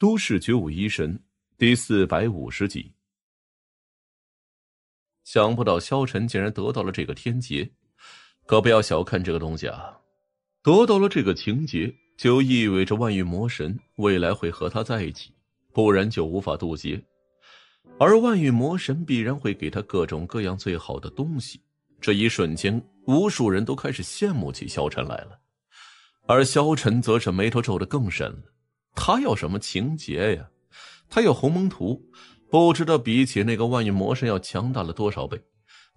都市绝武医神第四百五十集。想不到萧晨竟然得到了这个天劫，可不要小看这个东西啊！得到了这个情劫，就意味着万域魔神未来会和他在一起，不然就无法渡劫。而万域魔神必然会给他各种各样最好的东西。这一瞬间，无数人都开始羡慕起萧晨来了，而萧晨则是眉头皱得更深了。他要什么情劫呀？他有鸿蒙图，不知道比起那个万域魔神要强大了多少倍。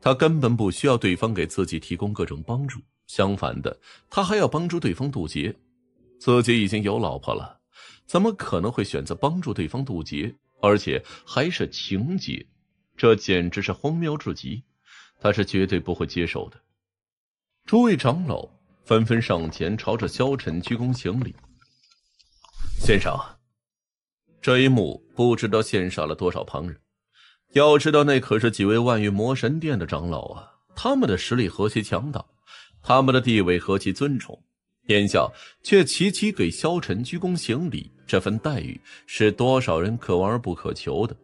他根本不需要对方给自己提供各种帮助，相反的，他还要帮助对方渡劫。自己已经有老婆了，怎么可能会选择帮助对方渡劫，而且还是情劫？这简直是荒谬至极，他是绝对不会接受的。诸位长老纷纷上前，朝着萧晨鞠躬行礼。先生，这一幕不知道羡煞了多少旁人。要知道，那可是几位万域魔神殿的长老啊！他们的实力何其强大，他们的地位何其尊崇，眼下却齐齐给萧晨鞠躬行礼，这份待遇是多少人可望而不可求的。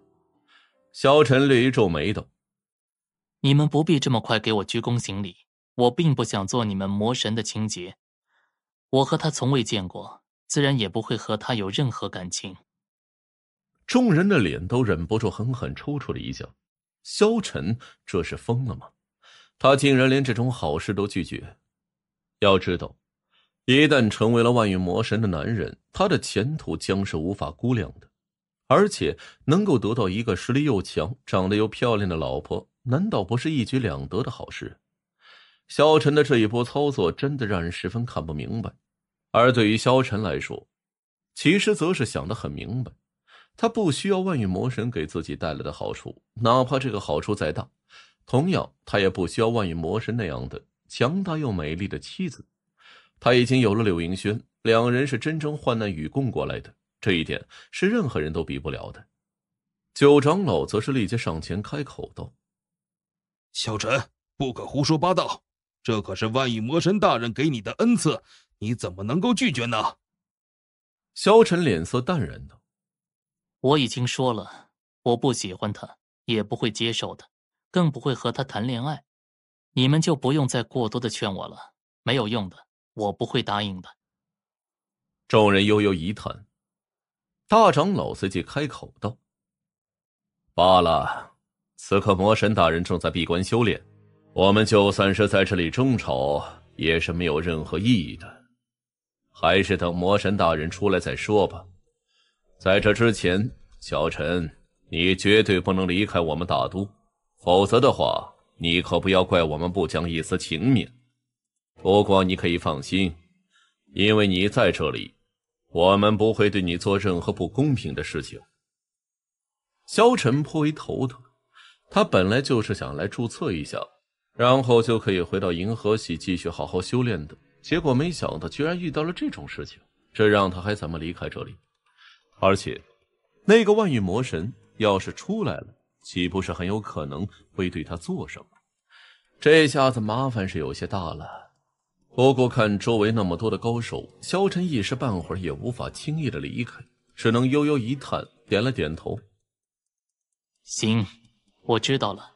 萧晨略一皱眉道：“你们不必这么快给我鞠躬行礼，我并不想做你们魔神的情节。我和他从未见过。”自然也不会和他有任何感情。众人的脸都忍不住狠狠抽搐了一下。萧晨，这是疯了吗？他竟然连这种好事都拒绝？要知道，一旦成为了万域魔神的男人，他的前途将是无法估量的。而且，能够得到一个实力又强、长得又漂亮的老婆，难道不是一举两得的好事？萧晨的这一波操作，真的让人十分看不明白。而对于萧晨来说，其实则是想得很明白，他不需要万域魔神给自己带来的好处，哪怕这个好处再大，同样他也不需要万域魔神那样的强大又美丽的妻子，他已经有了柳盈轩，两人是真正患难与共过来的，这一点是任何人都比不了的。九长老则是立即上前开口道：“萧晨，不可胡说八道，这可是万域魔神大人给你的恩赐。”你怎么能够拒绝呢？萧晨脸色淡然道：“我已经说了，我不喜欢他，也不会接受的，更不会和他谈恋爱。你们就不用再过多的劝我了，没有用的，我不会答应的。”众人悠悠一叹，大长老随即开口道：“罢了，此刻魔神大人正在闭关修炼，我们就算是在这里争吵，也是没有任何意义的。”还是等魔神大人出来再说吧。在这之前，小陈，你绝对不能离开我们大都，否则的话，你可不要怪我们不讲一丝情面。不过你可以放心，因为你在这里，我们不会对你做任何不公平的事情。萧晨颇为头疼，他本来就是想来注册一下，然后就可以回到银河系继续好好修炼的。结果没想到，居然遇到了这种事情，这让他还怎么离开这里？而且，那个万域魔神要是出来了，岂不是很有可能会对他做什么？这下子麻烦是有些大了。不过看周围那么多的高手，萧晨一时半会儿也无法轻易的离开，只能悠悠一叹，点了点头：“行，我知道了。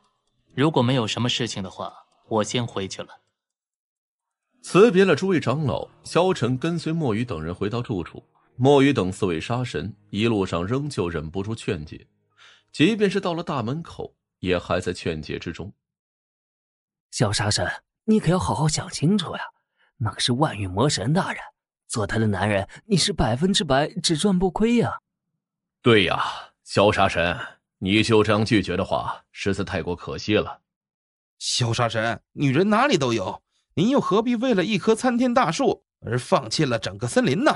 如果没有什么事情的话，我先回去了。”辞别了诸位长老，萧晨跟随墨雨等人回到住处。墨雨等四位杀神一路上仍旧忍不住劝解，即便是到了大门口，也还在劝解之中。萧杀神，你可要好好想清楚呀！那可是万玉魔神大人，做他的男人，你是百分之百只赚不亏呀！对呀，萧杀神，你就这样拒绝的话，实在太过可惜了。萧杀神，女人哪里都有。您又何必为了一棵参天大树而放弃了整个森林呢？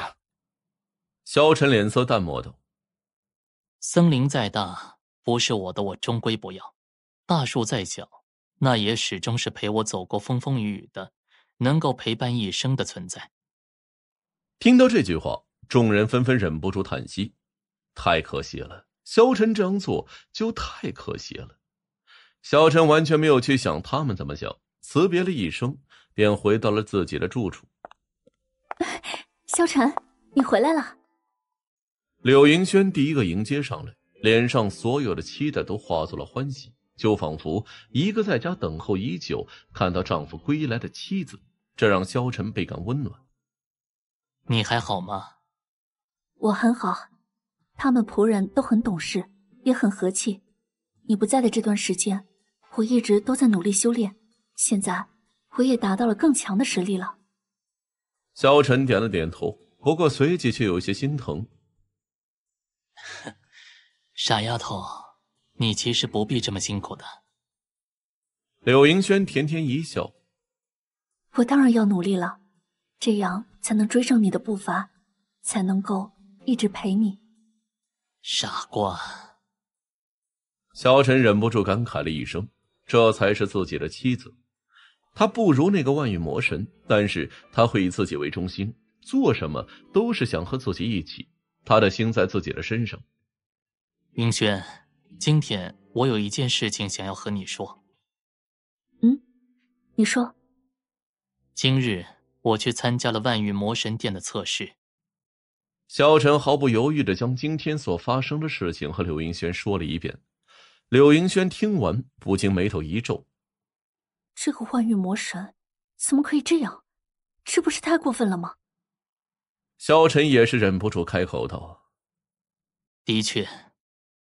萧晨脸色淡漠道：“森林再大，不是我的，我终归不要；大树再小，那也始终是陪我走过风风雨雨的，能够陪伴一生的存在。”听到这句话，众人纷纷忍不住叹息：“太可惜了，萧晨这样做就太可惜了。”萧晨完全没有去想他们怎么想，辞别了一声。便回到了自己的住处。萧晨，你回来了。柳盈轩第一个迎接上来，脸上所有的期待都化作了欢喜，就仿佛一个在家等候已久、看到丈夫归来的妻子。这让萧晨倍感温暖。你还好吗？我很好，他们仆人都很懂事，也很和气。你不在的这段时间，我一直都在努力修炼。现在。我也达到了更强的实力了。萧晨点了点头，不过随即却有些心疼。哼，傻丫头，你其实不必这么辛苦的。柳盈轩甜甜一笑：“我当然要努力了，这样才能追上你的步伐，才能够一直陪你。”傻瓜，萧晨忍不住感慨了一声：“这才是自己的妻子。”他不如那个万域魔神，但是他会以自己为中心，做什么都是想和自己一起，他的心在自己的身上。明轩，今天我有一件事情想要和你说。嗯，你说。今日我去参加了万域魔神殿的测试。萧晨毫不犹豫的将今天所发生的事情和柳云轩说了一遍，柳云轩听完不禁眉头一皱。这个幻域魔神怎么可以这样？这不是太过分了吗？萧晨也是忍不住开口道：“的确，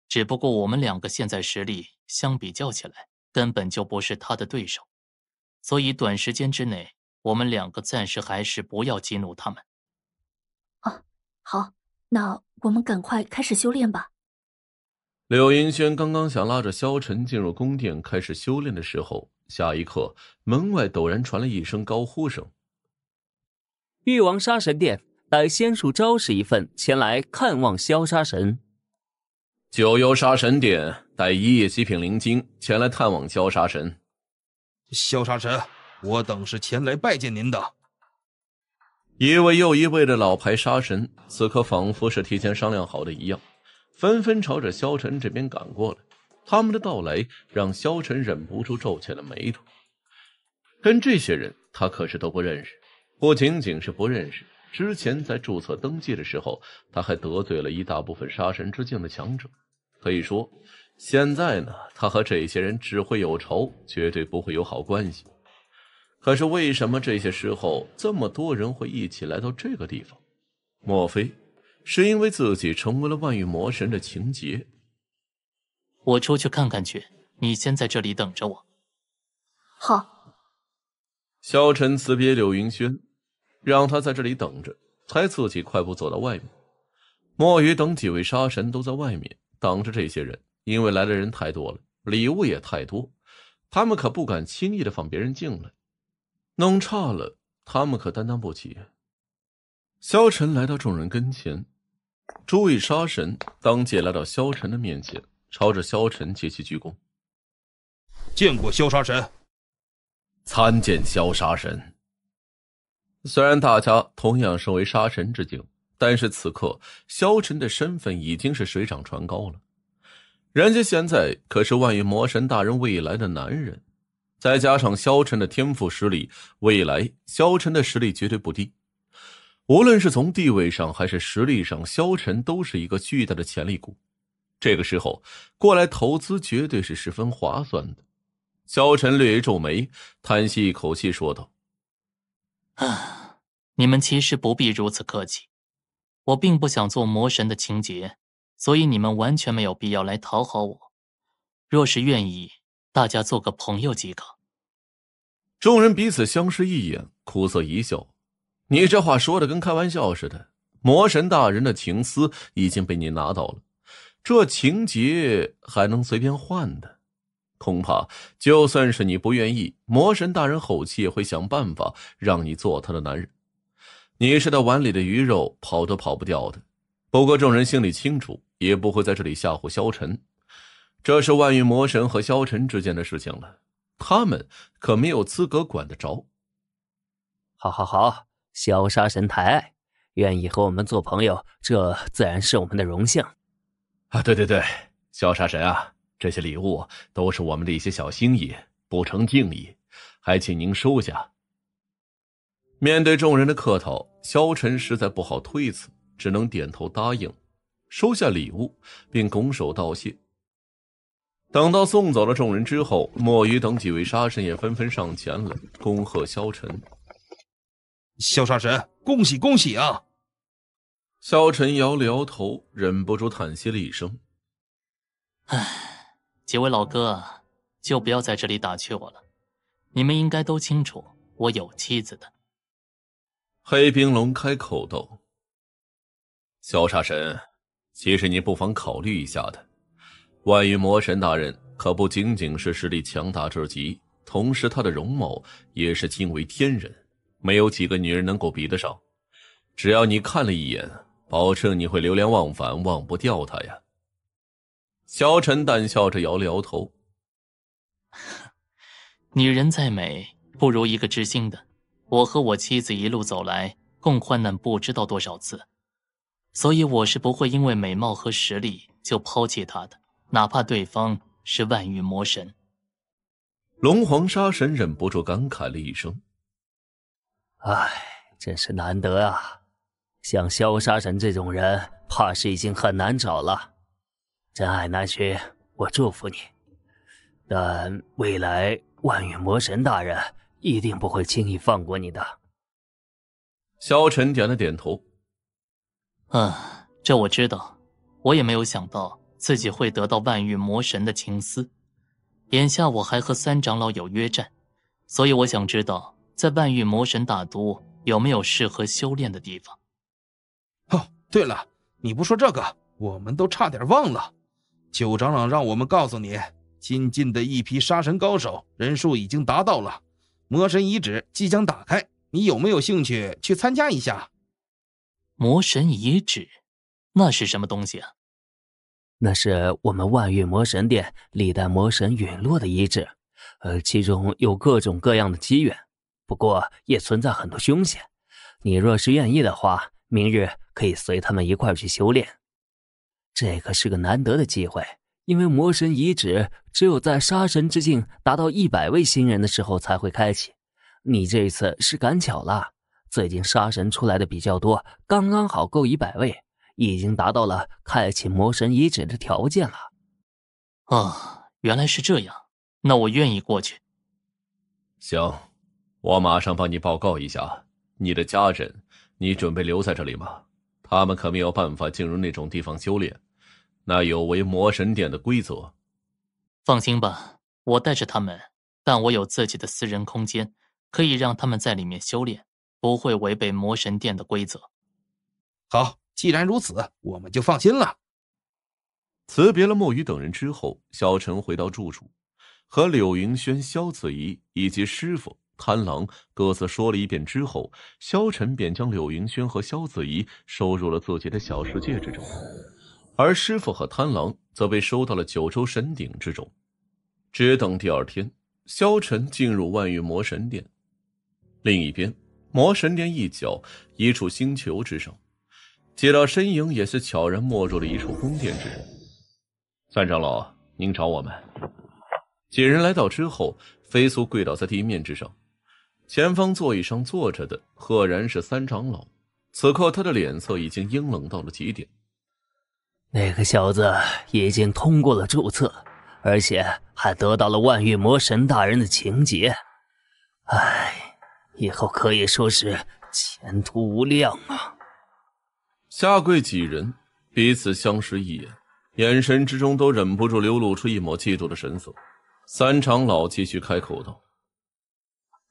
只不过我们两个现在实力相比较起来，根本就不是他的对手，所以短时间之内，我们两个暂时还是不要激怒他们。”啊，好，那我们赶快开始修炼吧。柳银轩刚刚想拉着萧晨进入宫殿开始修炼的时候。下一刻，门外陡然传来一声高呼声：“玉王杀神殿带仙术招式一份，前来看望萧杀神。”“九幽杀神殿带一叶极品灵晶，前来探望萧杀神。”“萧杀神，我等是前来拜见您的。”一位又一位的老牌杀神，此刻仿佛是提前商量好的一样，纷纷朝着萧晨这边赶过来。他们的到来让萧晨忍不住皱起了眉头，跟这些人他可是都不认识，不仅仅是不认识，之前在注册登记的时候他还得罪了一大部分杀神之境的强者，可以说现在呢，他和这些人只会有仇，绝对不会有好关系。可是为什么这些时候这么多人会一起来到这个地方？莫非是因为自己成为了万域魔神的情节？我出去看看去，你先在这里等着我。好。萧晨辞别柳云轩，让他在这里等着，才自己快步走到外面。墨雨等几位杀神都在外面挡着这些人，因为来的人太多了，礼物也太多，他们可不敢轻易的放别人进来，弄差了，他们可担当不起。萧晨来到众人跟前，诸位杀神当即来到萧晨的面前。朝着萧晨及其鞠躬。见过萧杀神，参见萧杀神。虽然大家同样身为杀神之境，但是此刻萧晨的身份已经是水涨船高了。人家现在可是万域魔神大人未来的男人，再加上萧晨的天赋实力，未来萧晨的实力绝对不低。无论是从地位上还是实力上，萧晨都是一个巨大的潜力股。这个时候过来投资绝对是十分划算的。萧晨略一皱眉，叹息一口气说道：“啊，你们其实不必如此客气。我并不想做魔神的情节，所以你们完全没有必要来讨好我。若是愿意，大家做个朋友即可。”众人彼此相视一眼，苦涩一笑：“你这话说的跟开玩笑似的。魔神大人的情思已经被你拿到了。”这情节还能随便换的，恐怕就算是你不愿意，魔神大人后气也会想办法让你做他的男人。你是他碗里的鱼肉，跑都跑不掉的。不过众人心里清楚，也不会在这里吓唬萧晨。这是万玉魔神和萧晨之间的事情了，他们可没有资格管得着。好好好，萧杀神抬爱，愿意和我们做朋友，这自然是我们的荣幸。啊，对对对，小杀神啊，这些礼物都是我们的一些小心意，不成敬意，还请您收下。面对众人的客套，萧晨实在不好推辞，只能点头答应，收下礼物，并拱手道谢。等到送走了众人之后，墨鱼等几位杀神也纷纷上前了，恭贺萧晨。萧杀神，恭喜恭喜啊！萧晨摇了摇头，忍不住叹息了一声：“哎，几位老哥，就不要在这里打趣我了。你们应该都清楚，我有妻子的。”黑冰龙开口道：“小煞神，其实你不妨考虑一下的。万域魔神大人可不仅仅是实力强大至极，同时他的容貌也是惊为天人，没有几个女人能够比得上。只要你看了一眼。”保证你会流连忘返，忘不掉他呀。萧晨淡笑着摇了摇头。女人再美，不如一个知心的。我和我妻子一路走来，共患难不知道多少次，所以我是不会因为美貌和实力就抛弃她的，哪怕对方是万域魔神。龙皇杀神忍不住感慨了一声：“哎，真是难得啊。”像萧杀神这种人，怕是已经很难找了。真爱难寻，我祝福你。但未来万域魔神大人一定不会轻易放过你的。萧晨点了点头。嗯，这我知道。我也没有想到自己会得到万域魔神的情思。眼下我还和三长老有约战，所以我想知道，在万域魔神大都有没有适合修炼的地方。对了，你不说这个，我们都差点忘了。九长老让我们告诉你，新进的一批杀神高手人数已经达到了，魔神遗址即将打开，你有没有兴趣去参加一下？魔神遗址？那是什么东西？那是我们万域魔神殿历代魔神陨落的遗址，呃，其中有各种各样的机缘，不过也存在很多凶险。你若是愿意的话，明日。可以随他们一块去修炼，这可是个难得的机会。因为魔神遗址只有在杀神之境达到一百位新人的时候才会开启。你这次是赶巧了，最近杀神出来的比较多，刚刚好够一百位，已经达到了开启魔神遗址的条件了。哦，原来是这样，那我愿意过去。行，我马上帮你报告一下你的家人。你准备留在这里吗？他们可没有办法进入那种地方修炼，那有违魔神殿的规则。放心吧，我带着他们，但我有自己的私人空间，可以让他们在里面修炼，不会违背魔神殿的规则。好，既然如此，我们就放心了。辞别了墨鱼等人之后，萧晨回到住处，和柳云轩、萧子怡以及师傅。贪狼各自说了一遍之后，萧晨便将柳云轩和萧子怡收入了自己的小世界之中，而师傅和贪狼则被收到了九州神鼎之中。只等第二天，萧晨进入万域魔神殿。另一边，魔神殿一角，一处星球之上，几道身影也是悄然没入了一处宫殿之中。三长老，您找我们？几人来到之后，飞速跪倒在地面之上。前方座椅上坐着的赫然是三长老，此刻他的脸色已经阴冷到了极点。那个小子已经通过了注册，而且还得到了万域魔神大人的情结，唉，以后可以说是前途无量啊！下跪几人彼此相视一眼，眼神之中都忍不住流露出一抹嫉妒的神色。三长老继续开口道。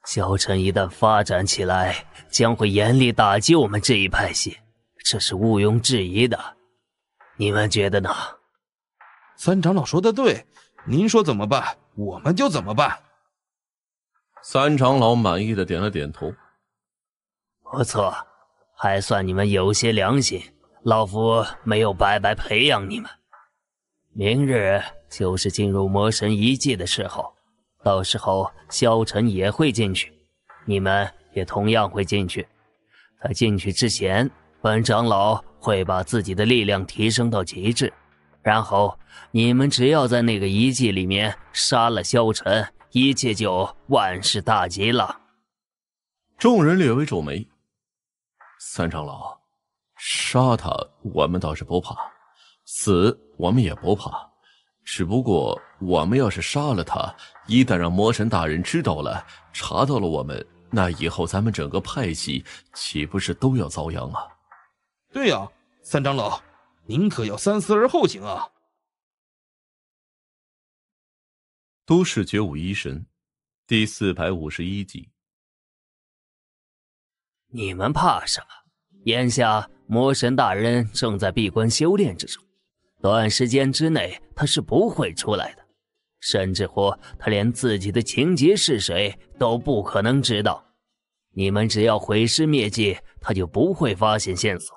小晨一旦发展起来，将会严厉打击我们这一派系，这是毋庸置疑的。你们觉得呢？三长老说的对，您说怎么办，我们就怎么办。三长老满意的点了点头。不错，还算你们有些良心，老夫没有白白培养你们。明日就是进入魔神遗迹的时候。到时候萧晨也会进去，你们也同样会进去。他进去之前，本长老会把自己的力量提升到极致，然后你们只要在那个遗迹里面杀了萧晨，一切就万事大吉了。众人略微皱眉。三长老，杀他我们倒是不怕，死我们也不怕。只不过，我们要是杀了他，一旦让魔神大人知道了、查到了我们，那以后咱们整个派系岂不是都要遭殃啊？对呀，三长老，您可要三思而后行啊！都市绝武医神，第四百五十一集。你们怕什么？眼下魔神大人正在闭关修炼之中。短时间之内，他是不会出来的，甚至乎他连自己的情敌是谁都不可能知道。你们只要毁尸灭迹，他就不会发现线索。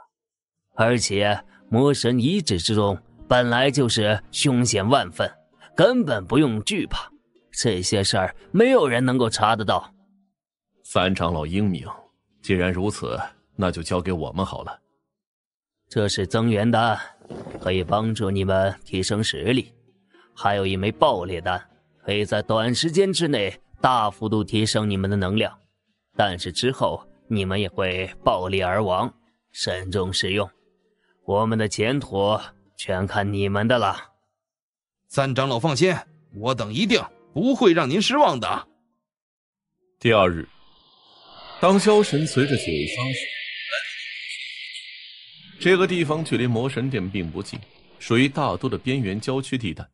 而且魔神遗址之中本来就是凶险万分，根本不用惧怕。这些事儿没有人能够查得到。三长老英明，既然如此，那就交给我们好了。这是增援的。可以帮助你们提升实力，还有一枚爆裂丹，可以在短时间之内大幅度提升你们的能量，但是之后你们也会爆裂而亡，慎重使用。我们的前途全看你们的了。三长老放心，我等一定不会让您失望的。第二日，当萧神随着酒香。这个地方距离魔神殿并不近，属于大都的边缘郊区地带。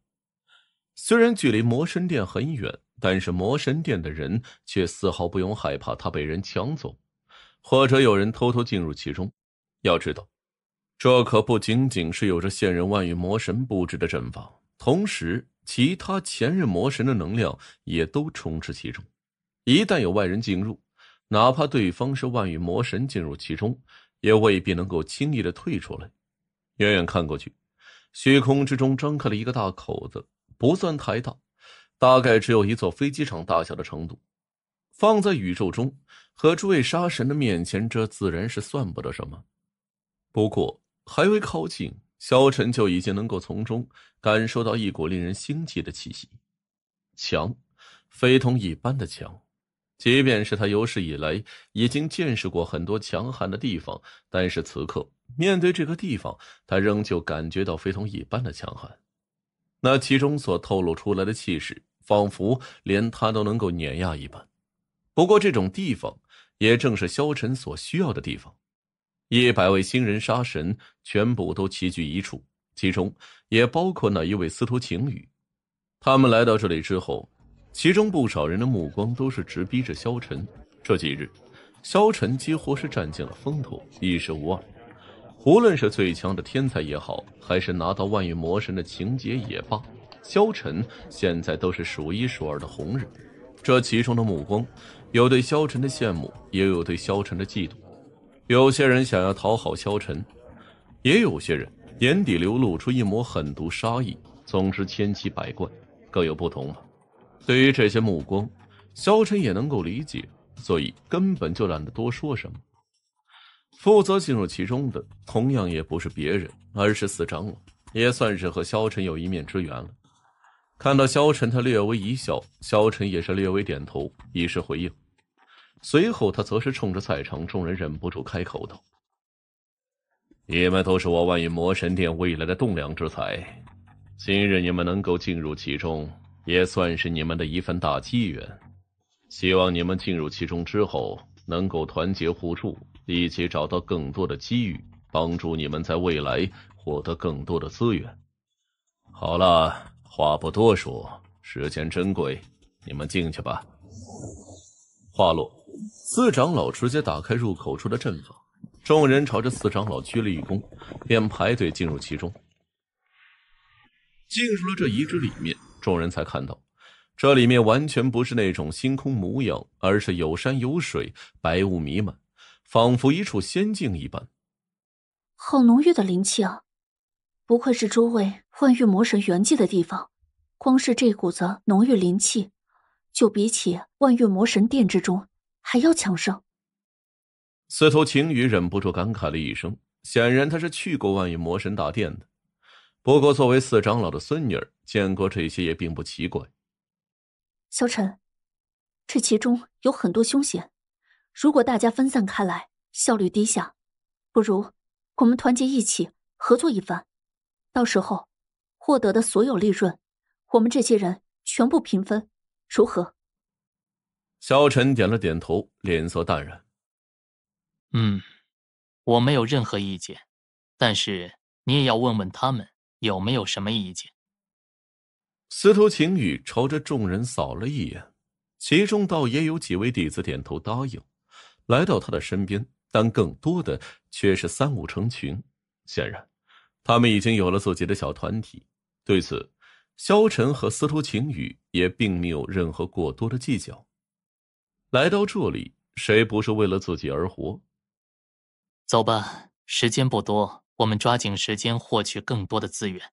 虽然距离魔神殿很远，但是魔神殿的人却丝毫不用害怕他被人抢走，或者有人偷偷进入其中。要知道，这可不仅仅是有着现任万域魔神布置的阵法，同时其他前任魔神的能量也都充斥其中。一旦有外人进入，哪怕对方是万域魔神进入其中。也未必能够轻易的退出来。远远看过去，虚空之中张开了一个大口子，不算太大，大概只有一座飞机场大小的程度。放在宇宙中和诸位杀神的面前，这自然是算不得什么。不过还未靠近，萧晨就已经能够从中感受到一股令人心悸的气息，强，非同一般的强。即便是他有史以来已经见识过很多强悍的地方，但是此刻面对这个地方，他仍旧感觉到非同一般的强悍。那其中所透露出来的气势，仿佛连他都能够碾压一般。不过这种地方，也正是萧晨所需要的地方。一百位新人杀神全部都齐聚一处，其中也包括那一位司徒晴雨。他们来到这里之后。其中不少人的目光都是直逼着萧晨。这几日，萧晨几乎是占尽了风头，一时无二。无论是最强的天才也好，还是拿到万域魔神的情节也罢，萧晨现在都是数一数二的红人。这其中的目光，有对萧晨的羡慕，也有对萧晨的嫉妒。有些人想要讨好萧晨，也有些人眼底流露出一抹狠毒杀意。总之，千奇百怪，各有不同。对于这些目光，萧晨也能够理解，所以根本就懒得多说什么。负责进入其中的同样也不是别人，而是四长老，也算是和萧晨有一面之缘了。看到萧晨，他略微一笑，萧晨也是略微点头以示回应。随后，他则是冲着赛场众人忍不住开口道：“你们都是我万影魔神殿未来的栋梁之才，今日你们能够进入其中。”也算是你们的一份大机缘，希望你们进入其中之后能够团结互助，一起找到更多的机遇，帮助你们在未来获得更多的资源。好了，话不多说，时间珍贵，你们进去吧。话落，四长老直接打开入口处的阵法，众人朝着四长老鞠了一躬，便排队进入其中。进入了这遗址里面。众人才看到，这里面完全不是那种星空模样，而是有山有水，白雾弥漫，仿佛一处仙境一般。好浓郁的灵气啊！不愧是诸位万域魔神圆寂的地方，光是这股子浓郁灵气，就比起万域魔神殿之中还要强盛。司徒晴雨忍不住感慨了一声，显然他是去过万域魔神大殿的。不过，作为四长老的孙女儿，见过这些也并不奇怪。萧晨，这其中有很多凶险，如果大家分散开来，效率低下，不如我们团结一起合作一番。到时候，获得的所有利润，我们这些人全部平分，如何？萧晨点了点头，脸色淡然：“嗯，我没有任何意见，但是你也要问问他们有没有什么意见。”司徒晴雨朝着众人扫了一眼，其中倒也有几位弟子点头答应，来到他的身边。但更多的却是三五成群，显然他们已经有了自己的小团体。对此，萧晨和司徒晴雨也并没有任何过多的计较。来到这里，谁不是为了自己而活？走吧，时间不多，我们抓紧时间获取更多的资源。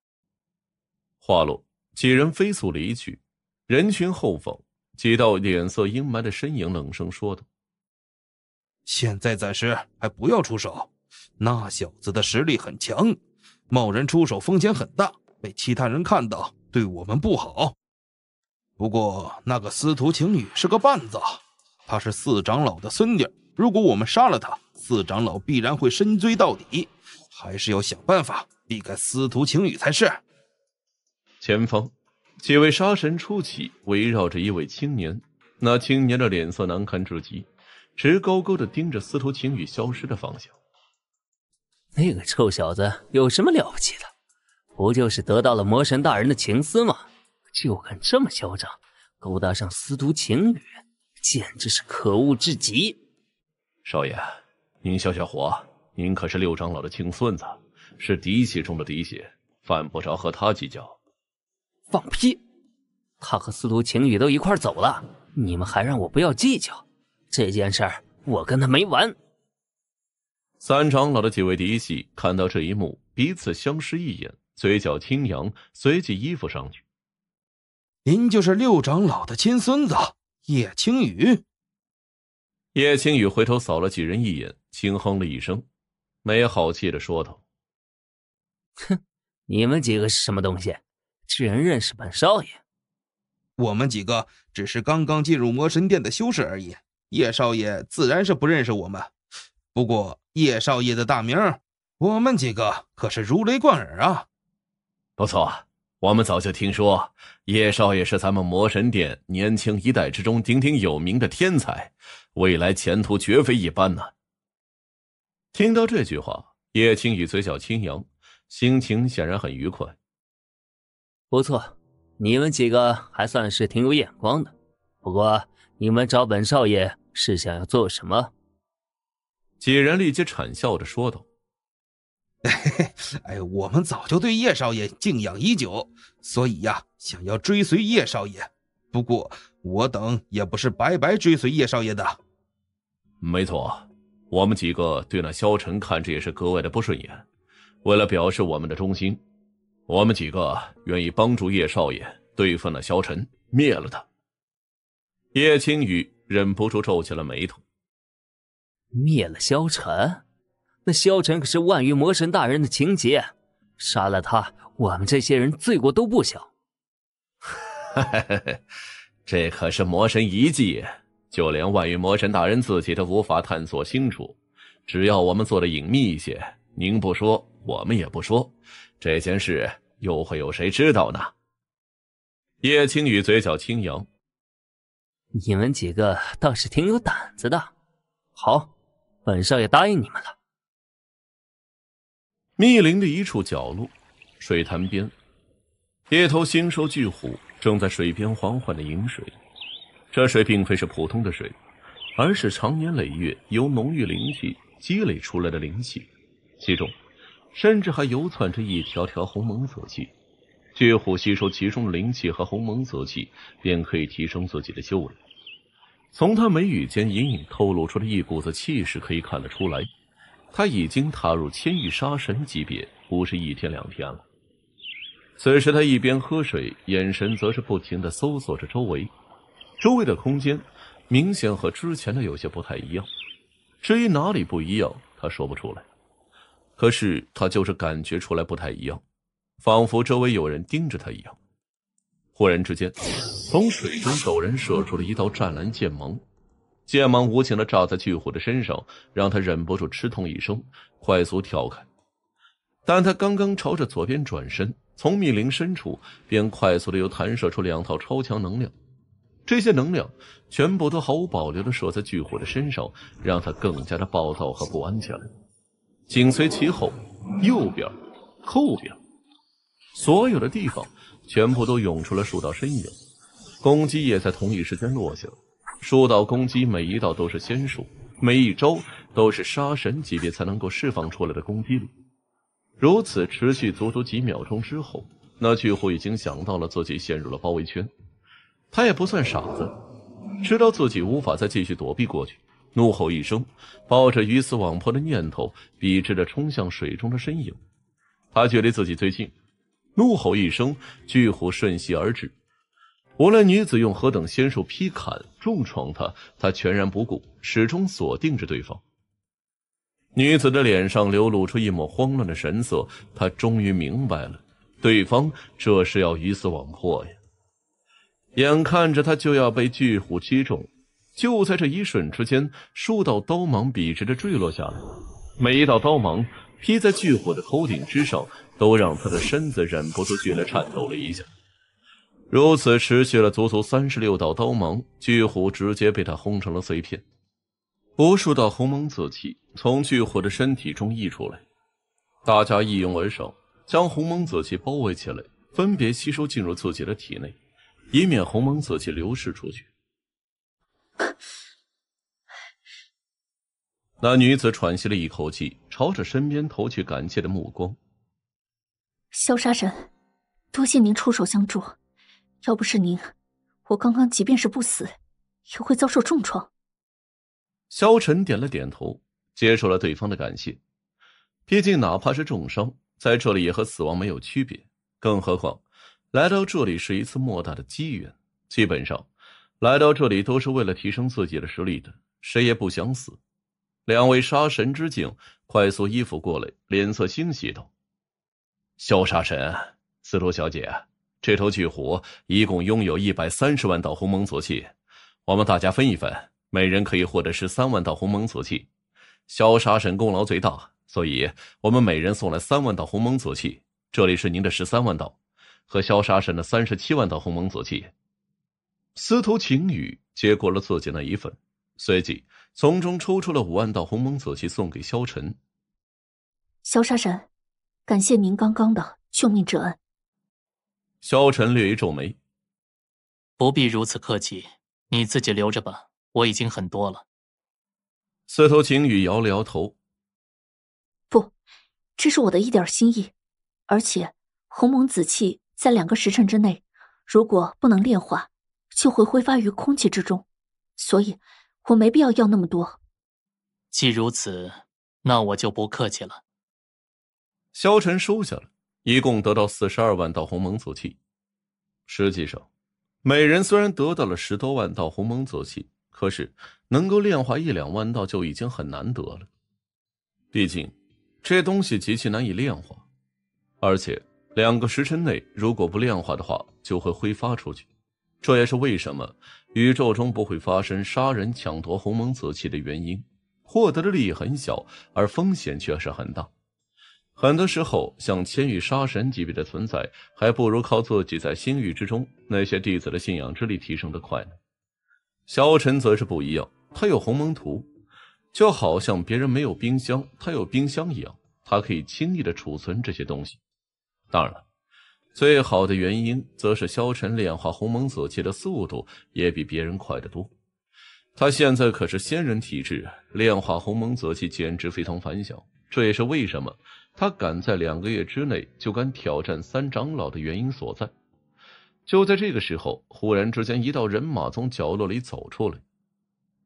话落。几人飞速离去，人群后方，几道脸色阴霾的身影冷声说道：“现在暂时还不要出手，那小子的实力很强，贸然出手风险很大，被其他人看到对我们不好。不过那个司徒晴雨是个绊子，他是四长老的孙女，如果我们杀了他，四长老必然会深追到底，还是要想办法避开司徒晴雨才是。”前方，几位杀神初起，围绕着一位青年。那青年的脸色难堪至极，直勾勾的盯着司徒晴雨消失的方向。那个臭小子有什么了不起的？不就是得到了魔神大人的情丝吗？就敢这么嚣张，勾搭上司徒晴雨，简直是可恶至极！少爷，您消消火，您可是六长老的亲孙子，是嫡系中的嫡系，犯不着和他计较。放屁！他和司徒晴雨都一块走了，你们还让我不要计较？这件事儿，我跟他没完。三长老的几位嫡系看到这一幕，彼此相视一眼，嘴角轻扬，随即依附上去。您就是六长老的亲孙子叶青雨。叶青雨回头扫了几人一眼，轻哼了一声，没好气的说道：“哼，你们几个是什么东西？”居然认识本少爷！我们几个只是刚刚进入魔神殿的修士而已，叶少爷自然是不认识我们。不过，叶少爷的大名，我们几个可是如雷贯耳啊！不错，我们早就听说叶少爷是咱们魔神殿年轻一代之中鼎鼎有名的天才，未来前途绝非一般呢。听到这句话，叶青雨嘴角轻扬，心情显然很愉快。不错，你们几个还算是挺有眼光的。不过，你们找本少爷是想要做什么？几人立即谄笑着说道：“哎，我们早就对叶少爷敬仰已久，所以呀，想要追随叶少爷。不过，我等也不是白白追随叶少爷的。没错，我们几个对那萧晨看着也是格外的不顺眼，为了表示我们的忠心。”我们几个愿意帮助叶少爷对付那萧晨，灭了他。叶青雨忍不住皱起了眉头。灭了萧晨，那萧晨可是万域魔神大人的情劫，杀了他，我们这些人罪过都不小。这可是魔神遗迹，就连万域魔神大人自己都无法探索清楚。只要我们做的隐秘一些，您不说，我们也不说。这件事又会有谁知道呢？叶清雨嘴角轻扬，你们几个倒是挺有胆子的。好，本少爷答应你们了。密林的一处角落，水潭边，一头星兽巨虎正在水边缓缓的饮水。这水并非是普通的水，而是长年累月由浓郁灵气积累出来的灵气，其中。甚至还游窜着一条条鸿蒙紫气，巨虎吸收其中的灵气和鸿蒙紫气，便可以提升自己的修为。从他眉宇间隐隐透露出的一股子气势可以看得出来，他已经踏入千亿杀神级别，不是一天两天了。此时他一边喝水，眼神则是不停的搜索着周围，周围的空间明显和之前的有些不太一样。至于哪里不一样，他说不出来。可是他就是感觉出来不太一样，仿佛周围有人盯着他一样。忽然之间，从水中陡然射出了一道湛蓝剑芒，剑芒无情的照在巨虎的身上，让他忍不住吃痛一声，快速跳开。但他刚刚朝着左边转身，从密林深处便快速的又弹射出两套超强能量，这些能量全部都毫无保留的射在巨虎的身上，让他更加的暴躁和不安起来。紧随其后，右边、后边，所有的地方全部都涌出了数道身影，攻击也在同一时间落下。数道攻击，每一道都是仙术，每一招都是杀神级别才能够释放出来的攻击力。如此持续足足几秒钟之后，那巨虎已经想到了自己陷入了包围圈，他也不算傻子，知道自己无法再继续躲避过去。怒吼一声，抱着鱼死网破的念头，笔直的冲向水中的身影。他距离自己最近，怒吼一声，巨虎瞬息而至。无论女子用何等仙术劈砍、重创他，他全然不顾，始终锁定着对方。女子的脸上流露出一抹慌乱的神色，她终于明白了，对方这是要鱼死网破呀！眼看着她就要被巨虎击中。就在这一瞬之间，数道刀芒笔直的坠落下来，每一道刀芒劈在巨虎的头顶之上，都让他的身子忍不住剧烈颤抖了一下。如此持续了足足三十六道刀芒，巨虎直接被他轰成了碎片。无数道鸿蒙紫气从巨虎的身体中溢出来，大家一拥而上，将鸿蒙紫气包围起来，分别吸收进入自己的体内，以免鸿蒙紫气流失出去。那女子喘息了一口气，朝着身边投去感谢的目光。萧杀神，多谢您出手相助。要不是您，我刚刚即便是不死，也会遭受重创。萧晨点了点头，接受了对方的感谢。毕竟，哪怕是重伤，在这里也和死亡没有区别。更何况，来到这里是一次莫大的机缘，基本上。来到这里都是为了提升自己的实力的，谁也不想死。两位杀神之境快速依附过来，脸色欣喜道：“萧杀神，司徒小姐，这头巨虎一共拥有一百三十万道鸿蒙紫气，我们大家分一分，每人可以获得十三万道鸿蒙紫气。萧杀神功劳最大，所以我们每人送来三万道鸿蒙紫气。这里是您的十三万道，和萧杀神的三十七万道鸿蒙紫气。”司徒晴雨接过了自己那一份，随即从中抽出了五万道鸿蒙紫气送给萧晨。萧杀神，感谢您刚刚的救命之恩。萧晨略一皱眉：“不必如此客气，你自己留着吧，我已经很多了。”司徒晴雨摇了摇头：“不，这是我的一点心意，而且鸿蒙紫气在两个时辰之内，如果不能炼化。”就会挥发于空气之中，所以我没必要要那么多。既如此，那我就不客气了。萧晨收下了，一共得到四十二万道鸿蒙紫气。实际上，每人虽然得到了十多万道鸿蒙紫气，可是能够炼化一两万道就已经很难得了。毕竟，这东西极其难以炼化，而且两个时辰内如果不炼化的话，就会挥发出去。这也是为什么宇宙中不会发生杀人抢夺鸿蒙紫气的原因，获得的利益很小，而风险却是很大。很多时候，像千羽杀神级别的存在，还不如靠自己在星域之中那些弟子的信仰之力提升的快呢。萧晨则是不一样，他有鸿蒙图，就好像别人没有冰箱，他有冰箱一样，他可以轻易的储存这些东西。当然了。最好的原因，则是萧晨炼化鸿蒙紫气的速度也比别人快得多。他现在可是仙人体质，炼化鸿蒙紫气简直非同凡响。这也是为什么他敢在两个月之内就敢挑战三长老的原因所在。就在这个时候，忽然之间，一道人马从角落里走出来，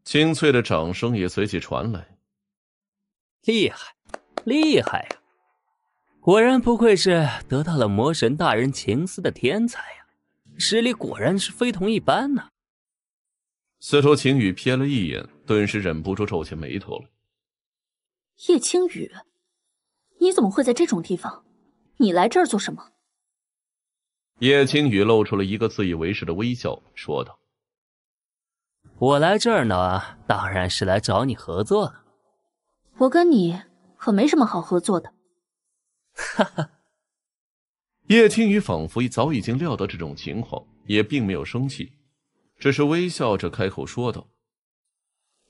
清脆的掌声也随即传来。厉害，厉害果然不愧是得到了魔神大人情思的天才呀，实力果然是非同一般呐。司徒晴雨瞥了一眼，顿时忍不住皱起眉头了。叶青雨，你怎么会在这种地方？你来这儿做什么？叶青雨露出了一个自以为是的微笑，说道：“我来这儿呢，当然是来找你合作了。我跟你可没什么好合作的。”哈哈，叶清雨仿佛早已经料到这种情况，也并没有生气，只是微笑着开口说道：“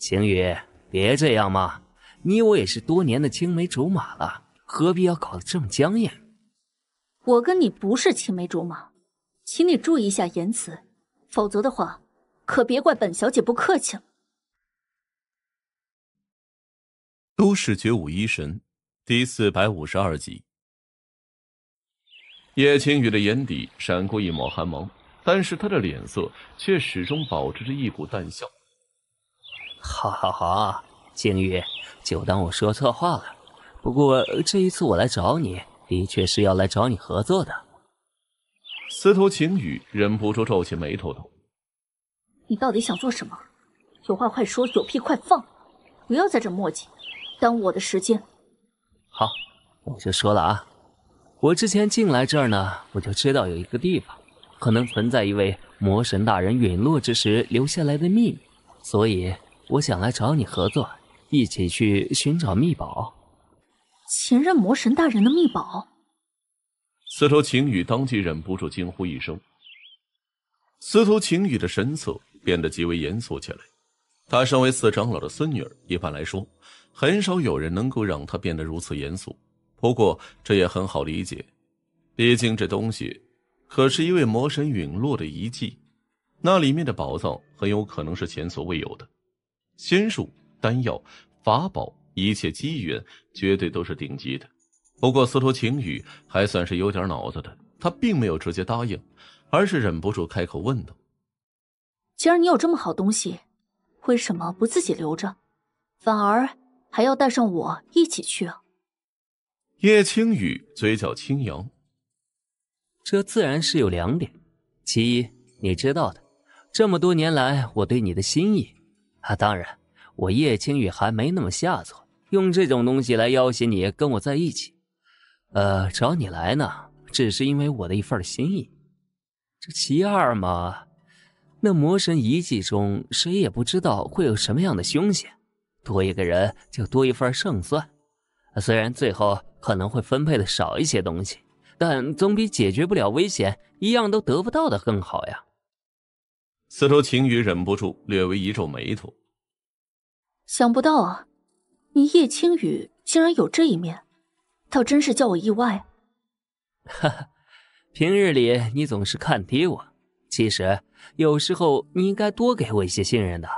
晴雨，别这样嘛，你我也是多年的青梅竹马了，何必要搞得这么僵硬？”我跟你不是青梅竹马，请你注意一下言辞，否则的话，可别怪本小姐不客气了。都市绝武医神第四百五十二集。叶青雨的眼底闪过一抹寒芒，但是他的脸色却始终保持着一股淡笑。好好好，青雨，就当我说错话了。不过这一次我来找你，的确是要来找你合作的。司徒晴雨忍不住皱起眉头你到底想做什么？有话快说，有屁快放，不要在这磨叽，耽误我的时间。”好，我就说了啊。我之前进来这儿呢，我就知道有一个地方可能存在一位魔神大人陨落之时留下来的秘密，所以我想来找你合作，一起去寻找秘宝。前任魔神大人的秘宝？司徒晴雨当即忍不住惊呼一声。司徒晴雨的神色变得极为严肃起来。他身为四长老的孙女儿，一般来说，很少有人能够让他变得如此严肃。不过这也很好理解，毕竟这东西可是一位魔神陨落的遗迹，那里面的宝藏很有可能是前所未有的，仙术、丹药、法宝，一切机缘绝对都是顶级的。不过司徒晴雨还算是有点脑子的，他并没有直接答应，而是忍不住开口问道：“既然你有这么好东西，为什么不自己留着，反而还要带上我一起去啊？”叶青雨嘴角轻扬，这自然是有两点。其一，你知道的，这么多年来我对你的心意。啊，当然，我叶青雨还没那么下作，用这种东西来要挟你跟我在一起。呃，找你来呢，只是因为我的一份心意。这其二嘛，那魔神遗迹中，谁也不知道会有什么样的凶险，多一个人就多一份胜算。虽然最后可能会分配的少一些东西，但总比解决不了危险、一样都得不到的更好呀。司徒晴雨忍不住略微一皱眉头。想不到啊，你叶青雨竟然有这一面，倒真是叫我意外。哈哈，平日里你总是看低我，其实有时候你应该多给我一些信任的。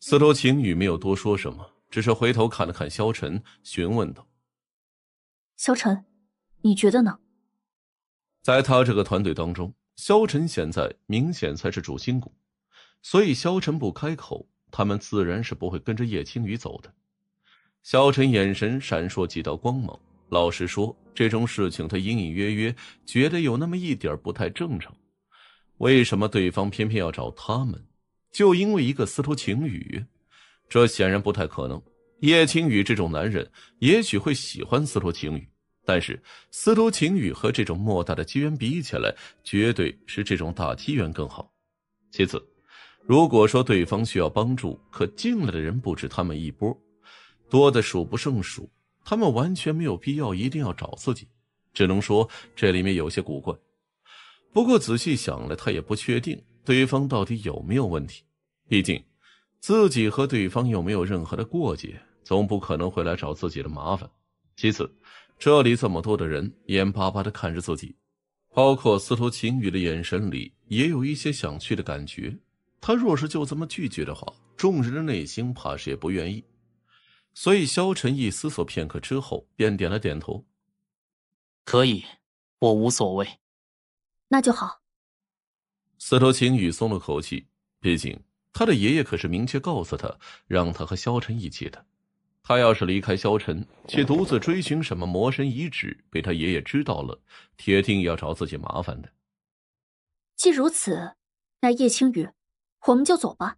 司徒晴雨没有多说什么。只是回头看了看萧晨，询问道：“萧晨，你觉得呢？”在他这个团队当中，萧晨现在明显才是主心骨，所以萧晨不开口，他们自然是不会跟着叶青雨走的。萧晨眼神闪烁几道光芒，老实说，这种事情他隐隐约约觉得有那么一点不太正常。为什么对方偏偏要找他们？就因为一个司徒晴雨？这显然不太可能。叶青雨这种男人，也许会喜欢司徒晴雨，但是司徒晴雨和这种莫大的机缘比起来，绝对是这种大机缘更好。其次，如果说对方需要帮助，可进来的人不止他们一波，多的数不胜数，他们完全没有必要一定要找自己，只能说这里面有些古怪。不过仔细想了，他也不确定对方到底有没有问题，毕竟。自己和对方又没有任何的过节，总不可能会来找自己的麻烦。其次，这里这么多的人眼巴巴的看着自己，包括司徒晴雨的眼神里也有一些想去的感觉。他若是就这么拒绝的话，众人的内心怕是也不愿意。所以，萧晨一思索片刻之后，便点了点头：“可以，我无所谓。”那就好。司徒晴雨松了口气，毕竟……他的爷爷可是明确告诉他，让他和萧晨一起的。他要是离开萧晨，且独自追寻什么魔神遗址，被他爷爷知道了，铁定要找自己麻烦的。既如此，那叶青雨，我们就走吧。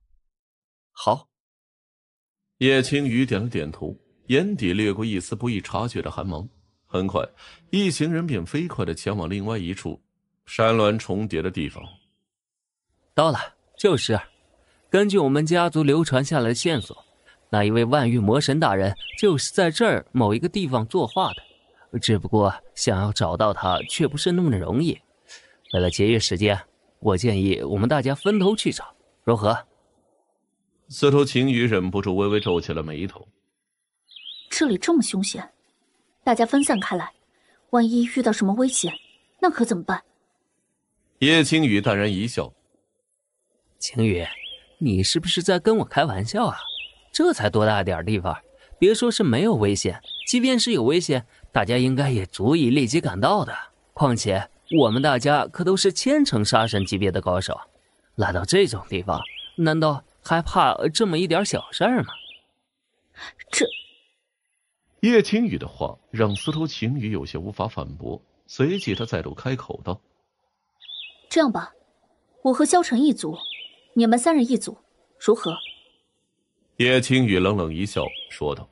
好。叶青雨点了点头，眼底掠过一丝不易察觉的寒芒。很快，一行人便飞快的前往另外一处山峦重叠的地方。到了，就是。根据我们家族流传下来的线索，那一位万域魔神大人就是在这儿某一个地方作画的。只不过想要找到他，却不是那么的容易。为了节约时间，我建议我们大家分头去找，如何？司徒晴雨忍不住微微皱起了眉头。这里这么凶险，大家分散开来，万一遇到什么危险，那可怎么办？叶青雨淡然一笑。晴雨。你是不是在跟我开玩笑啊？这才多大点地方，别说是没有危险，即便是有危险，大家应该也足以立即赶到的。况且我们大家可都是千城杀神级别的高手，来到这种地方，难道还怕这么一点小事吗？这……叶青雨的话让司徒晴雨有些无法反驳，随即他再度开口道：“这样吧，我和萧晨一组。”你们三人一组，如何？叶青雨冷冷一笑，说道：“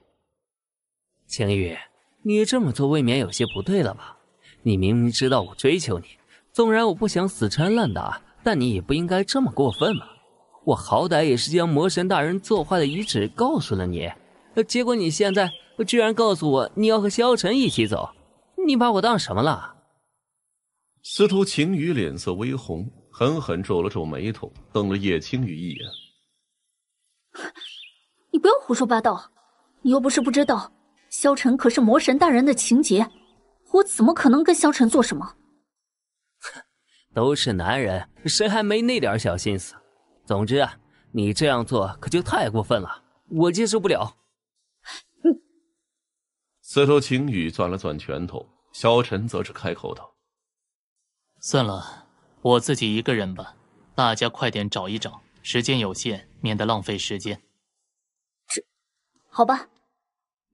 青雨，你这么做未免有些不对了吧？你明明知道我追求你，纵然我不想死缠烂打，但你也不应该这么过分嘛！我好歹也是将魔神大人作坏的遗址告诉了你，结果你现在居然告诉我你要和萧晨一起走，你把我当什么了？”司徒晴雨脸色微红。狠狠皱了皱眉头，瞪了叶青雨一眼：“你不要胡说八道！你又不是不知道，萧晨可是魔神大人的情劫，我怎么可能跟萧晨做什么？”“都是男人，谁还没那点小心思？总之啊，你这样做可就太过分了，我接受不了。”“哼。”司晴雨攥了攥拳头，萧晨则是开口道：“算了。”我自己一个人吧，大家快点找一找，时间有限，免得浪费时间。这，好吧，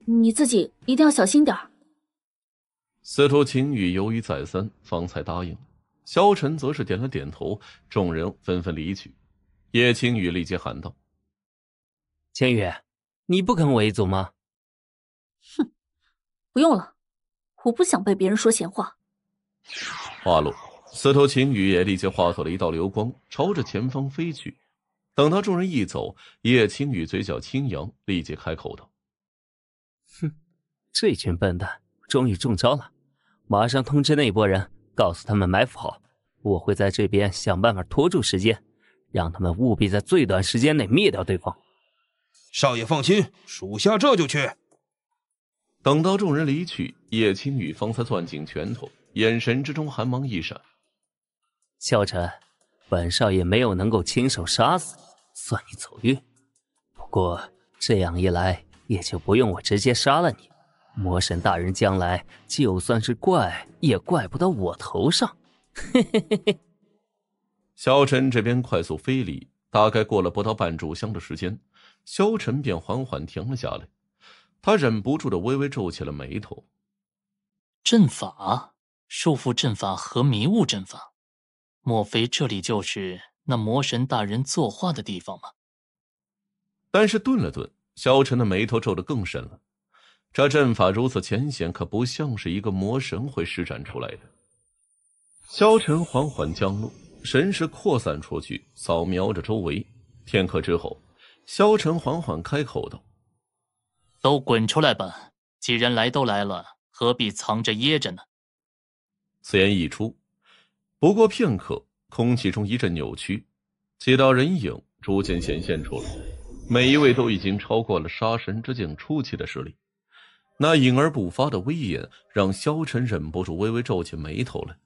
你自己一定要小心点儿。司徒晴雨犹豫再三，方才答应。萧晨则是点了点头。众人纷纷离去。叶青雨立即喊道：“晴雨，你不跟我一组吗？”哼，不用了，我不想被别人说闲话。花落。四头青羽也立即化作了一道流光，朝着前方飞去。等到众人一走，叶青雨嘴角轻扬，立即开口道：“哼，这群笨蛋终于中招了。马上通知那波人，告诉他们埋伏好。我会在这边想办法拖住时间，让他们务必在最短时间内灭掉对方。”少爷放心，属下这就去。等到众人离去，叶青雨方才攥紧拳头，眼神之中寒芒一闪。萧晨，本少爷没有能够亲手杀死你，算你走运。不过这样一来，也就不用我直接杀了你。魔神大人将来就算是怪，也怪不到我头上。嘿嘿嘿嘿。萧晨这边快速飞离，大概过了不到半炷香的时间，萧晨便缓缓停了下来。他忍不住的微微皱起了眉头。阵法，束缚阵法和迷雾阵法。莫非这里就是那魔神大人作画的地方吗？但是顿了顿，萧晨的眉头皱得更深了。这阵法如此浅显，可不像是一个魔神会施展出来的。萧晨缓缓降落，神识扩散出去，扫描着周围。片刻之后，萧晨缓缓开口道：“都滚出来吧！既然来都来了，何必藏着掖着呢？”此言一出。不过片刻，空气中一阵扭曲，几道人影逐渐显现出来。每一位都已经超过了杀神之境初期的实力。那隐而不发的威严，让萧晨忍不住微微皱起眉头来。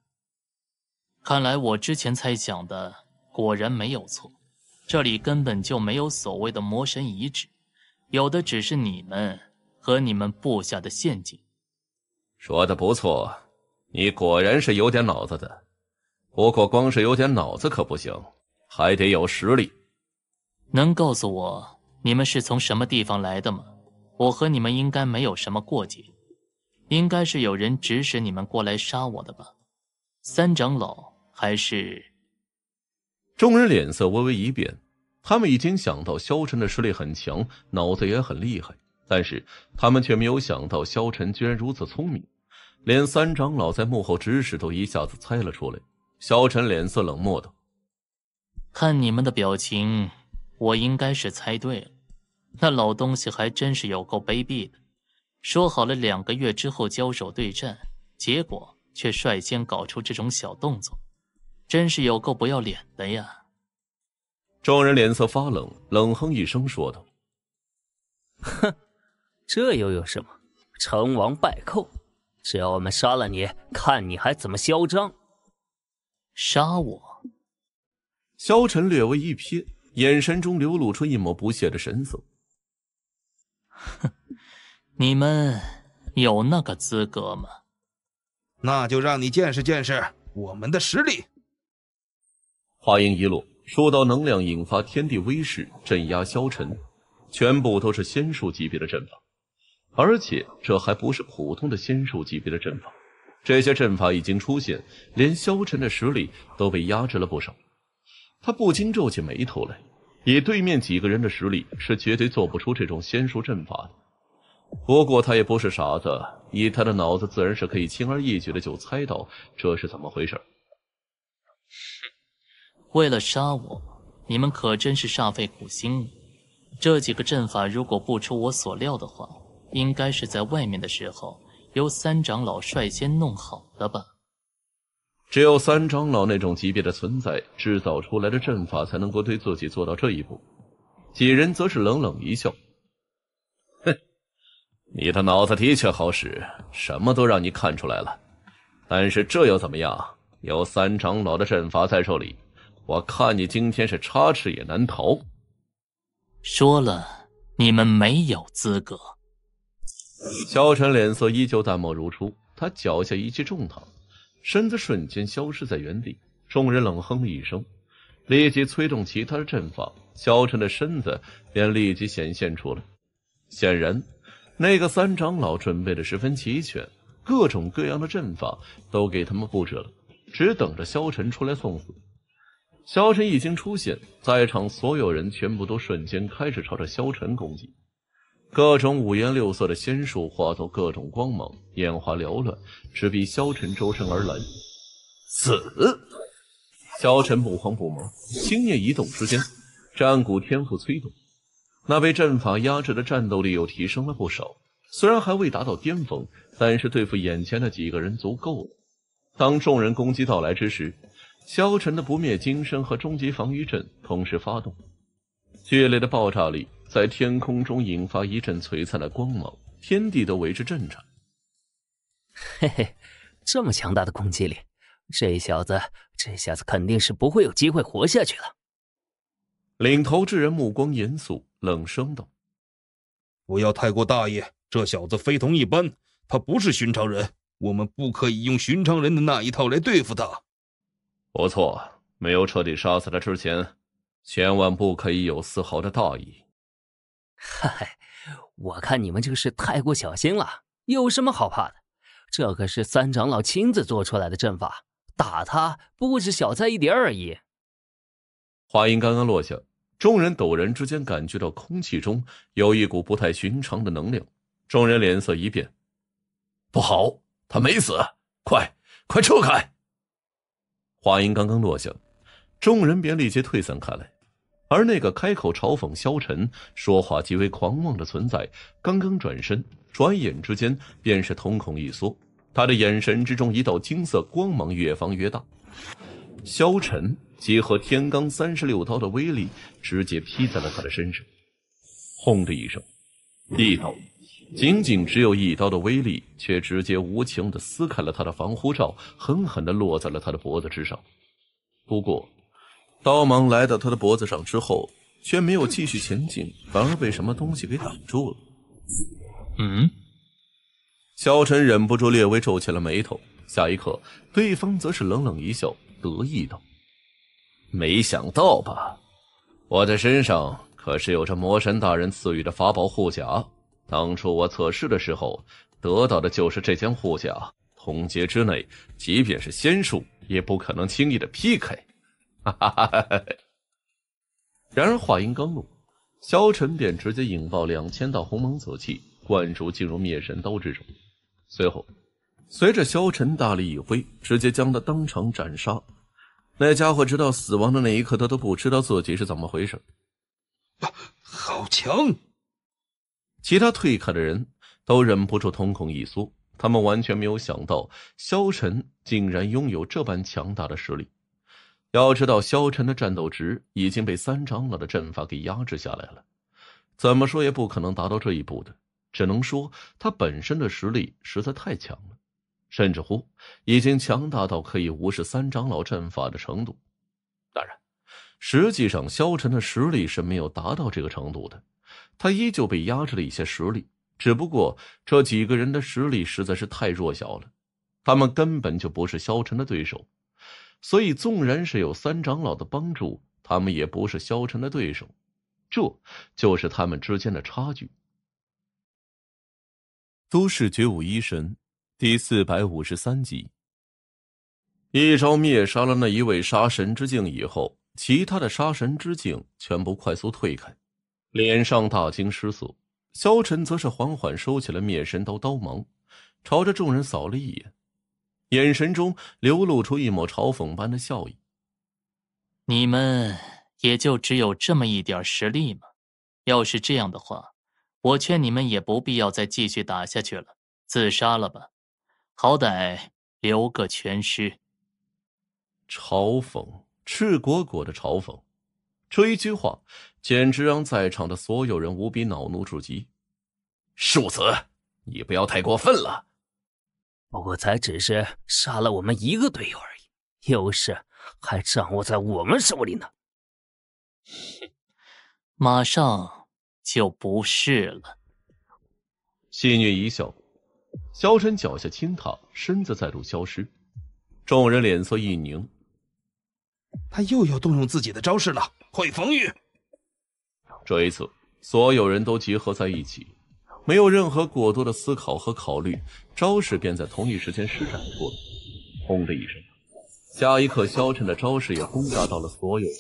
看来我之前猜想的果然没有错，这里根本就没有所谓的魔神遗址，有的只是你们和你们布下的陷阱。说的不错，你果然是有点脑子的。不过，光是有点脑子可不行，还得有实力。能告诉我你们是从什么地方来的吗？我和你们应该没有什么过节，应该是有人指使你们过来杀我的吧？三长老还是……众人脸色微微一变，他们已经想到萧晨的实力很强，脑子也很厉害，但是他们却没有想到萧晨居然如此聪明，连三长老在幕后指使都一下子猜了出来。萧晨脸色冷漠道：“看你们的表情，我应该是猜对了。那老东西还真是有够卑鄙的，说好了两个月之后交手对战，结果却率先搞出这种小动作，真是有够不要脸的呀！”众人脸色发冷，冷哼一声说道：“哼，这又有什么？成王败寇，只要我们杀了你，看你还怎么嚣张！”杀我！萧晨略微一瞥，眼神中流露出一抹不屑的神色。哼，你们有那个资格吗？那就让你见识见识我们的实力！话音一落，说到能量引发天地威势，镇压萧晨。全部都是仙术级别的阵法，而且这还不是普通的仙术级别的阵法。这些阵法已经出现，连萧晨的实力都被压制了不少。他不禁皱起眉头来。以对面几个人的实力，是绝对做不出这种仙术阵法的。不过他也不是傻子，以他的脑子，自然是可以轻而易举的就猜到这是怎么回事。为了杀我，你们可真是煞费苦心。这几个阵法，如果不出我所料的话，应该是在外面的时候。由三长老率先弄好了吧。只有三长老那种级别的存在制造出来的阵法，才能够对自己做到这一步。几人则是冷冷一笑：“哼，你的脑子的确好使，什么都让你看出来了。但是这又怎么样？有三长老的阵法在这里，我看你今天是插翅也难逃。”说了，你们没有资格。萧晨脸色依旧淡漠如初，他脚下一记重踏，身子瞬间消失在原地。众人冷哼了一声，立即催动其他的阵法，萧晨的身子便立即显现出来。显然，那个三长老准备的十分齐全，各种各样的阵法都给他们布置了，只等着萧晨出来送死。萧晨一经出现，在场所有人全部都瞬间开始朝着萧晨攻击。各种五颜六色的仙术化作各种光芒，眼花缭乱，直逼萧晨周身而来。死！萧晨不慌不忙，心念一动之间，战鼓天赋催动，那被阵法压制的战斗力又提升了不少。虽然还未达到巅峰，但是对付眼前的几个人足够了。当众人攻击到来之时，萧晨的不灭金身和终极防御阵同时发动，剧烈的爆炸力。在天空中引发一阵璀璨的光芒，天地都为之震颤。嘿嘿，这么强大的攻击力，这小子这下子肯定是不会有机会活下去了。领头之人目光严肃，冷声道：“不要太过大意，这小子非同一般，他不是寻常人，我们不可以用寻常人的那一套来对付他。”不错，没有彻底杀死他之前，千万不可以有丝毫的大意。哈哈，我看你们个是太过小心了，有什么好怕的？这可是三长老亲自做出来的阵法，打他不过是小菜一碟而已。话音刚刚落下，众人陡然之间感觉到空气中有一股不太寻常的能量，众人脸色一变，不好，他没死！快，快撤开！话音刚刚落下，众人便立即退散开来。而那个开口嘲讽萧晨、说话极为狂妄的存在，刚刚转身，转眼之间便是瞳孔一缩，他的眼神之中一道金色光芒越放越大。萧晨结合天罡三十六刀的威力，直接劈在了他的身上。轰的一声，一刀，仅仅只有一刀的威力，却直接无情地撕开了他的防护罩，狠狠地落在了他的脖子之上。不过，刀芒来到他的脖子上之后，却没有继续前进，反而被什么东西给挡住了。嗯，萧晨忍不住略微皱起了眉头。下一刻，对方则是冷冷一笑，得意道：“没想到吧？我的身上可是有着魔神大人赐予的法宝护甲。当初我测试的时候得到的就是这件护甲，同阶之内，即便是仙术也不可能轻易的劈开。”哈哈哈哈哈！然而话音刚落，萧晨便直接引爆两千道鸿蒙紫气，灌注进入灭神刀之中。随后，随着萧晨大力一挥，直接将他当场斩杀。那家伙直到死亡的那一刻，他都不知道自己是怎么回事。好强！其他退开的人都忍不住瞳孔一缩，他们完全没有想到萧晨竟然拥有这般强大的实力。要知道，萧晨的战斗值已经被三长老的阵法给压制下来了。怎么说也不可能达到这一步的，只能说他本身的实力实在太强了，甚至乎已经强大到可以无视三长老阵法的程度。当然，实际上萧晨的实力是没有达到这个程度的，他依旧被压制了一些实力。只不过这几个人的实力实在是太弱小了，他们根本就不是萧晨的对手。所以，纵然是有三长老的帮助，他们也不是萧晨的对手，这就是他们之间的差距。都市绝武医神第四百五十三集，一招灭杀了那一位杀神之境以后，其他的杀神之境全部快速退开，脸上大惊失色。萧晨则是缓缓收起了灭神刀，刀芒朝着众人扫了一眼。眼神中流露出一抹嘲讽般的笑意。你们也就只有这么一点实力吗？要是这样的话，我劝你们也不必要再继续打下去了，自杀了吧，好歹留个全尸。嘲讽，赤果果的嘲讽，这一句话简直让在场的所有人无比恼怒至极。庶子，你不要太过分了。不过才只是杀了我们一个队友而已，优势还掌握在我们手里呢。哼，马上就不是了。戏谑一笑，萧晨脚下轻踏，身子再度消失。众人脸色一凝，他又要动用自己的招式了。会防雨，这一次，所有人都集合在一起。没有任何过多的思考和考虑，招式便在同一时间施展过了。轰的一声，下一刻，萧晨的招式也轰炸到了所有人。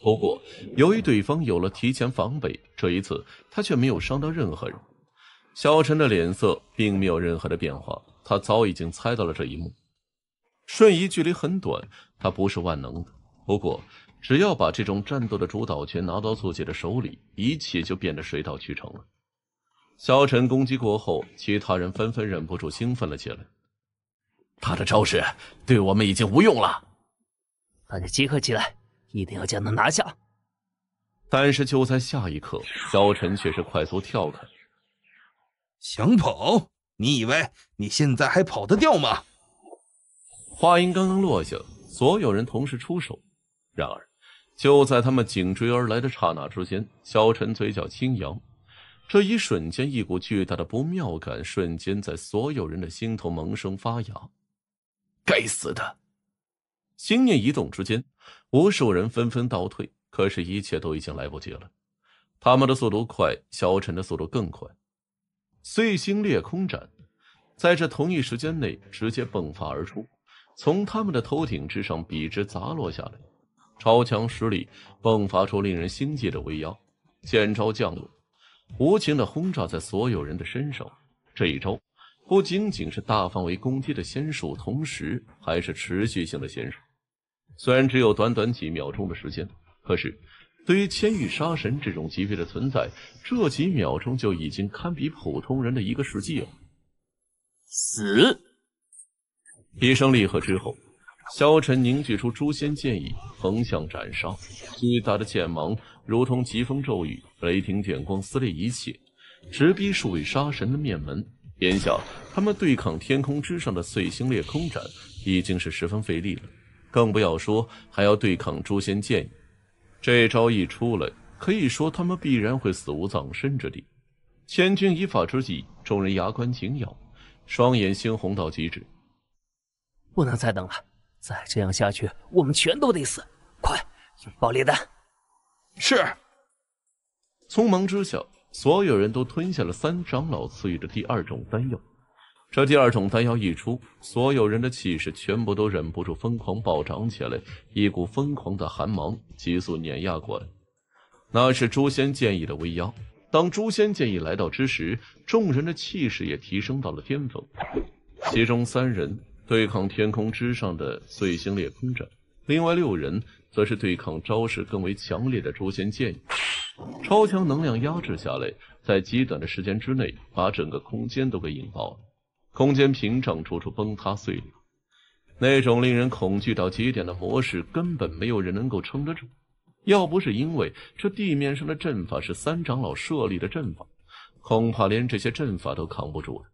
不过，由于对方有了提前防备，这一次他却没有伤到任何人。萧晨的脸色并没有任何的变化，他早已经猜到了这一幕。瞬移距离很短，他不是万能的。不过，只要把这种战斗的主导权拿到自己的手里，一切就变得水到渠成了。萧晨攻击过后，其他人纷纷忍不住兴奋了起来。他的招式对我们已经无用了，大家集合起来，一定要将他拿下。但是就在下一刻，萧晨却是快速跳开。想跑？你以为你现在还跑得掉吗？话音刚刚落下，所有人同时出手。然而就在他们紧追而来的刹那之间，萧晨嘴角轻扬。这一瞬间，一股巨大的不妙感瞬间在所有人的心头萌生发芽。该死的！心念一动之间，无数人纷纷倒退。可是，一切都已经来不及了。他们的速度快，消沉的速度更快。碎星裂空斩在这同一时间内直接迸发而出，从他们的头顶之上笔直砸落下来。超强实力迸发出令人心悸的威压，剑招降落。无情的轰炸在所有人的身上。这一招不仅仅是大范围攻击的仙术，同时还是持续性的仙术。虽然只有短短几秒钟的时间，可是对于千域杀神这种级别的存在，这几秒钟就已经堪比普通人的一个世纪了。死！一声厉喝之后，萧晨凝聚出诛仙剑意，横向斩杀，巨大的剑芒如同疾风骤雨。雷霆电光撕裂一切，直逼数位杀神的面门。眼下他们对抗天空之上的碎星裂空斩已经是十分费力了，更不要说还要对抗诛仙剑。这招一出来，可以说他们必然会死无葬身之地。千钧一发之际，众人牙关紧咬，双眼猩红到极致。不能再等了，再这样下去，我们全都得死！快，爆裂丹！是。匆忙之下，所有人都吞下了三长老赐予的第二种丹药。这第二种丹药一出，所有人的气势全部都忍不住疯狂暴涨起来，一股疯狂的寒芒急速碾压过来。那是诛仙剑意的威压。当诛仙剑意来到之时，众人的气势也提升到了巅峰。其中三人对抗天空之上的碎星裂空者，另外六人则是对抗招式更为强烈的诛仙剑意。超强能量压制下来，在极短的时间之内，把整个空间都给引爆了。空间屏障处处崩塌碎裂，那种令人恐惧到极点的模式，根本没有人能够撑得住。要不是因为这地面上的阵法是三长老设立的阵法，恐怕连这些阵法都扛不住了。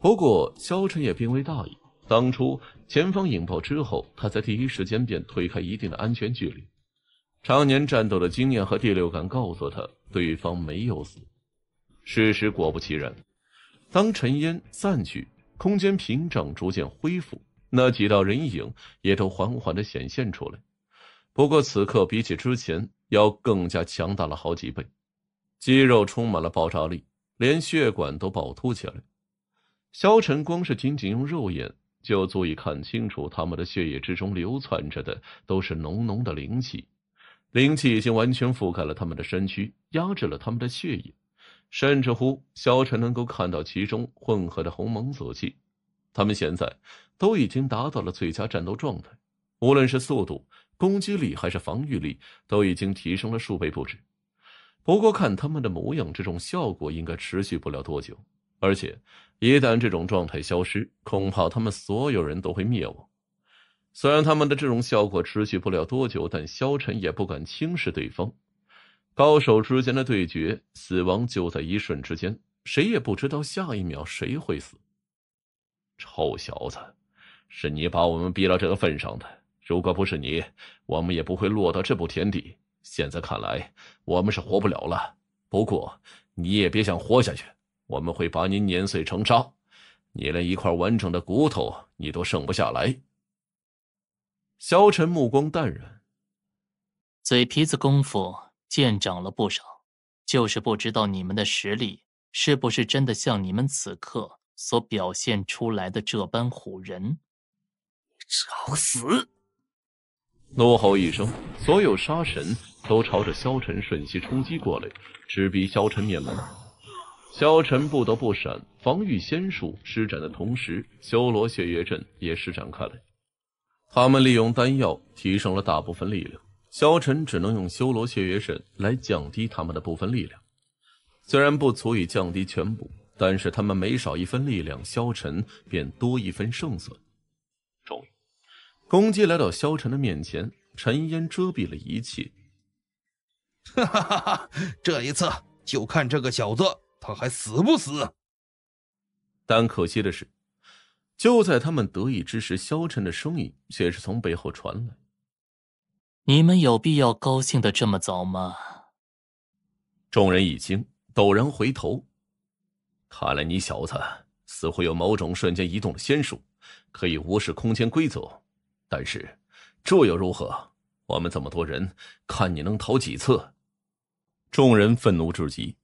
不过萧晨也并未大意，当初前方引爆之后，他在第一时间便推开一定的安全距离。常年战斗的经验和第六感告诉他，对方没有死。事实果不其然，当尘烟散去，空间屏障逐渐恢复，那几道人影也都缓缓的显现出来。不过此刻比起之前，要更加强大了好几倍，肌肉充满了爆炸力，连血管都暴突起来。萧晨光是仅仅用肉眼就足以看清楚，他们的血液之中流窜着的都是浓浓的灵气。灵气已经完全覆盖了他们的身躯，压制了他们的血液，甚至乎萧晨能够看到其中混合的鸿蒙所气。他们现在都已经达到了最佳战斗状态，无论是速度、攻击力还是防御力，都已经提升了数倍不止。不过看他们的模样，这种效果应该持续不了多久。而且一旦这种状态消失，恐怕他们所有人都会灭亡。虽然他们的这种效果持续不了多久，但萧晨也不敢轻视对方。高手之间的对决，死亡就在一瞬之间，谁也不知道下一秒谁会死。臭小子，是你把我们逼到这个份上的。如果不是你，我们也不会落到这步田地。现在看来，我们是活不了了。不过你也别想活下去，我们会把你碾碎成渣，你连一块完整的骨头你都剩不下来。萧晨目光淡然，嘴皮子功夫见长了不少，就是不知道你们的实力是不是真的像你们此刻所表现出来的这般唬人。找死！怒吼一声，所有杀神都朝着萧晨瞬息冲击过来，直逼萧晨面门。萧晨不得不闪，防御仙术施展的同时，修罗血月阵也施展开来。他们利用丹药提升了大部分力量，萧晨只能用修罗血月神来降低他们的部分力量。虽然不足以降低全部，但是他们每少一分力量，萧晨便多一分胜算。终于，攻击来到萧晨的面前，尘烟遮蔽了一切。哈哈哈！这一次就看这个小子他还死不死。但可惜的是。就在他们得意之时，萧晨的声音却是从背后传来：“你们有必要高兴的这么早吗？”众人一惊，陡然回头。看来你小子似乎有某种瞬间移动的仙术，可以无视空间规则。但是，这又如何？我们这么多人，看你能逃几次？众人愤怒至极，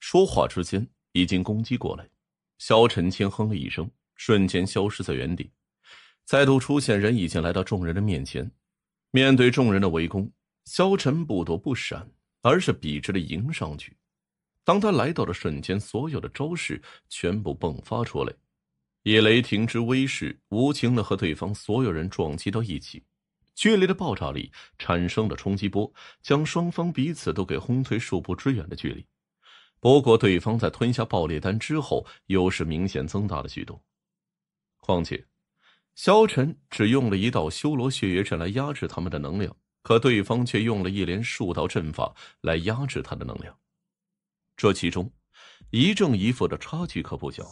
说话之间已经攻击过来。萧晨轻哼了一声。瞬间消失在原地，再度出现，人已经来到众人的面前。面对众人的围攻，萧晨不躲不闪，而是笔直的迎上去。当他来到的瞬间，所有的招式全部迸发出来，以雷霆之威势，无情的和对方所有人撞击到一起。剧烈的爆炸力产生了冲击波，将双方彼此都给轰退数步之远的距离。不过，对方在吞下爆裂丹之后，优势明显增大了许多。况且，萧晨只用了一道修罗血月阵来压制他们的能量，可对方却用了一连数道阵法来压制他的能量，这其中一正一负的差距可不小。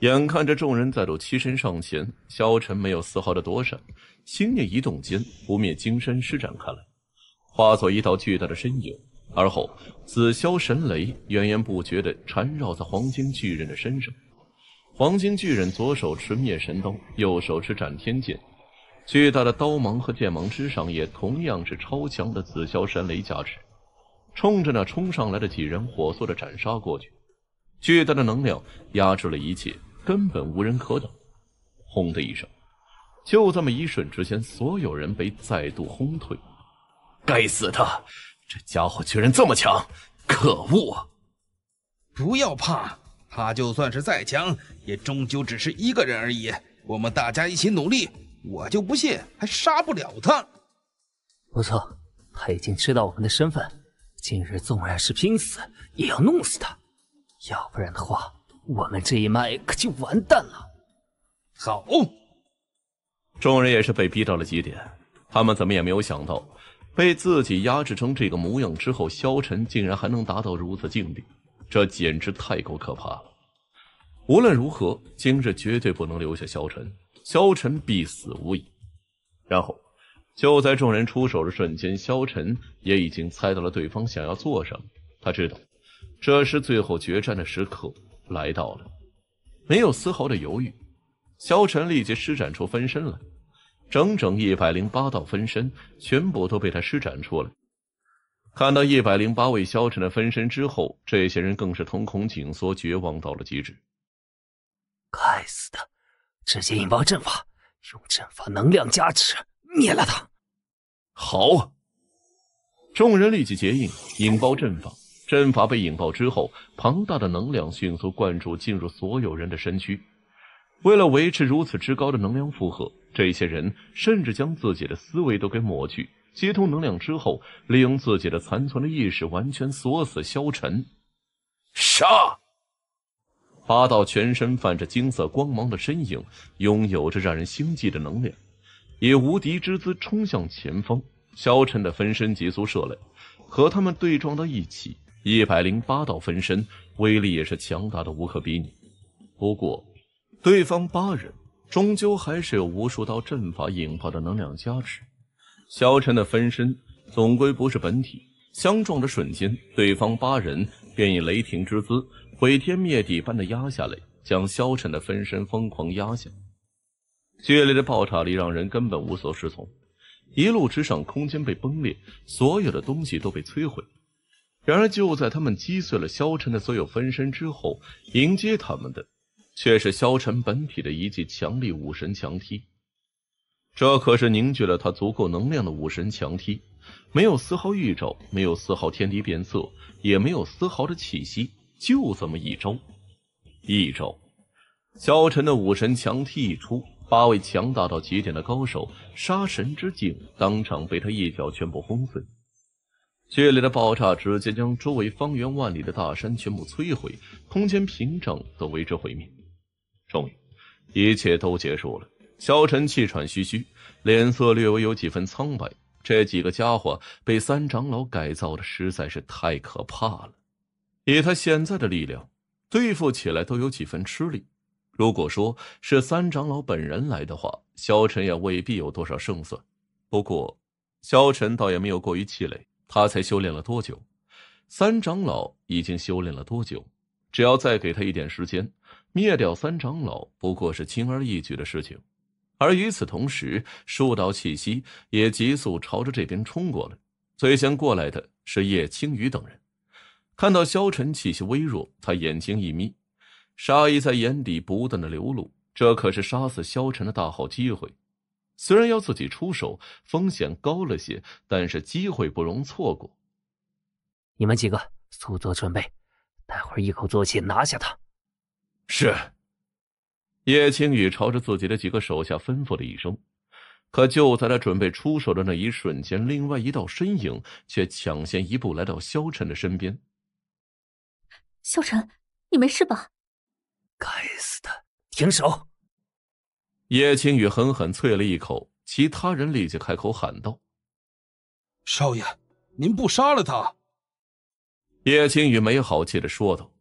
眼看着众人再度欺身上前，萧晨没有丝毫的躲闪，心念一动间，不灭金身施展开来，化作一道巨大的身影，而后紫霄神雷源源不绝的缠绕在黄金巨人的身上。黄金巨人左手持灭神刀，右手持斩天剑，巨大的刀芒和剑芒之上，也同样是超强的紫霄神雷加持，冲着那冲上来的几人火速的斩杀过去，巨大的能量压制了一切，根本无人可挡。轰的一声，就这么一瞬之间，所有人被再度轰退。该死的，这家伙居然这么强，可恶！不要怕。他就算是再强，也终究只是一个人而已。我们大家一起努力，我就不信还杀不了他。不错，他已经知道我们的身份。今日纵然是拼死，也要弄死他，要不然的话，我们这一脉可就完蛋了。好，众人也是被逼到了极点。他们怎么也没有想到，被自己压制成这个模样之后，萧晨竟然还能达到如此境地。这简直太过可怕了！无论如何，今日绝对不能留下萧晨，萧晨必死无疑。然后，就在众人出手的瞬间，萧晨也已经猜到了对方想要做什么。他知道，这是最后决战的时刻来到了。没有丝毫的犹豫，萧晨立即施展出分身来，整整一百零八道分身全部都被他施展出来。看到一百零八位消沉的分身之后，这些人更是瞳孔紧缩，绝望到了极致。该死的！直接引爆阵法，用阵法能量加持灭了他！好，众人立即结印引爆阵法。阵法被引爆之后，庞大的能量迅速灌注进入所有人的身躯。为了维持如此之高的能量负荷，这些人甚至将自己的思维都给抹去。接通能量之后，利用自己的残存的意识，完全锁死萧晨。杀！八道全身泛着金色光芒的身影，拥有着让人心悸的能量，以无敌之姿冲向前方。萧晨的分身急速射来，和他们对撞到一起。一百零八道分身，威力也是强大的无可比拟。不过，对方八人终究还是有无数道阵法引爆的能量加持。萧晨的分身总归不是本体，相撞的瞬间，对方八人便以雷霆之姿，毁天灭地般的压下来，将萧晨的分身疯狂压下。剧烈的爆炸力让人根本无所适从，一路之上，空间被崩裂，所有的东西都被摧毁。然而就在他们击碎了萧晨的所有分身之后，迎接他们的却是萧晨本体的一记强力武神强踢。这可是凝聚了他足够能量的武神强踢，没有丝毫预兆，没有丝毫天地变色，也没有丝毫的气息，就这么一招。一招，萧晨的武神强踢一出，八位强大到极点的高手杀神之境当场被他一脚全部轰碎，剧烈的爆炸直接将周围方圆万里的大山全部摧毁，空间屏障都为之毁灭。终于，一切都结束了。萧晨气喘吁吁，脸色略微有几分苍白。这几个家伙被三长老改造的实在是太可怕了，以他现在的力量，对付起来都有几分吃力。如果说是三长老本人来的话，萧晨也未必有多少胜算。不过，萧晨倒也没有过于气馁。他才修炼了多久？三长老已经修炼了多久？只要再给他一点时间，灭掉三长老不过是轻而易举的事情。而与此同时，数道气息也急速朝着这边冲过来。最先过来的是叶青雨等人，看到萧晨气息微弱，他眼睛一眯，杀意在眼底不断的流露。这可是杀死萧晨的大好机会，虽然要自己出手，风险高了些，但是机会不容错过。你们几个速做准备，待会儿一口作气拿下他。是。叶青雨朝着自己的几个手下吩咐了一声，可就在他准备出手的那一瞬间，另外一道身影却抢先一步来到萧晨的身边。萧晨，你没事吧？该死的，停手！叶青雨狠狠啐了一口，其他人立即开口喊道：“少爷，您不杀了他？”叶青雨没好气的说道：“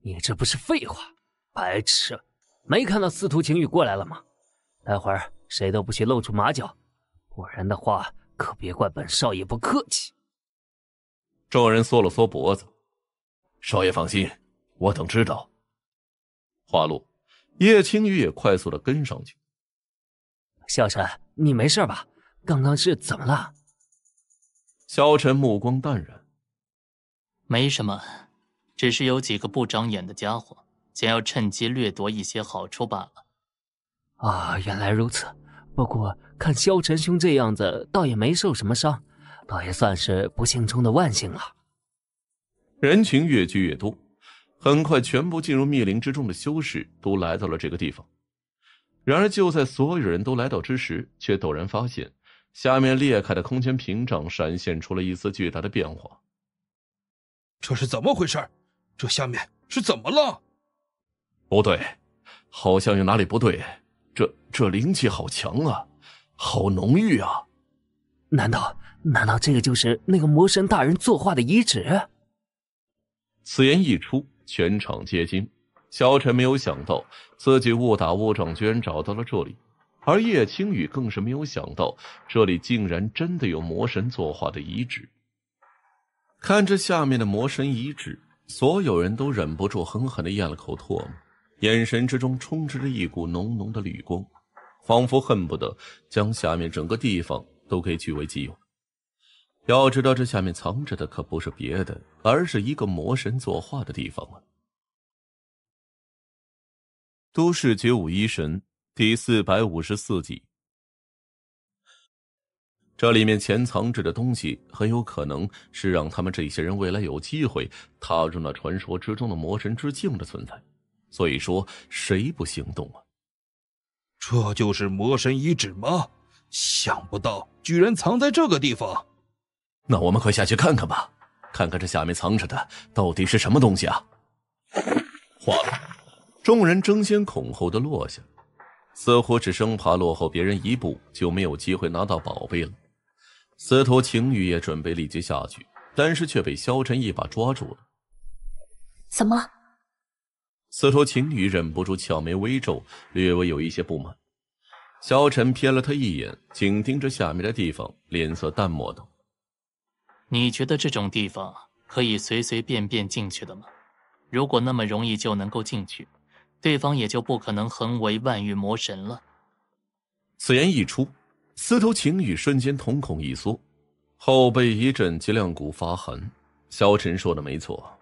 你这不是废话？”白痴，没看到司徒晴雨过来了吗？待会儿谁都不许露出马脚，不然的话可别怪本少爷不客气。众人缩了缩脖子。少爷放心，我等知道。花露、叶青雨也快速的跟上去。萧晨，你没事吧？刚刚是怎么了？萧晨目光淡然，没什么，只是有几个不长眼的家伙。想要趁机掠夺一些好处罢了。啊，原来如此。不过看萧晨兄这样子，倒也没受什么伤，倒也算是不幸中的万幸了。人群越聚越多，很快，全部进入密林之中的修士都来到了这个地方。然而，就在所有人都来到之时，却陡然发现，下面裂开的空间屏障闪现出了一丝巨大的变化。这是怎么回事？这下面是怎么了？不对，好像有哪里不对。这这灵气好强啊，好浓郁啊！难道难道这个就是那个魔神大人作画的遗址？此言一出，全场皆惊。小陈没有想到自己误打误撞居然找到了这里，而叶青雨更是没有想到这里竟然真的有魔神作画的遗址。看着下面的魔神遗址，所有人都忍不住狠狠的咽了口唾沫。眼神之中充斥着一股浓浓的绿光，仿佛恨不得将下面整个地方都给据为己有。要知道，这下面藏着的可不是别的，而是一个魔神作画的地方啊！《都市绝武一神第四百五十四集，这里面潜藏着的东西，很有可能是让他们这些人未来有机会踏入那传说之中的魔神之境的存在。所以说，谁不行动啊？这就是魔神遗址吗？想不到居然藏在这个地方，那我们快下去看看吧，看看这下面藏着的到底是什么东西啊！哗，众人争先恐后的落下，似乎只生怕落后别人一步就没有机会拿到宝贝了。司徒晴雨也准备立即下去，但是却被萧晨一把抓住了。怎么？司徒情雨忍不住俏眉微皱，略微有一些不满。萧晨瞥了他一眼，紧盯着下面的地方，脸色淡漠道：“你觉得这种地方可以随随便便进去的吗？如果那么容易就能够进去，对方也就不可能横为万域魔神了。”此言一出，司徒情雨瞬间瞳孔一缩，后背一阵脊梁骨发寒。萧晨说的没错。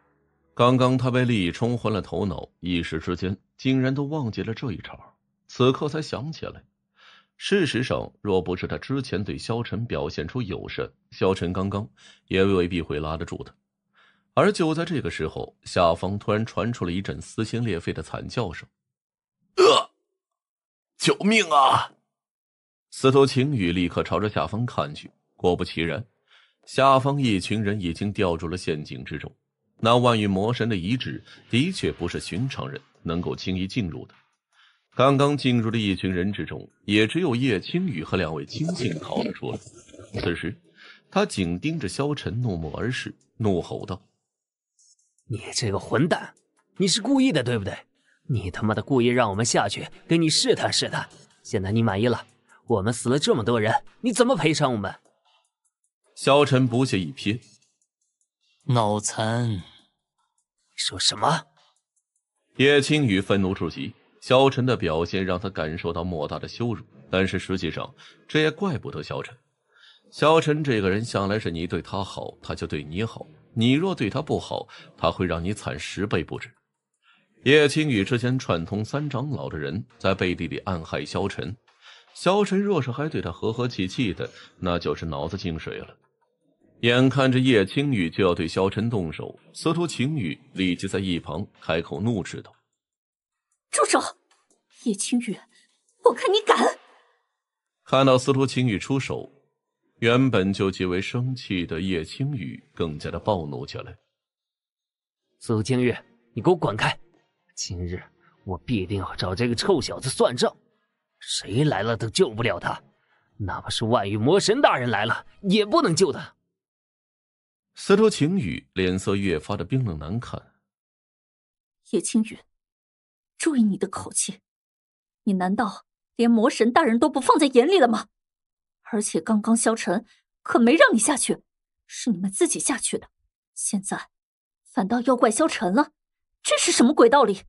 刚刚他被利益冲昏了头脑，一时之间竟然都忘记了这一茬。此刻才想起来，事实上，若不是他之前对萧晨表现出友善，萧晨刚刚也未必会拉得住他。而就在这个时候，下方突然传出了一阵撕心裂肺的惨叫声：“呃，救命啊！”司徒晴雨立刻朝着下方看去，果不其然，下方一群人已经掉入了陷阱之中。那万域魔神的遗址的确不是寻常人能够轻易进入的。刚刚进入的一群人之中，也只有叶青雨和两位亲信逃了出来。此时，他紧盯着萧晨，怒目而视，怒吼道：“你这个混蛋，你是故意的对不对？你他妈的故意让我们下去，给你试探试探。现在你满意了？我们死了这么多人，你怎么赔偿我们？”萧晨不屑一瞥：“脑残。”说什么？叶青雨愤怒至极，萧晨的表现让他感受到莫大的羞辱。但是实际上，这也怪不得萧晨。萧晨这个人，向来是你对他好，他就对你好；你若对他不好，他会让你惨十倍不止。叶青雨之前串通三长老的人，在背地里暗害萧晨。萧晨若是还对他和和气气的，那就是脑子进水了。眼看着叶青雨就要对萧晨动手，司徒晴雨立即在一旁开口怒斥道：“住手！叶青雨，我看你敢！”看到司徒晴雨出手，原本就极为生气的叶青雨更加的暴怒起来。“司徒晴雨，你给我滚开！今日我必定要找这个臭小子算账！谁来了都救不了他，哪怕是万域魔神大人来了也不能救他！”司徒晴雨脸色越发的冰冷难看。叶青雨，注意你的口气，你难道连魔神大人都不放在眼里了吗？而且刚刚萧晨可没让你下去，是你们自己下去的，现在反倒要怪萧晨了，这是什么鬼道理？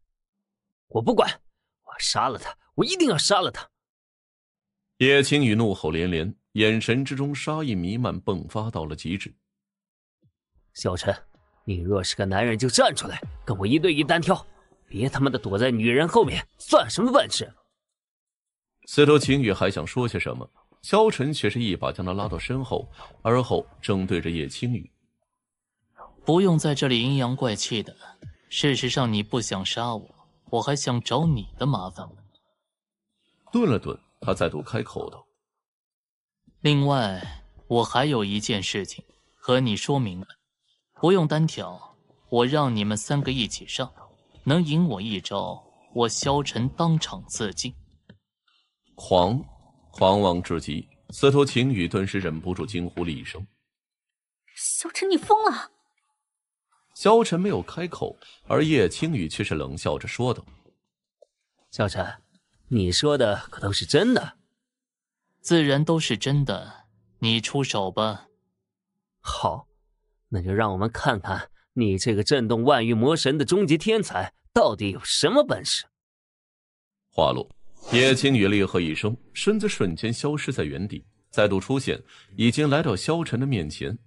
我不管，我杀了他，我一定要杀了他！叶青雨怒吼连连，眼神之中杀意弥漫，迸发到了极致。小陈，你若是个男人，就站出来跟我一对一单挑，别他妈的躲在女人后面，算什么本事？司徒秦雨还想说些什么，萧晨却是一把将他拉到身后，而后正对着叶青雨：“不用在这里阴阳怪气的。事实上，你不想杀我，我还想找你的麻烦。”顿了顿，他再度开口道：“另外，我还有一件事情和你说明。”不用单挑，我让你们三个一起上，能赢我一招，我萧晨当场自尽。狂，狂妄至极！司徒晴雨顿时忍不住惊呼了一声：“萧晨，你疯了！”萧晨没有开口，而叶青雨却是冷笑着说道：“萧晨，你说的可都是真的？自然都是真的。你出手吧。”好。那就让我们看看你这个震动万域魔神的终极天才到底有什么本事。话落，叶青雨厉喝一声，身子瞬间消失在原地，再度出现，已经来到萧晨的面前。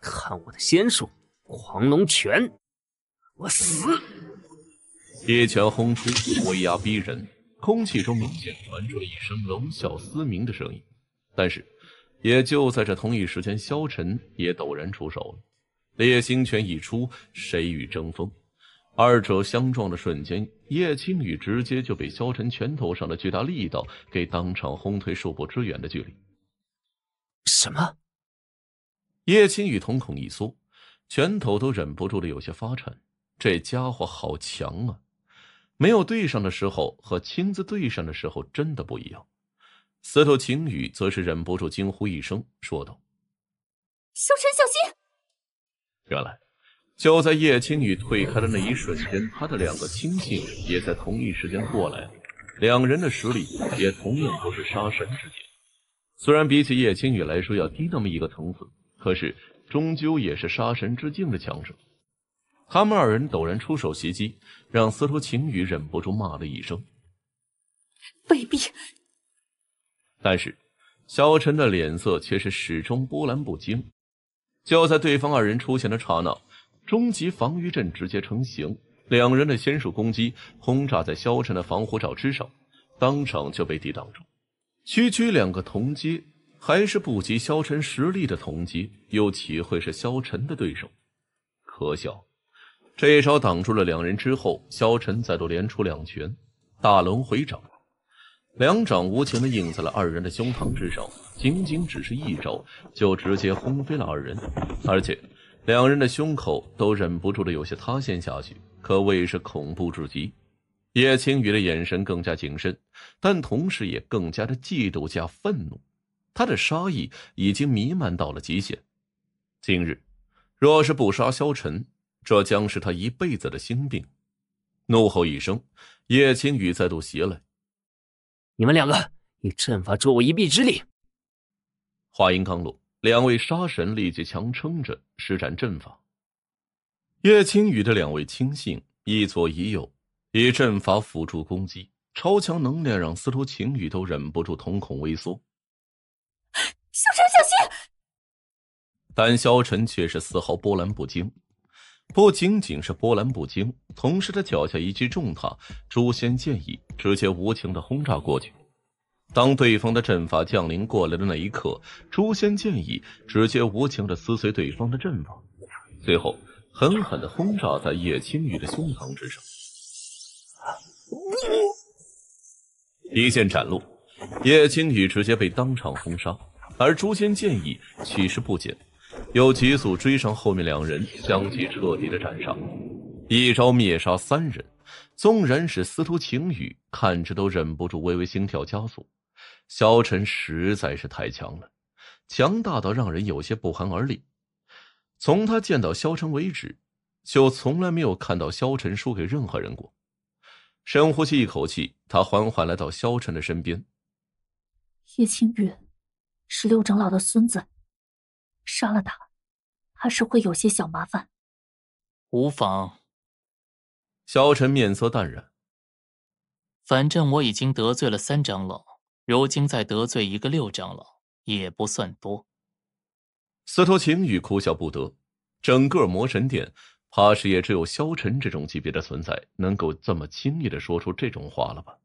看我的仙术，狂龙拳！我死！一拳轰出，威压逼人，空气中明显传出一声龙啸嘶鸣的声音，但是。也就在这同一时间，萧晨也陡然出手了。烈星拳一出，谁与争锋？二者相撞的瞬间，叶青雨直接就被萧晨拳头上的巨大力道给当场轰退数步之远的距离。什么？叶青雨瞳孔一缩，拳头都忍不住的有些发颤。这家伙好强啊！没有对上的时候和亲自对上的时候真的不一样。司徒晴雨则是忍不住惊呼一声，说道：“小陈，小心！”原来，就在叶青雨退开的那一瞬间，他的两个亲信也在同一时间过来了。两人的实力也同样都是杀神之境，虽然比起叶青雨来说要低那么一个层次，可是终究也是杀神之境的强者。他们二人陡然出手袭击，让司徒晴雨忍不住骂了一声：“卑鄙！”但是，萧晨的脸色却是始终波澜不惊。就在对方二人出现的刹那，终极防御阵直接成型，两人的仙术攻击轰炸在萧晨的防护罩之上，当场就被抵挡住。区区两个同阶，还是不及萧晨实力的同阶，又岂会是萧晨的对手？可笑！这一招挡住了两人之后，萧晨再度连出两拳，大轮回掌。两掌无情的印在了二人的胸膛之上，仅仅只是一招，就直接轰飞了二人，而且两人的胸口都忍不住的有些塌陷下去，可谓是恐怖至极。叶轻雨的眼神更加谨慎，但同时也更加的嫉妒加愤怒，他的杀意已经弥漫到了极限。今日若是不杀萧晨，这将是他一辈子的心病。怒吼一声，叶清雨再度袭来。你们两个以阵法助我一臂之力。话音刚落，两位杀神立即强撑着施展阵法。叶青雨的两位亲信一左一右，以阵法辅助攻击，超强能量让司徒晴雨都忍不住瞳孔微缩。萧晨，小心！但萧晨却是丝毫波澜不惊。不仅仅是波澜不惊，同时他脚下一记重踏，诛仙剑意直接无情的轰炸过去。当对方的阵法降临过来的那一刻，诛仙剑意直接无情的撕碎对方的阵法，随后狠狠的轰炸在叶青雨的胸膛之上。一剑斩落，叶青雨直接被当场轰杀，而诛仙剑意岂是不减？又急速追上后面两人，将其彻底的斩杀，一招灭杀三人。纵然是司徒晴雨，看着都忍不住微微心跳加速。萧晨实在是太强了，强大到让人有些不寒而栗。从他见到萧晨为止，就从来没有看到萧晨输给任何人过。深呼吸一口气，他缓缓来到萧晨的身边。叶青雨，是六长老的孙子。杀了他，怕是会有些小麻烦。无妨。萧晨面色淡然，反正我已经得罪了三长老，如今再得罪一个六长老，也不算多。司徒晴雨哭笑不得，整个魔神殿，怕是也只有萧晨这种级别的存在，能够这么轻易的说出这种话了吧？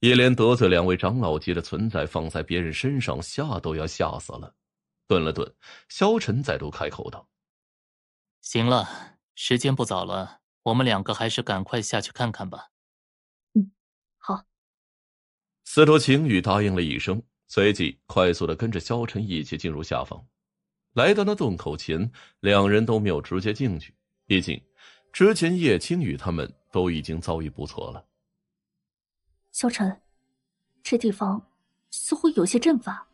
一连得罪两位长老级的存在，放在别人身上，吓都要吓死了。顿了顿，萧晨再度开口道：“行了，时间不早了，我们两个还是赶快下去看看吧。”“嗯，好。”司徒晴雨答应了一声，随即快速的跟着萧晨一起进入下方。来到那洞口前，两人都没有直接进去，毕竟之前叶青雨他们都已经遭遇不测了。萧晨，这地方似乎有些阵法，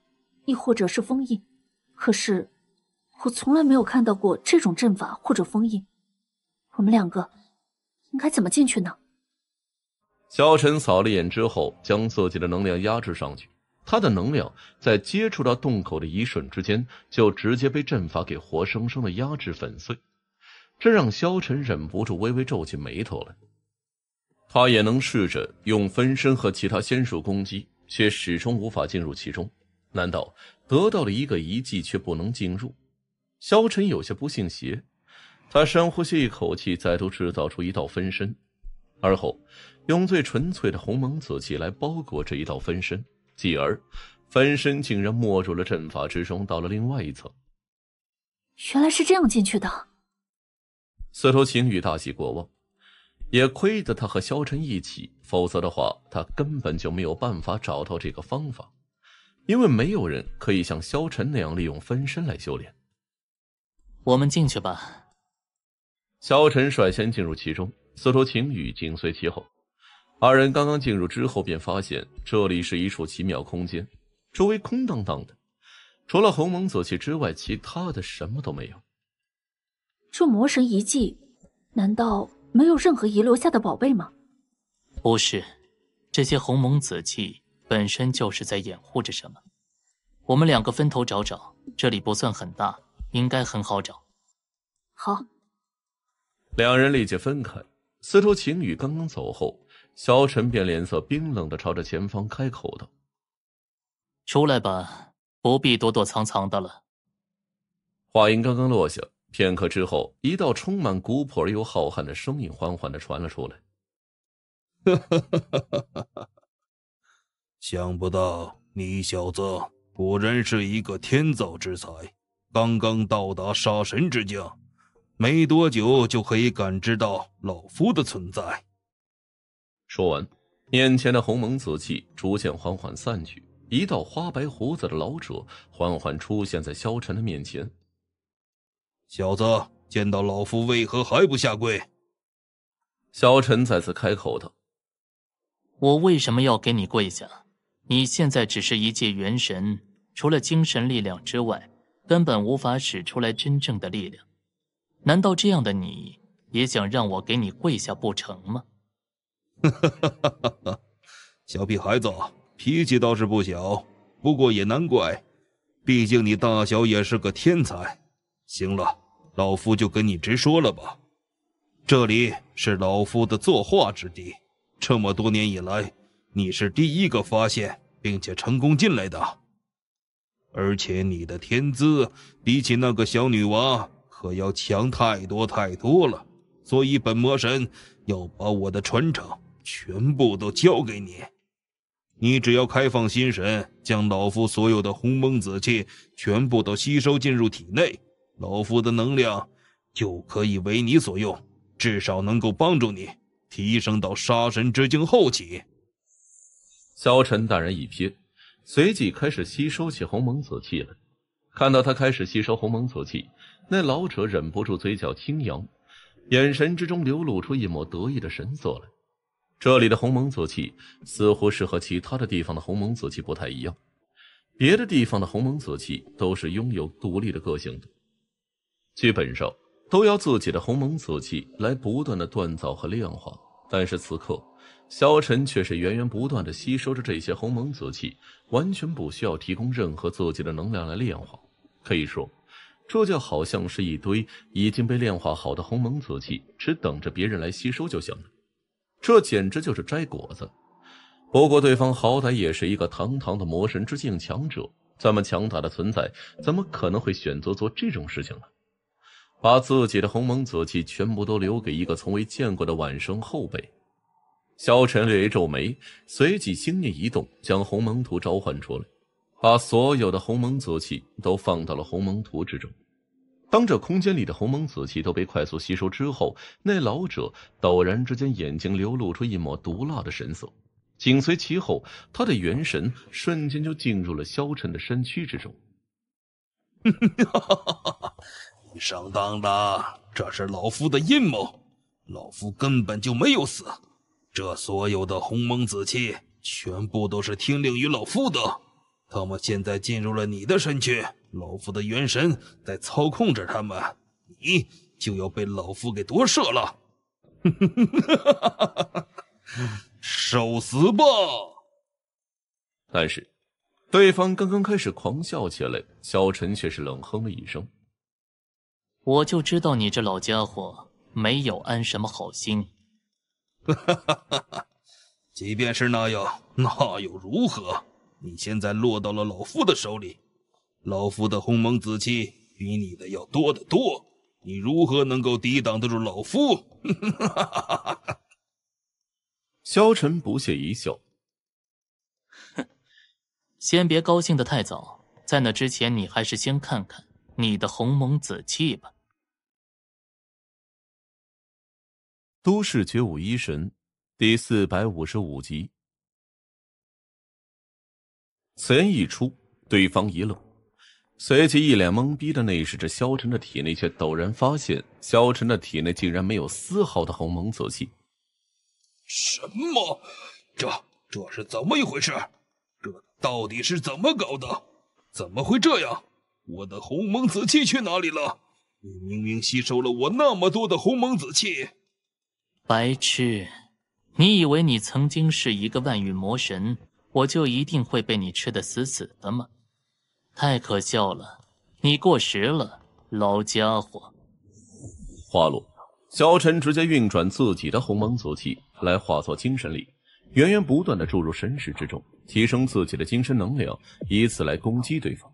亦或者是封印。可是，我从来没有看到过这种阵法或者封印。我们两个应该怎么进去呢？萧晨扫了眼之后，将自己的能量压制上去。他的能量在接触到洞口的一瞬之间，就直接被阵法给活生生的压制粉碎。这让萧晨忍不住微微皱起眉头来。他也能试着用分身和其他仙术攻击，却始终无法进入其中。难道？得到了一个遗迹，却不能进入。萧晨有些不信邪，他深呼吸一口气，再度制造出一道分身，而后用最纯粹的鸿蒙紫气来包裹这一道分身，继而分身竟然没入了阵法之中，到了另外一层。原来是这样进去的。司徒晴雨大喜过望，也亏得他和萧晨一起，否则的话，他根本就没有办法找到这个方法。因为没有人可以像萧晨那样利用分身来修炼。我们进去吧。萧晨率先进入其中，司徒晴雨紧随其后。二人刚刚进入之后，便发现这里是一处奇妙空间，周围空荡荡的，除了鸿蒙紫气之外，其他的什么都没有。这魔神遗迹，难道没有任何遗留下的宝贝吗？不是，这些鸿蒙紫气。本身就是在掩护着什么，我们两个分头找找，这里不算很大，应该很好找。好，两人立即分开。司徒晴雨刚刚走后，萧晨便脸色冰冷的朝着前方开口道：“出来吧，不必躲躲藏藏的了。”话音刚刚落下，片刻之后，一道充满古朴而又浩瀚的声音缓缓的传了出来：“哈哈哈哈哈哈！”想不到你小子果然是一个天造之才，刚刚到达杀神之境，没多久就可以感知到老夫的存在。说完，面前的鸿蒙紫气逐渐缓缓散去，一道花白胡子的老者缓缓出现在萧晨的面前。小子，见到老夫为何还不下跪？萧晨再次开口道：“我为什么要给你跪下？”你现在只是一介元神，除了精神力量之外，根本无法使出来真正的力量。难道这样的你也想让我给你跪下不成吗？哈哈哈哈哈！小屁孩子，脾气倒是不小。不过也难怪，毕竟你大小也是个天才。行了，老夫就跟你直说了吧。这里是老夫的作画之地，这么多年以来。你是第一个发现并且成功进来的，而且你的天资比起那个小女娃可要强太多太多了，所以本魔神要把我的传承全部都交给你。你只要开放心神，将老夫所有的鸿蒙紫气全部都吸收进入体内，老夫的能量就可以为你所用，至少能够帮助你提升到杀神之境后期。萧晨淡然一瞥，随即开始吸收起鸿蒙紫气来。看到他开始吸收鸿蒙紫气，那老者忍不住嘴角轻扬，眼神之中流露出一抹得意的神色来。这里的鸿蒙紫气似乎是和其他的地方的鸿蒙紫气不太一样，别的地方的鸿蒙紫气都是拥有独立的个性的，基本上都要自己的鸿蒙紫气来不断的锻造和炼化，但是此刻。萧晨却是源源不断的吸收着这些鸿蒙紫气，完全不需要提供任何自己的能量来炼化。可以说，这就好像是一堆已经被炼化好的鸿蒙紫气，只等着别人来吸收就行了。这简直就是摘果子。不过对方好歹也是一个堂堂的魔神之境强者，这么强大的存在，怎么可能会选择做这种事情呢？把自己的鸿蒙紫气全部都留给一个从未见过的晚生后辈？萧晨略微皱眉，随即心念一动，将鸿蒙图召唤出来，把所有的鸿蒙紫气都放到了鸿蒙图之中。当这空间里的鸿蒙紫气都被快速吸收之后，那老者陡然之间眼睛流露出一抹毒辣的神色。紧随其后，他的元神瞬间就进入了萧晨的身躯之中。你上当了，这是老夫的阴谋，老夫根本就没有死。这所有的鸿蒙紫气全部都是听令于老夫的，他们现在进入了你的身躯，老夫的元神在操控着他们，你就要被老夫给夺舍了，受死吧！但是，对方刚刚开始狂笑起来，小陈却是冷哼了一声：“我就知道你这老家伙没有安什么好心。”哈，即便是那样，那又如何？你现在落到了老夫的手里，老夫的鸿蒙紫气比你的要多得多，你如何能够抵挡得住老夫？哈，萧晨不屑一笑，哼，先别高兴的太早，在那之前，你还是先看看你的鸿蒙紫气吧。都市绝武一神第四百五十五集。此言一出，对方一愣，随即一脸懵逼的内视着。萧晨的体内却陡然发现，萧晨的体内竟然没有丝毫的鸿蒙紫气！什么？这这是怎么一回事？这到底是怎么搞的？怎么会这样？我的鸿蒙紫气去哪里了？你明明吸收了我那么多的鸿蒙紫气！白痴，你以为你曾经是一个万域魔神，我就一定会被你吃得死死的吗？太可笑了，你过时了，老家伙。话落，萧晨直接运转自己的鸿蒙祖气来化作精神力，源源不断的注入神识之中，提升自己的精神能量，以此来攻击对方。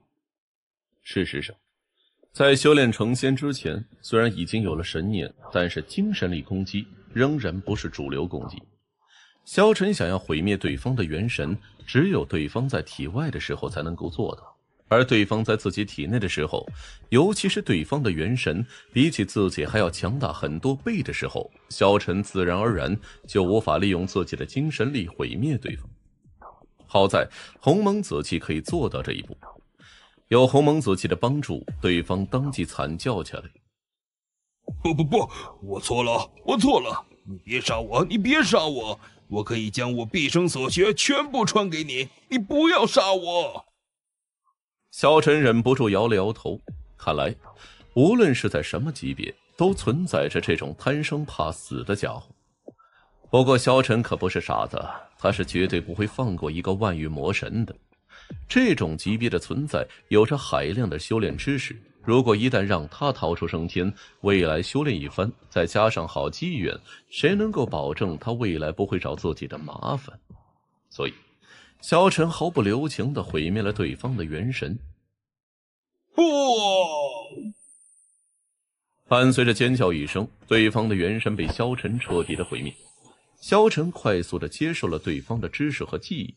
事实上，在修炼成仙之前，虽然已经有了神念，但是精神力攻击。仍然不是主流攻击。萧晨想要毁灭对方的元神，只有对方在体外的时候才能够做到。而对方在自己体内的时候，尤其是对方的元神比起自己还要强大很多倍的时候，萧晨自然而然就无法利用自己的精神力毁灭对方。好在鸿蒙紫气可以做到这一步，有鸿蒙紫气的帮助，对方当即惨叫起来：“不不不，我错了，我错了！”你别杀我！你别杀我！我可以将我毕生所学全部传给你。你不要杀我！萧晨忍不住摇了摇头。看来，无论是在什么级别，都存在着这种贪生怕死的家伙。不过，萧晨可不是傻子，他是绝对不会放过一个万域魔神的。这种级别的存在，有着海量的修炼知识。如果一旦让他逃出升天，未来修炼一番，再加上好机缘，谁能够保证他未来不会找自己的麻烦？所以，萧晨毫不留情的毁灭了对方的元神。不，伴随着尖叫一声，对方的元神被萧晨彻底的毁灭。萧晨快速的接受了对方的知识和记忆。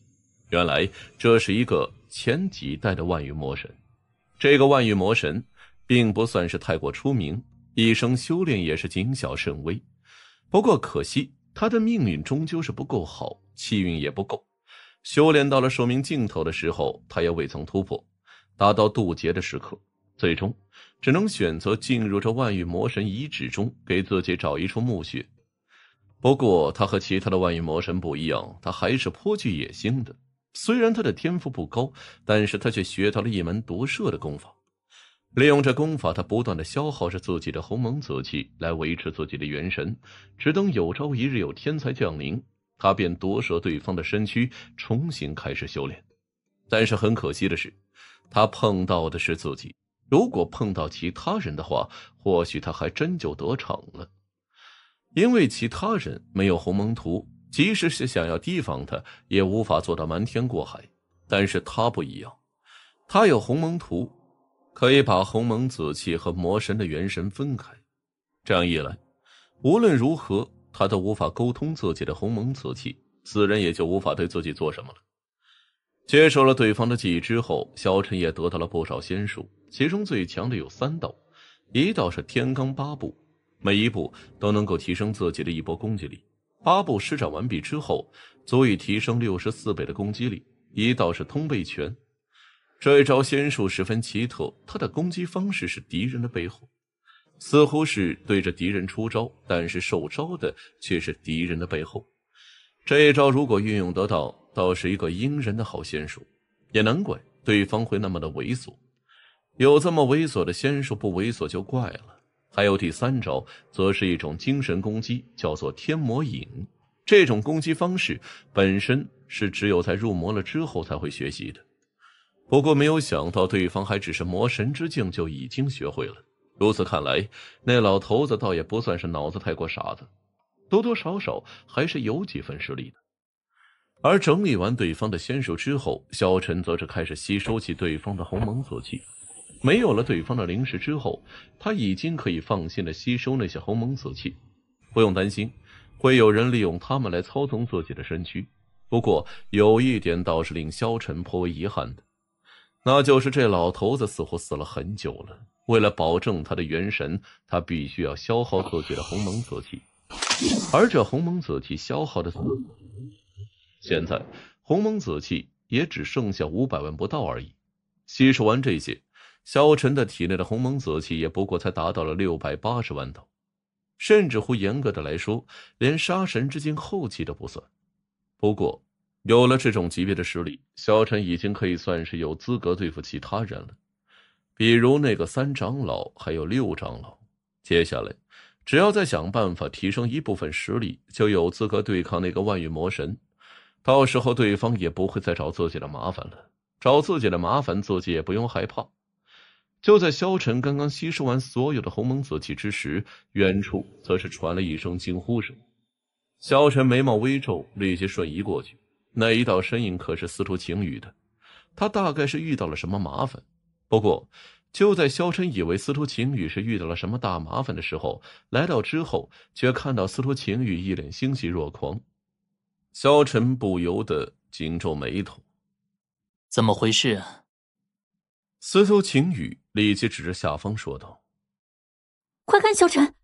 原来这是一个前几代的万域魔神。这个万域魔神。并不算是太过出名，一生修炼也是谨小慎微。不过可惜，他的命运终究是不够好，气运也不够。修炼到了寿命尽头的时候，他也未曾突破，达到渡劫的时刻，最终只能选择进入这万域魔神遗址中，给自己找一处墓穴。不过他和其他的万域魔神不一样，他还是颇具野心的。虽然他的天赋不高，但是他却学到了一门夺舍的功法。利用这功法，他不断的消耗着自己的鸿蒙紫气来维持自己的元神，只等有朝一日有天才降临，他便夺舍对方的身躯，重新开始修炼。但是很可惜的是，他碰到的是自己。如果碰到其他人的话，或许他还真就得逞了，因为其他人没有鸿蒙图，即使是想要提防他，也无法做到瞒天过海。但是他不一样，他有鸿蒙图。可以把鸿蒙紫气和魔神的元神分开，这样一来，无论如何他都无法沟通自己的鸿蒙紫气，自然也就无法对自己做什么了。接受了对方的记忆之后，萧晨也得到了不少仙术，其中最强的有三道，一道是天罡八步，每一步都能够提升自己的一波攻击力；八步施展完毕之后，足以提升六十四倍的攻击力。一道是通背拳。这一招仙术十分奇特，他的攻击方式是敌人的背后，似乎是对着敌人出招，但是受招的却是敌人的背后。这一招如果运用得到，倒是一个阴人的好仙术，也难怪对方会那么的猥琐。有这么猥琐的仙术，不猥琐就怪了。还有第三招，则是一种精神攻击，叫做天魔引。这种攻击方式本身是只有在入魔了之后才会学习的。不过没有想到，对方还只是魔神之境就已经学会了。如此看来，那老头子倒也不算是脑子太过傻子，多多少少还是有几分实力的。而整理完对方的仙术之后，萧晨则是开始吸收起对方的鸿蒙紫气。没有了对方的灵石之后，他已经可以放心的吸收那些鸿蒙紫气，不用担心会有人利用他们来操纵自己的身躯。不过有一点倒是令萧晨颇为遗憾的。那就是这老头子似乎死了很久了。为了保证他的元神，他必须要消耗自己的鸿蒙紫气。而这鸿蒙紫气消耗的现在鸿蒙紫气也只剩下五百万不到而已。吸收完这些，萧晨的体内的鸿蒙紫气也不过才达到了六百八十万斗，甚至乎严格的来说，连杀神之境后期都不算。不过，有了这种级别的实力，萧晨已经可以算是有资格对付其他人了，比如那个三长老，还有六长老。接下来，只要再想办法提升一部分实力，就有资格对抗那个万域魔神。到时候，对方也不会再找自己的麻烦了。找自己的麻烦，自己也不用害怕。就在萧晨刚刚吸收完所有的鸿蒙紫气之时，远处则是传来一声惊呼声。萧晨眉毛微皱，立即瞬移过去。那一道身影可是司徒晴雨的，他大概是遇到了什么麻烦。不过，就在萧晨以为司徒晴雨是遇到了什么大麻烦的时候，来到之后却看到司徒晴雨一脸欣喜若狂，萧晨不由得紧皱眉头，怎么回事？司徒晴雨立即指着下方说道：“快看，萧晨，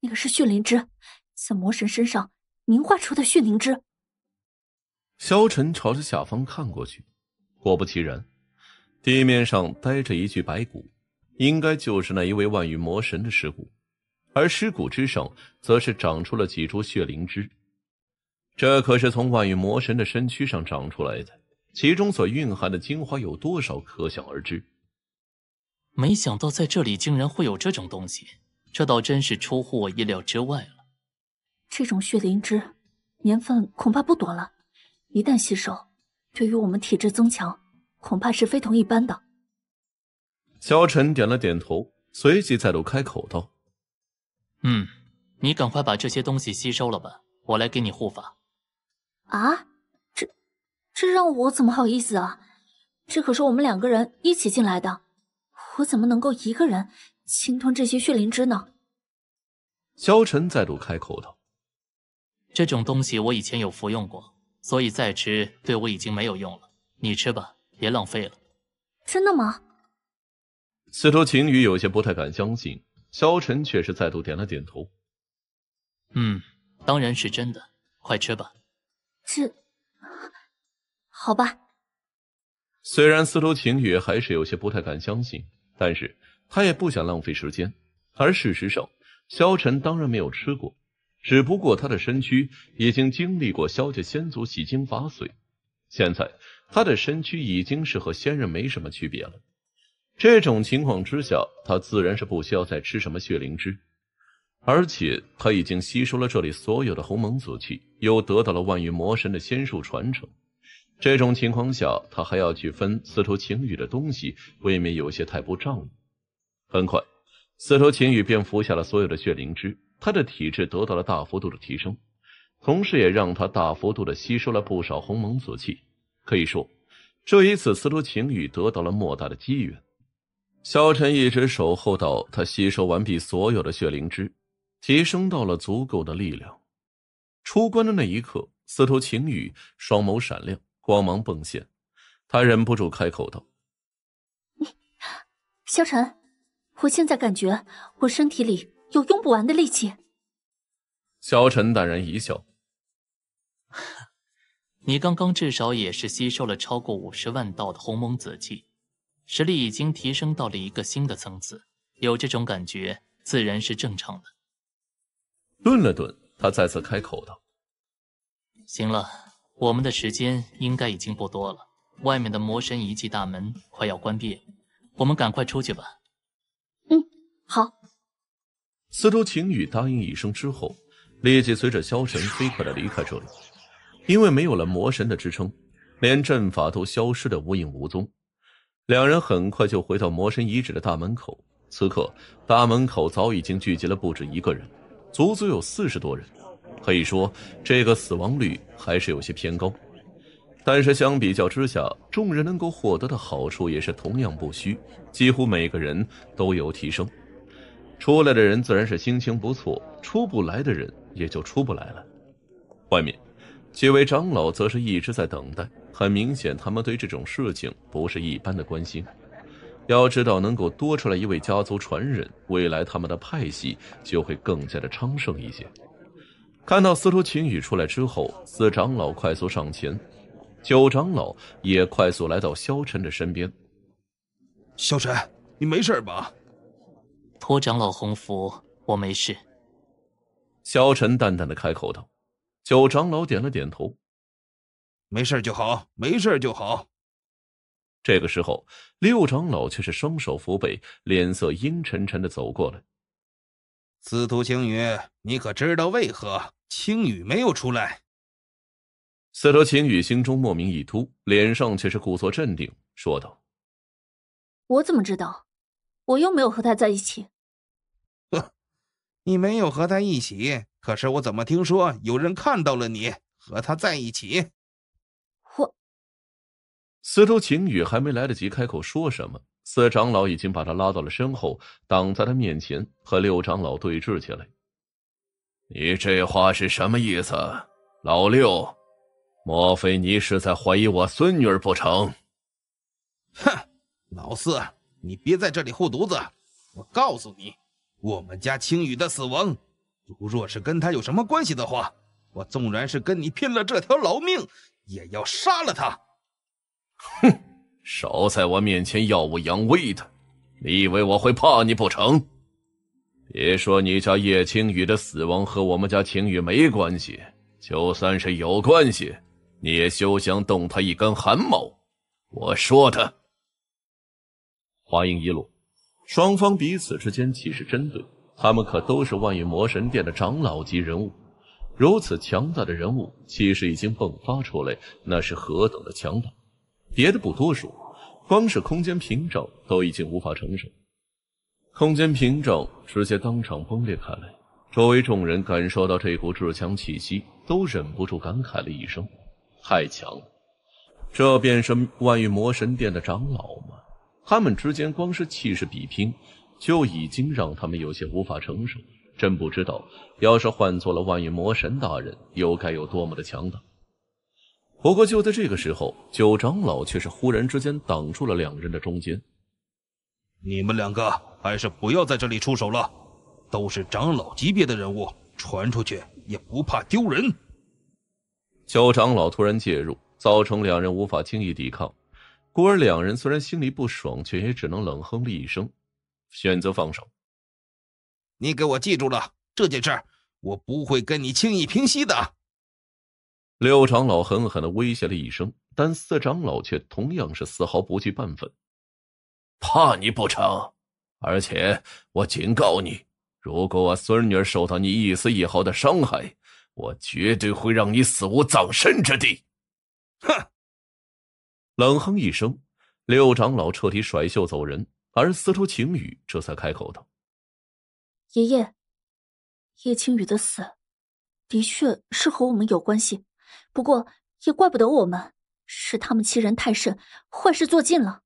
那个是血灵芝，在魔神身上凝化出的血灵芝。”萧晨朝着下方看过去，果不其然，地面上呆着一具白骨，应该就是那一位万羽魔神的尸骨，而尸骨之上，则是长出了几株血灵芝，这可是从万羽魔神的身躯上长出来的，其中所蕴含的精华有多少，可想而知。没想到在这里竟然会有这种东西，这倒真是出乎我意料之外了。这种血灵芝，年份恐怕不多了。一旦吸收，对于我们体质增强，恐怕是非同一般的。萧晨点了点头，随即再度开口道：“嗯，你赶快把这些东西吸收了吧，我来给你护法。”啊，这这让我怎么好意思啊？这可是我们两个人一起进来的，我怎么能够一个人精吞这些血灵芝呢？萧晨再度开口道：“这种东西，我以前有服用过。”所以再吃对我已经没有用了，你吃吧，别浪费了。真的吗？司徒晴雨有些不太敢相信，萧晨却是再度点了点头。嗯，当然是真的，快吃吧。这好吧。虽然司徒晴雨还是有些不太敢相信，但是他也不想浪费时间。而事实上，萧晨当然没有吃过。只不过他的身躯已经经历过萧家先祖洗精伐髓，现在他的身躯已经是和先人没什么区别了。这种情况之下，他自然是不需要再吃什么血灵芝，而且他已经吸收了这里所有的鸿蒙祖气，又得到了万域魔神的仙术传承。这种情况下，他还要去分司徒晴雨的东西，未免有些太不仗义。很快，司徒晴雨便服下了所有的血灵芝。他的体质得到了大幅度的提升，同时也让他大幅度的吸收了不少鸿蒙紫气。可以说，这一次司徒晴雨得到了莫大的机缘。萧晨一直守候到他吸收完毕所有的血灵芝，提升到了足够的力量。出关的那一刻，司徒晴雨双眸闪亮，光芒迸现，他忍不住开口道：“你，萧晨，我现在感觉我身体里……”有用不完的力气。萧晨淡然一笑：“ 你刚刚至少也是吸收了超过五十万道的鸿蒙紫气，实力已经提升到了一个新的层次，有这种感觉自然是正常的。”顿了顿，他再次开口道：“行了，我们的时间应该已经不多了，外面的魔神遗迹大门快要关闭了，我们赶快出去吧。”“嗯，好。”司徒晴雨答应一声之后，立即随着萧晨飞快的离开这里，因为没有了魔神的支撑，连阵法都消失的无影无踪。两人很快就回到魔神遗址的大门口，此刻大门口早已经聚集了不止一个人，足足有四十多人，可以说这个死亡率还是有些偏高。但是相比较之下，众人能够获得的好处也是同样不虚，几乎每个人都有提升。出来的人自然是心情不错，出不来的人也就出不来了。外面，几位长老则是一直在等待。很明显，他们对这种事情不是一般的关心。要知道，能够多出来一位家族传人，未来他们的派系就会更加的昌盛一些。看到司徒秦雨出来之后，四长老快速上前，九长老也快速来到萧晨的身边。萧晨，你没事吧？托长老洪福，我没事。萧晨淡淡的开口道。九长老点了点头：“没事就好，没事就好。”这个时候，六长老却是双手扶背，脸色阴沉沉的走过来：“司徒青雨，你可知道为何青雨没有出来？”司徒晴雨心中莫名一突，脸上却是故作镇定，说道：“我怎么知道？”我又没有和他在一起。哼，你没有和他一起，可是我怎么听说有人看到了你和他在一起？我司徒晴雨还没来得及开口说什么，四长老已经把他拉到了身后，挡在他面前，和六长老对峙起来。你这话是什么意思，老六？莫非你是在怀疑我孙女儿不成？哼，老四。你别在这里护犊子！我告诉你，我们家青羽的死亡，如若是跟他有什么关系的话，我纵然是跟你拼了这条老命，也要杀了他！哼，少在我面前耀武扬威的，你以为我会怕你不成？别说你家叶青羽的死亡和我们家青羽没关系，就算是有关系，你也休想动他一根汗毛！我说的。话音一落，双方彼此之间岂是针对？他们可都是万域魔神殿的长老级人物。如此强大的人物，气势已经迸发出来，那是何等的强大！别的不多说，光是空间屏障都已经无法承受，空间屏障直接当场崩裂开来。周围众人感受到这股至强气息，都忍不住感慨了一声：“太强！了！”这便是万域魔神殿的长老吗？”他们之间光是气势比拼，就已经让他们有些无法承受。真不知道，要是换做了万域魔神大人，又该有多么的强大。不过就在这个时候，九长老却是忽然之间挡住了两人的中间。你们两个还是不要在这里出手了，都是长老级别的人物，传出去也不怕丢人。九长老突然介入，造成两人无法轻易抵抗。孤儿两人虽然心里不爽，却也只能冷哼了一声，选择放手。你给我记住了，这件事我不会跟你轻易平息的。六长老狠狠的威胁了一声，但四长老却同样是丝毫不惧半分，怕你不成？而且我警告你，如果我孙女受到你一丝一毫的伤害，我绝对会让你死无葬身之地！哼！冷哼一声，六长老彻底甩袖走人，而司徒晴雨这才开口道：“爷爷，叶青雨的死，的确是和我们有关系，不过也怪不得我们，是他们欺人太甚，坏事做尽了。”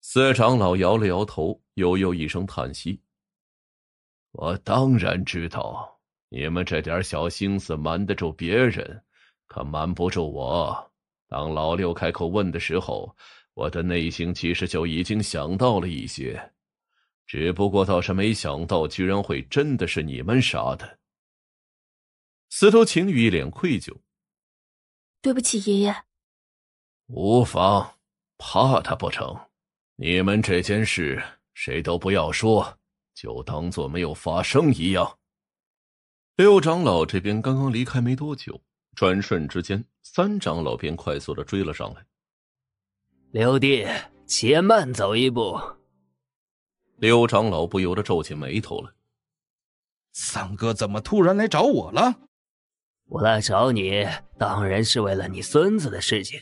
四长老摇了摇头，悠悠一声叹息：“我当然知道，你们这点小心思瞒得住别人，可瞒不住我。”当老六开口问的时候，我的内心其实就已经想到了一些，只不过倒是没想到，居然会真的是你们杀的。司徒晴雨一脸愧疚：“对不起，爷爷。”“无妨，怕他不成？你们这件事谁都不要说，就当做没有发生一样。”六长老这边刚刚离开没多久。转瞬之间，三长老便快速的追了上来。六弟，且慢走一步。六长老不由得皱起眉头了。三哥怎么突然来找我了？我来找你，当然是为了你孙子的事情。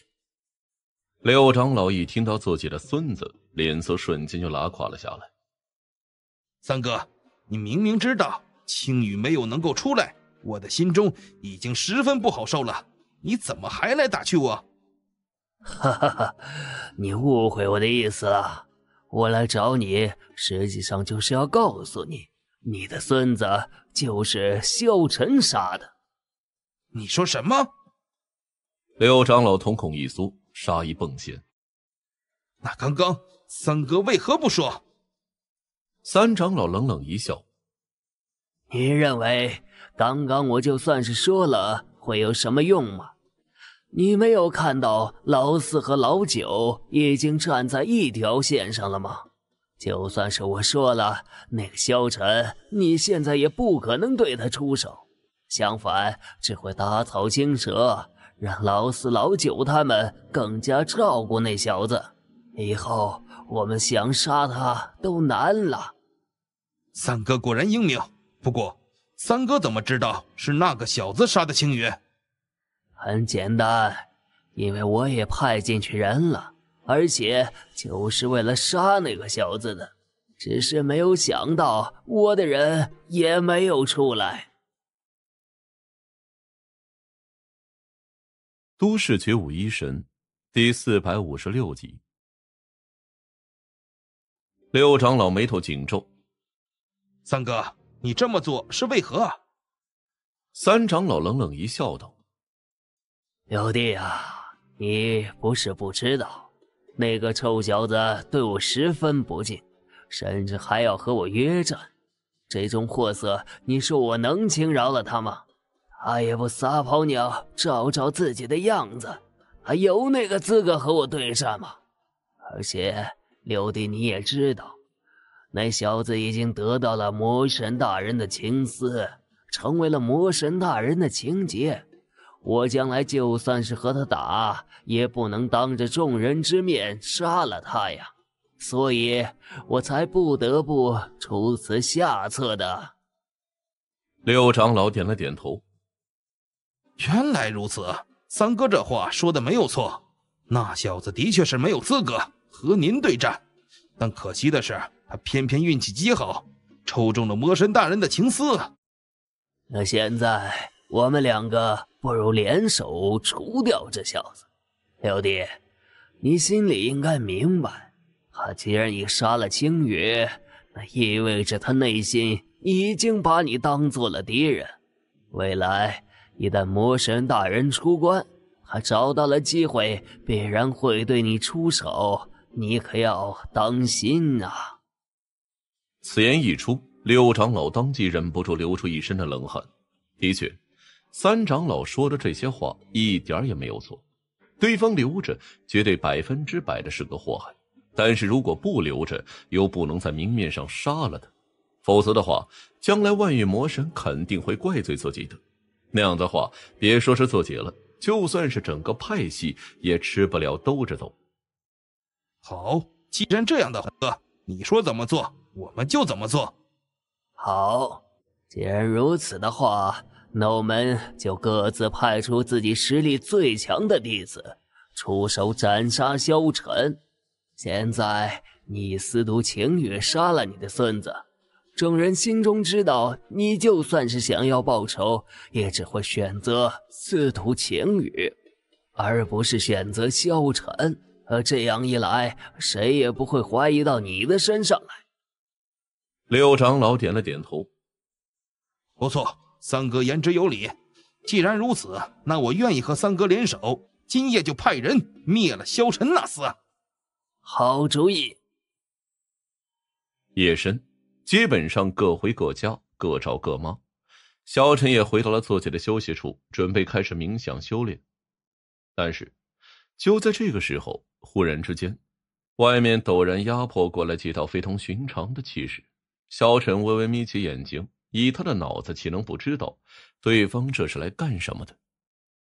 六长老一听到自己的孙子，脸色瞬间就拉垮了下来。三哥，你明明知道青羽没有能够出来。我的心中已经十分不好受了，你怎么还来打趣我？哈哈哈！你误会我的意思了。我来找你，实际上就是要告诉你，你的孙子就是萧晨杀的。你说什么？六长老瞳孔一缩，杀意迸现。那刚刚三哥为何不说？三长老冷冷一笑。你认为？刚刚我就算是说了，会有什么用吗？你没有看到老四和老九已经站在一条线上了吗？就算是我说了，那个萧晨，你现在也不可能对他出手，相反只会打草惊蛇，让老四、老九他们更加照顾那小子，以后我们想杀他都难了。三哥果然英明，不过。三哥怎么知道是那个小子杀的青云？很简单，因为我也派进去人了，而且就是为了杀那个小子的。只是没有想到我的人也没有出来。都市绝武医神第四百五十六集。六长老眉头紧皱，三哥。你这么做是为何？三长老冷冷一笑，道：“六弟啊，你不是不知道，那个臭小子对我十分不敬，甚至还要和我约战。这种货色，你说我能轻饶了他吗？他也不撒泡尿照照自己的样子，还有那个资格和我对战吗？而且，六弟你也知道。”那小子已经得到了魔神大人的情思，成为了魔神大人的情劫。我将来就算是和他打，也不能当着众人之面杀了他呀，所以我才不得不出此下策的。六长老点了点头。原来如此，三哥这话说的没有错。那小子的确是没有资格和您对战，但可惜的是。他偏偏运气极好，抽中了魔神大人的情丝。那现在我们两个不如联手除掉这小子。六弟，你心里应该明白，他既然已杀了青羽，那意味着他内心已经把你当做了敌人。未来一旦魔神大人出关，他找到了机会必然会对你出手，你可要当心啊！此言一出，六长老当即忍不住流出一身的冷汗。的确，三长老说的这些话一点也没有错。对方留着，绝对百分之百的是个祸害；但是如果不留着，又不能在明面上杀了他，否则的话，将来万域魔神肯定会怪罪自己的。那样的话，别说是自己了，就算是整个派系也吃不了兜着走。好，既然这样的，哥，你说怎么做？我们就怎么做？好，既然如此的话，那我们就各自派出自己实力最强的弟子，出手斩杀萧晨。现在你司徒晴雨杀了你的孙子，众人心中知道，你就算是想要报仇，也只会选择司徒晴雨，而不是选择萧晨。而这样一来，谁也不会怀疑到你的身上来。柳长老点了点头。不错，三哥言之有理。既然如此，那我愿意和三哥联手，今夜就派人灭了萧晨那厮。好主意。夜深，基本上各回各家，各找各妈。萧晨也回到了自己的休息处，准备开始冥想修炼。但是，就在这个时候，忽然之间，外面陡然压迫过来几道非同寻常的气势。萧晨微微眯起眼睛，以他的脑子，岂能不知道对方这是来干什么的？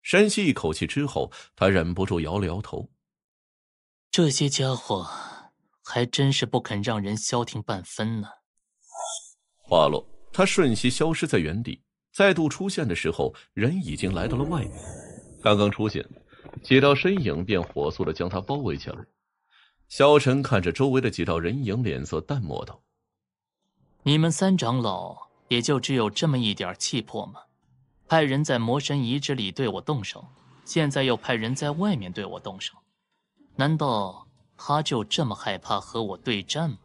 深吸一口气之后，他忍不住摇了摇头。这些家伙还真是不肯让人消停半分呢。话落，他瞬息消失在原地，再度出现的时候，人已经来到了外面。刚刚出现，几道身影便火速的将他包围起来。萧晨看着周围的几道人影，脸色淡漠道。你们三长老也就只有这么一点气魄吗？派人在魔神遗址里对我动手，现在又派人在外面对我动手，难道他就这么害怕和我对战吗？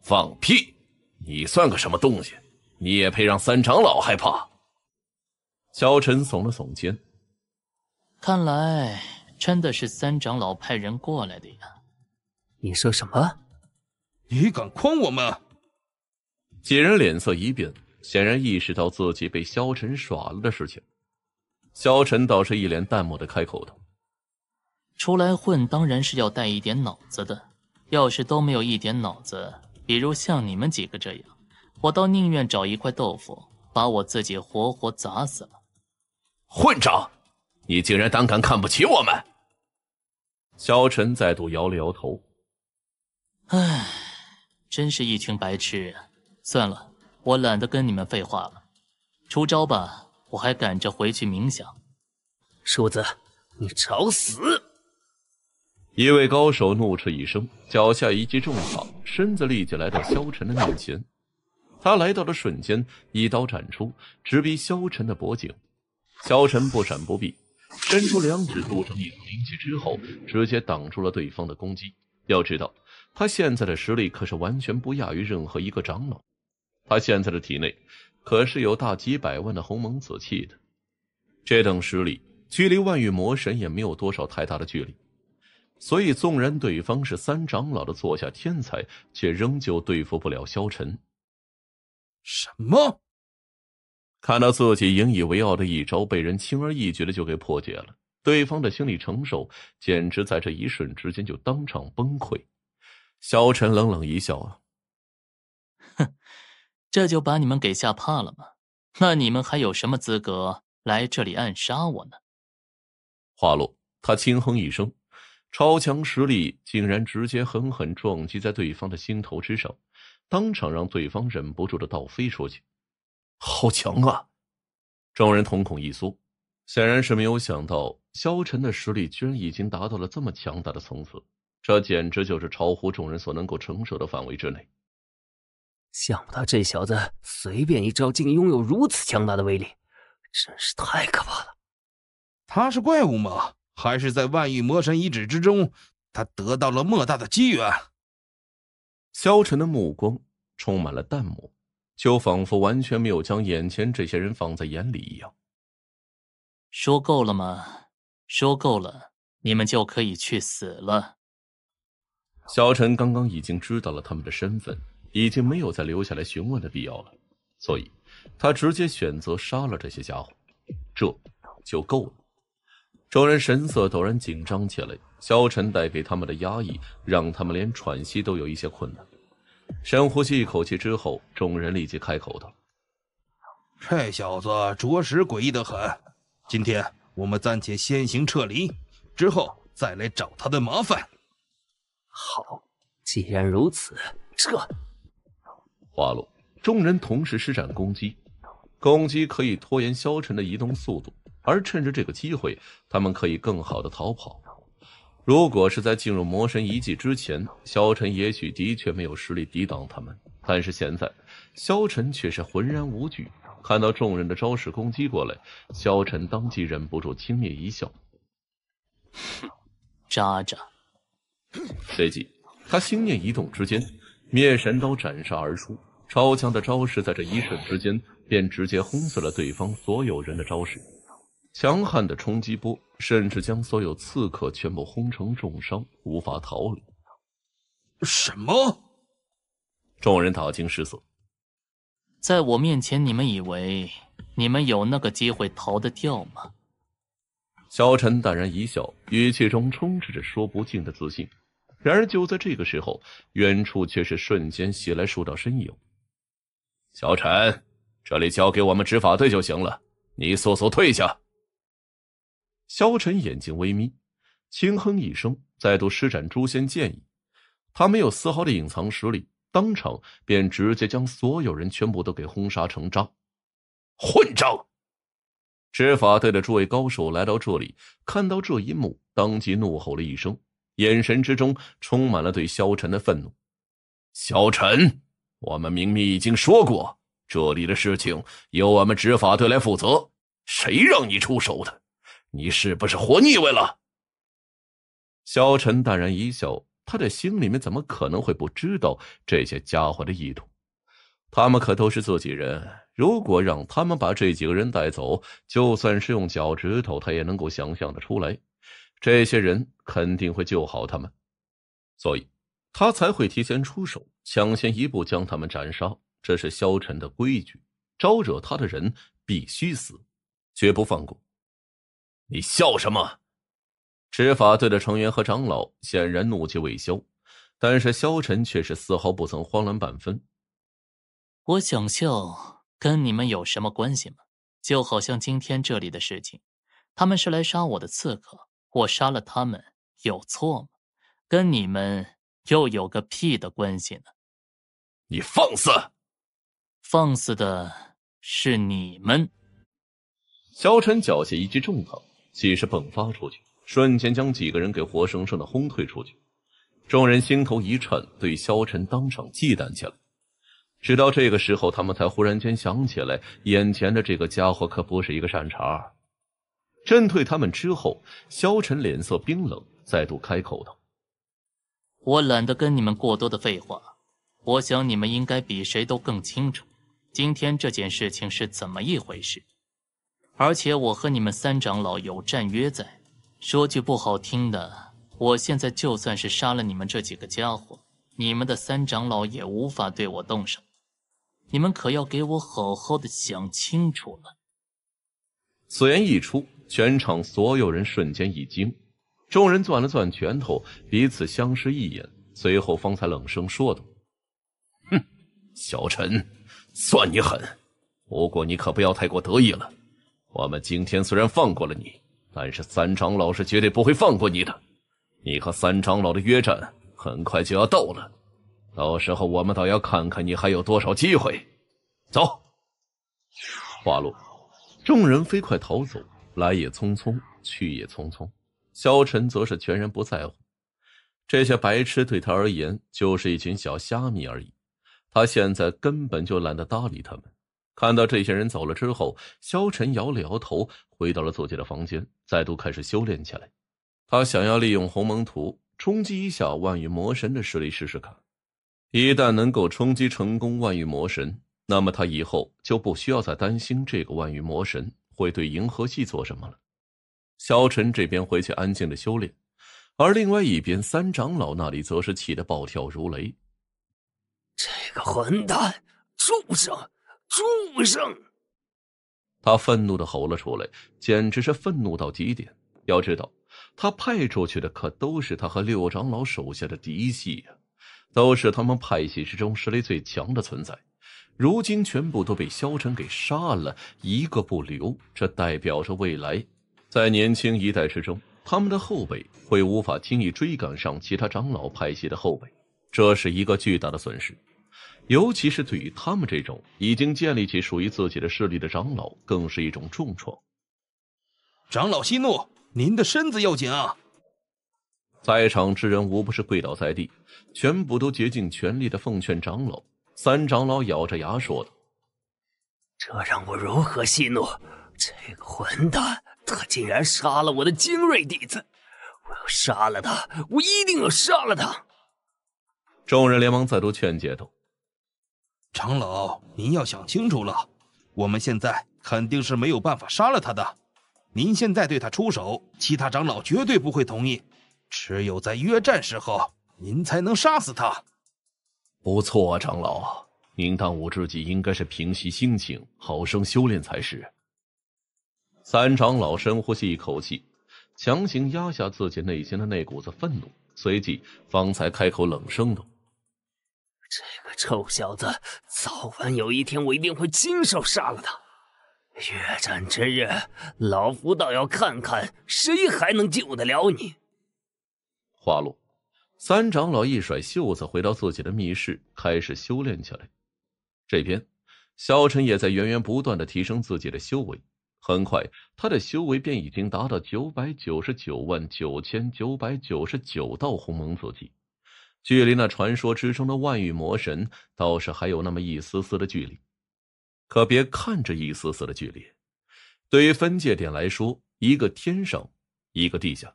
放屁！你算个什么东西？你也配让三长老害怕？萧晨耸了耸肩，看来真的是三长老派人过来的呀。你说什么？你敢诓我们？几人脸色一变，显然意识到自己被萧晨耍了的事情。萧晨倒是一脸淡漠的开口道：“出来混，当然是要带一点脑子的。要是都没有一点脑子，比如像你们几个这样，我倒宁愿找一块豆腐，把我自己活活砸死了。”混账！你竟然胆敢看不起我们！萧晨再度摇了摇头：“哎，真是一群白痴啊！”算了，我懒得跟你们废话了，出招吧！我还赶着回去冥想。叔子，你找死！一位高手怒斥一声，脚下一记重掌，身子立即来到萧晨的面前。他来到的瞬间，一刀斩出，直逼萧晨的脖颈。萧晨不闪不避，伸出两指镀成一个灵气之后，直接挡住了对方的攻击。要知道，他现在的实力可是完全不亚于任何一个长老。他现在的体内可是有大几百万的鸿蒙紫气的，这等实力，距离万域魔神也没有多少太大的距离，所以纵然对方是三长老的座下天才，却仍旧对付不了萧晨。什么？看到自己引以为傲的一招被人轻而易举的就给破解了，对方的心理承受简直在这一瞬之间就当场崩溃。萧晨冷冷一笑。这就把你们给吓怕了吗？那你们还有什么资格来这里暗杀我呢？话落，他轻哼一声，超强实力竟然直接狠狠撞击在对方的心头之上，当场让对方忍不住的倒飞出去。好强啊！众人瞳孔一缩，显然是没有想到萧晨的实力居然已经达到了这么强大的层次，这简直就是超乎众人所能够承受的范围之内。想不到这小子随便一招竟拥有如此强大的威力，真是太可怕了！他是怪物吗？还是在万域魔神遗址之中，他得到了莫大的机缘？萧晨的目光充满了淡漠，就仿佛完全没有将眼前这些人放在眼里一样。说够了吗？说够了，你们就可以去死了。萧晨刚刚已经知道了他们的身份。已经没有再留下来询问的必要了，所以，他直接选择杀了这些家伙，这就够了。众人神色陡然紧张起来，萧沉带给他们的压抑，让他们连喘息都有一些困难。深呼吸一口气之后，众人立即开口道：“这小子着实诡异得很，今天我们暂且先行撤离，之后再来找他的麻烦。”好，既然如此，撤。花落，众人同时施展攻击，攻击可以拖延萧晨的移动速度，而趁着这个机会，他们可以更好的逃跑。如果是在进入魔神遗迹之前，萧晨也许的确没有实力抵挡他们，但是现在，萧晨却是浑然无惧。看到众人的招式攻击过来，萧晨当即忍不住轻蔑一笑：“渣渣！”随即，他心念一动之间，灭神刀斩杀而出。超强的招式在这一瞬之间便直接轰碎了对方所有人的招式，强悍的冲击波甚至将所有刺客全部轰成重伤，无法逃离。什么？众人大惊失色。在我面前，你们以为你们有那个机会逃得掉吗？萧晨淡然一笑，语气中充斥着说不尽的自信。然而就在这个时候，远处却是瞬间袭来数道身影。萧晨，这里交给我们执法队就行了，你速速退下。萧晨眼睛微眯，轻哼一声，再度施展诛仙剑意。他没有丝毫的隐藏实力，当场便直接将所有人全部都给轰杀成渣！混账！执法队的诸位高手来到这里，看到这一幕，当即怒吼了一声，眼神之中充满了对萧晨的愤怒。萧晨。我们明明已经说过，这里的事情由我们执法队来负责，谁让你出手的？你是不是活腻歪了？萧晨淡然一笑，他的心里面怎么可能会不知道这些家伙的意图？他们可都是自己人，如果让他们把这几个人带走，就算是用脚趾头，他也能够想象的出来，这些人肯定会救好他们，所以他才会提前出手。抢先一步将他们斩杀，这是萧晨的规矩。招惹他的人必须死，绝不放过。你笑什么？执法队的成员和长老显然怒气未消，但是萧晨却是丝毫不曾慌乱半分。我想笑，跟你们有什么关系吗？就好像今天这里的事情，他们是来杀我的刺客，我杀了他们有错吗？跟你们又有个屁的关系呢？你放肆！放肆的是你们。萧晨脚下一记重头，气势迸发出去，瞬间将几个人给活生生的轰退出去。众人心头一颤，对萧晨当场忌惮起来。直到这个时候，他们才忽然间想起来，眼前的这个家伙可不是一个善茬。震退他们之后，萧晨脸色冰冷，再度开口道：“我懒得跟你们过多的废话。”我想你们应该比谁都更清楚，今天这件事情是怎么一回事。而且我和你们三长老有战约在，说句不好听的，我现在就算是杀了你们这几个家伙，你们的三长老也无法对我动手。你们可要给我好好的想清楚了。此言一出，全场所有人瞬间一惊，众人攥了攥拳头，彼此相视一眼，随后方才冷声说道。小陈，算你狠！不过你可不要太过得意了。我们今天虽然放过了你，但是三长老是绝对不会放过你的。你和三长老的约战很快就要到了，到时候我们倒要看看你还有多少机会。走。话落，众人飞快逃走，来也匆匆，去也匆匆。萧晨则是全然不在乎，这些白痴对他而言就是一群小虾米而已。他现在根本就懒得搭理他们。看到这些人走了之后，萧晨摇了摇头，回到了自己的房间，再度开始修炼起来。他想要利用鸿蒙图冲击一下万域魔神的实力，试试看。一旦能够冲击成功万域魔神，那么他以后就不需要再担心这个万域魔神会对银河系做什么了。萧晨这边回去安静的修炼，而另外一边，三长老那里则是气得暴跳如雷。这个混蛋，畜生，畜生！他愤怒的吼了出来，简直是愤怒到极点。要知道，他派出去的可都是他和六长老手下的嫡系呀，都是他们派系之中实力最强的存在。如今全部都被萧晨给杀了，一个不留。这代表着未来，在年轻一代之中，他们的后辈会无法轻易追赶上其他长老派系的后辈，这是一个巨大的损失。尤其是对于他们这种已经建立起属于自己的势力的长老，更是一种重创。长老息怒，您的身子要紧啊！在场之人无不是跪倒在地，全部都竭尽全力的奉劝长老。三长老咬着牙说道：“这让我如何息怒？这个混蛋，他竟然杀了我的精锐弟子！我要杀了他！我一定要杀了他！”众人连忙再度劝解道。长老，您要想清楚了，我们现在肯定是没有办法杀了他的。您现在对他出手，其他长老绝对不会同意。只有在约战时候，您才能杀死他。不错啊，长老，您当务之急应该是平息心情，好生修炼才是。三长老深呼吸一口气，强行压下自己内心的那股子愤怒，随即方才开口冷声道。这个臭小子，早晚有一天，我一定会亲手杀了他。越战之日，老夫倒要看看谁还能救得了你。话落，三长老一甩袖子，回到自己的密室，开始修炼起来。这边，萧晨也在源源不断的提升自己的修为。很快，他的修为便已经达到九百九十九万九千九百九十九道鸿蒙紫气。距离那传说之中的万域魔神，倒是还有那么一丝丝的距离。可别看着一丝丝的距离，对于分界点来说，一个天上，一个地下。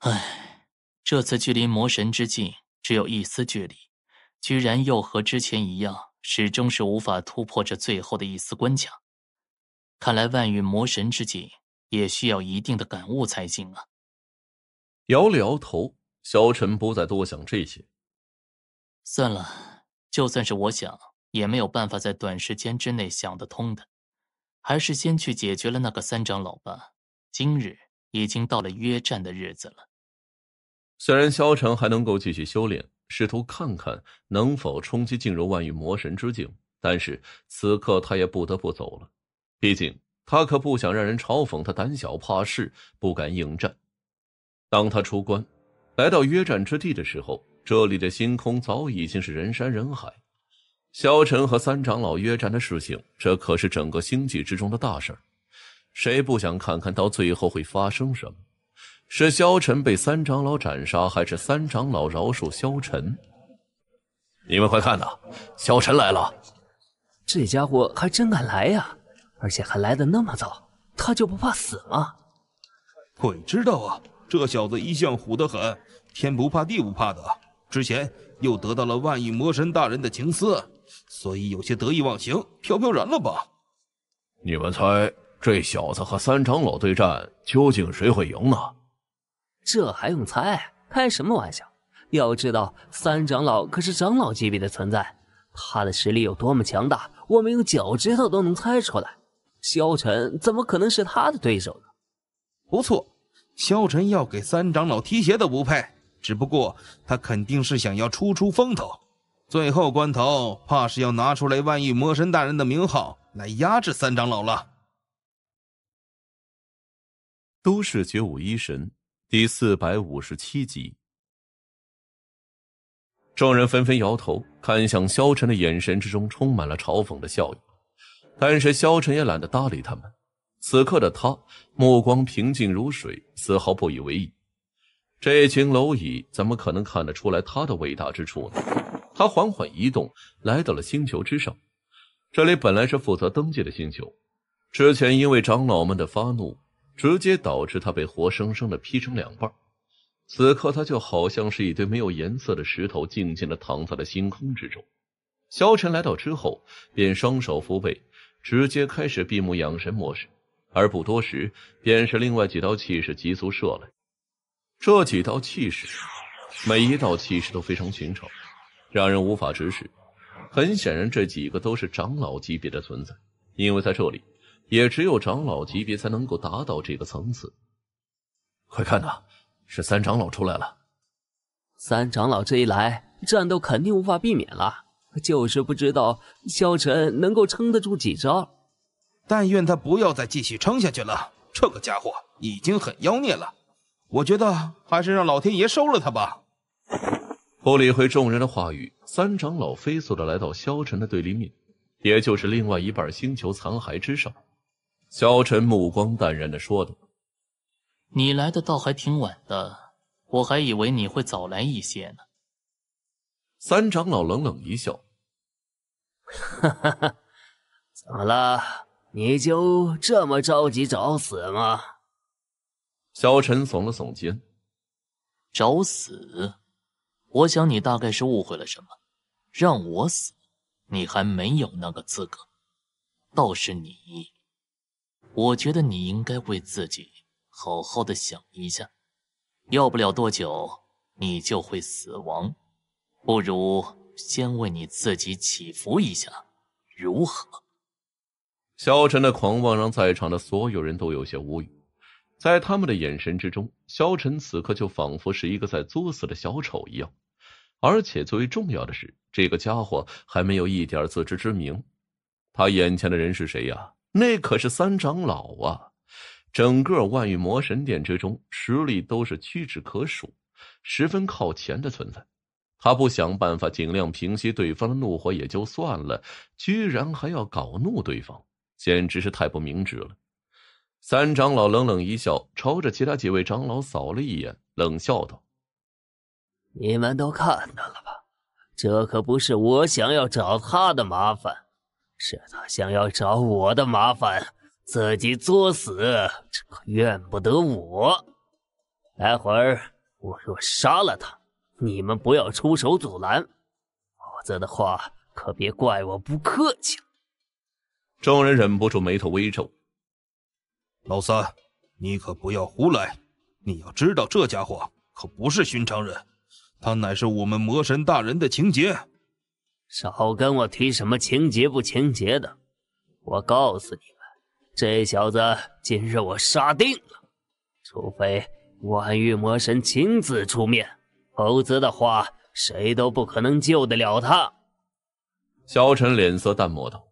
唉，这次距离魔神之境只有一丝距离，居然又和之前一样，始终是无法突破这最后的一丝关卡。看来万域魔神之境也需要一定的感悟才行啊！摇了摇头。萧晨不再多想这些。算了，就算是我想，也没有办法在短时间之内想得通的，还是先去解决了那个三长老吧。今日已经到了约战的日子了。虽然萧晨还能够继续修炼，试图看看能否冲击进入万域魔神之境，但是此刻他也不得不走了，毕竟他可不想让人嘲讽他胆小怕事，不敢应战。当他出关。来到约战之地的时候，这里的星空早已经是人山人海。萧晨和三长老约战的事情，这可是整个星际之中的大事儿，谁不想看看到最后会发生什么？是萧晨被三长老斩杀，还是三长老饶恕萧晨？你们快看呐，萧晨来了！这家伙还真敢来呀，而且还来的那么早，他就不怕死吗？鬼知道啊！这小子一向虎得很，天不怕地不怕的。之前又得到了万亿魔神大人的情思，所以有些得意忘形、飘飘然了吧？你们猜，这小子和三长老对战，究竟谁会赢呢？这还用猜？开什么玩笑！要知道，三长老可是长老级别的存在，他的实力有多么强大，我们用脚趾头都能猜出来。萧晨怎么可能是他的对手呢？不错。萧晨要给三长老提鞋都不配，只不过他肯定是想要出出风头，最后关头怕是要拿出来万亿魔神大人的名号来压制三长老了。都市绝武一神第四百五十七集，众人纷纷摇头，看向萧晨的眼神之中充满了嘲讽的笑意，但是萧晨也懒得搭理他们。此刻的他目光平静如水，丝毫不以为意。这群蝼蚁怎么可能看得出来他的伟大之处呢？他缓缓移动，来到了星球之上。这里本来是负责登记的星球，之前因为长老们的发怒，直接导致他被活生生的劈成两半。此刻他就好像是一堆没有颜色的石头，静静的躺在了星空之中。萧晨来到之后，便双手扶背，直接开始闭目养神模式。而不多时，便是另外几道气势急速射来。这几道气势，每一道气势都非常寻常，让人无法直视。很显然，这几个都是长老级别的存在，因为在这里，也只有长老级别才能够达到这个层次。快看呐，是三长老出来了！三长老这一来，战斗肯定无法避免了。就是不知道萧晨能够撑得住几招。但愿他不要再继续撑下去了。这个家伙已经很妖孽了，我觉得还是让老天爷收了他吧。不理会众人的话语，三长老飞速的来到萧晨的对立面，也就是另外一半星球残骸之上。萧晨目光淡然的说道：“你来的倒还挺晚的，我还以为你会早来一些呢。”三长老冷冷一笑：“哈哈哈，怎么了？”你就这么着急找死吗？萧晨耸了耸肩，找死？我想你大概是误会了什么。让我死，你还没有那个资格。倒是你，我觉得你应该为自己好好的想一下。要不了多久，你就会死亡。不如先为你自己祈福一下，如何？萧晨的狂妄让在场的所有人都有些无语，在他们的眼神之中，萧晨此刻就仿佛是一个在作死的小丑一样。而且最为重要的是，这个家伙还没有一点自知之明。他眼前的人是谁呀？那可是三长老啊！整个万域魔神殿之中，实力都是屈指可数，十分靠前的存在。他不想办法尽量平息对方的怒火也就算了，居然还要搞怒对方。简直是太不明智了！三长老冷冷一笑，朝着其他几位长老扫了一眼，冷笑道：“你们都看到了吧？这可不是我想要找他的麻烦，是他想要找我的麻烦，自己作死，这可怨不得我。待会儿我若杀了他，你们不要出手阻拦，否则的话，可别怪我不客气了。”众人忍不住眉头微皱：“老三，你可不要胡来！你要知道，这家伙可不是寻常人，他乃是我们魔神大人的情劫，少跟我提什么情劫不情劫的，我告诉你们，这小子今日我杀定了，除非万玉魔神亲自出面，否则的话，谁都不可能救得了他。”萧晨脸色淡漠道。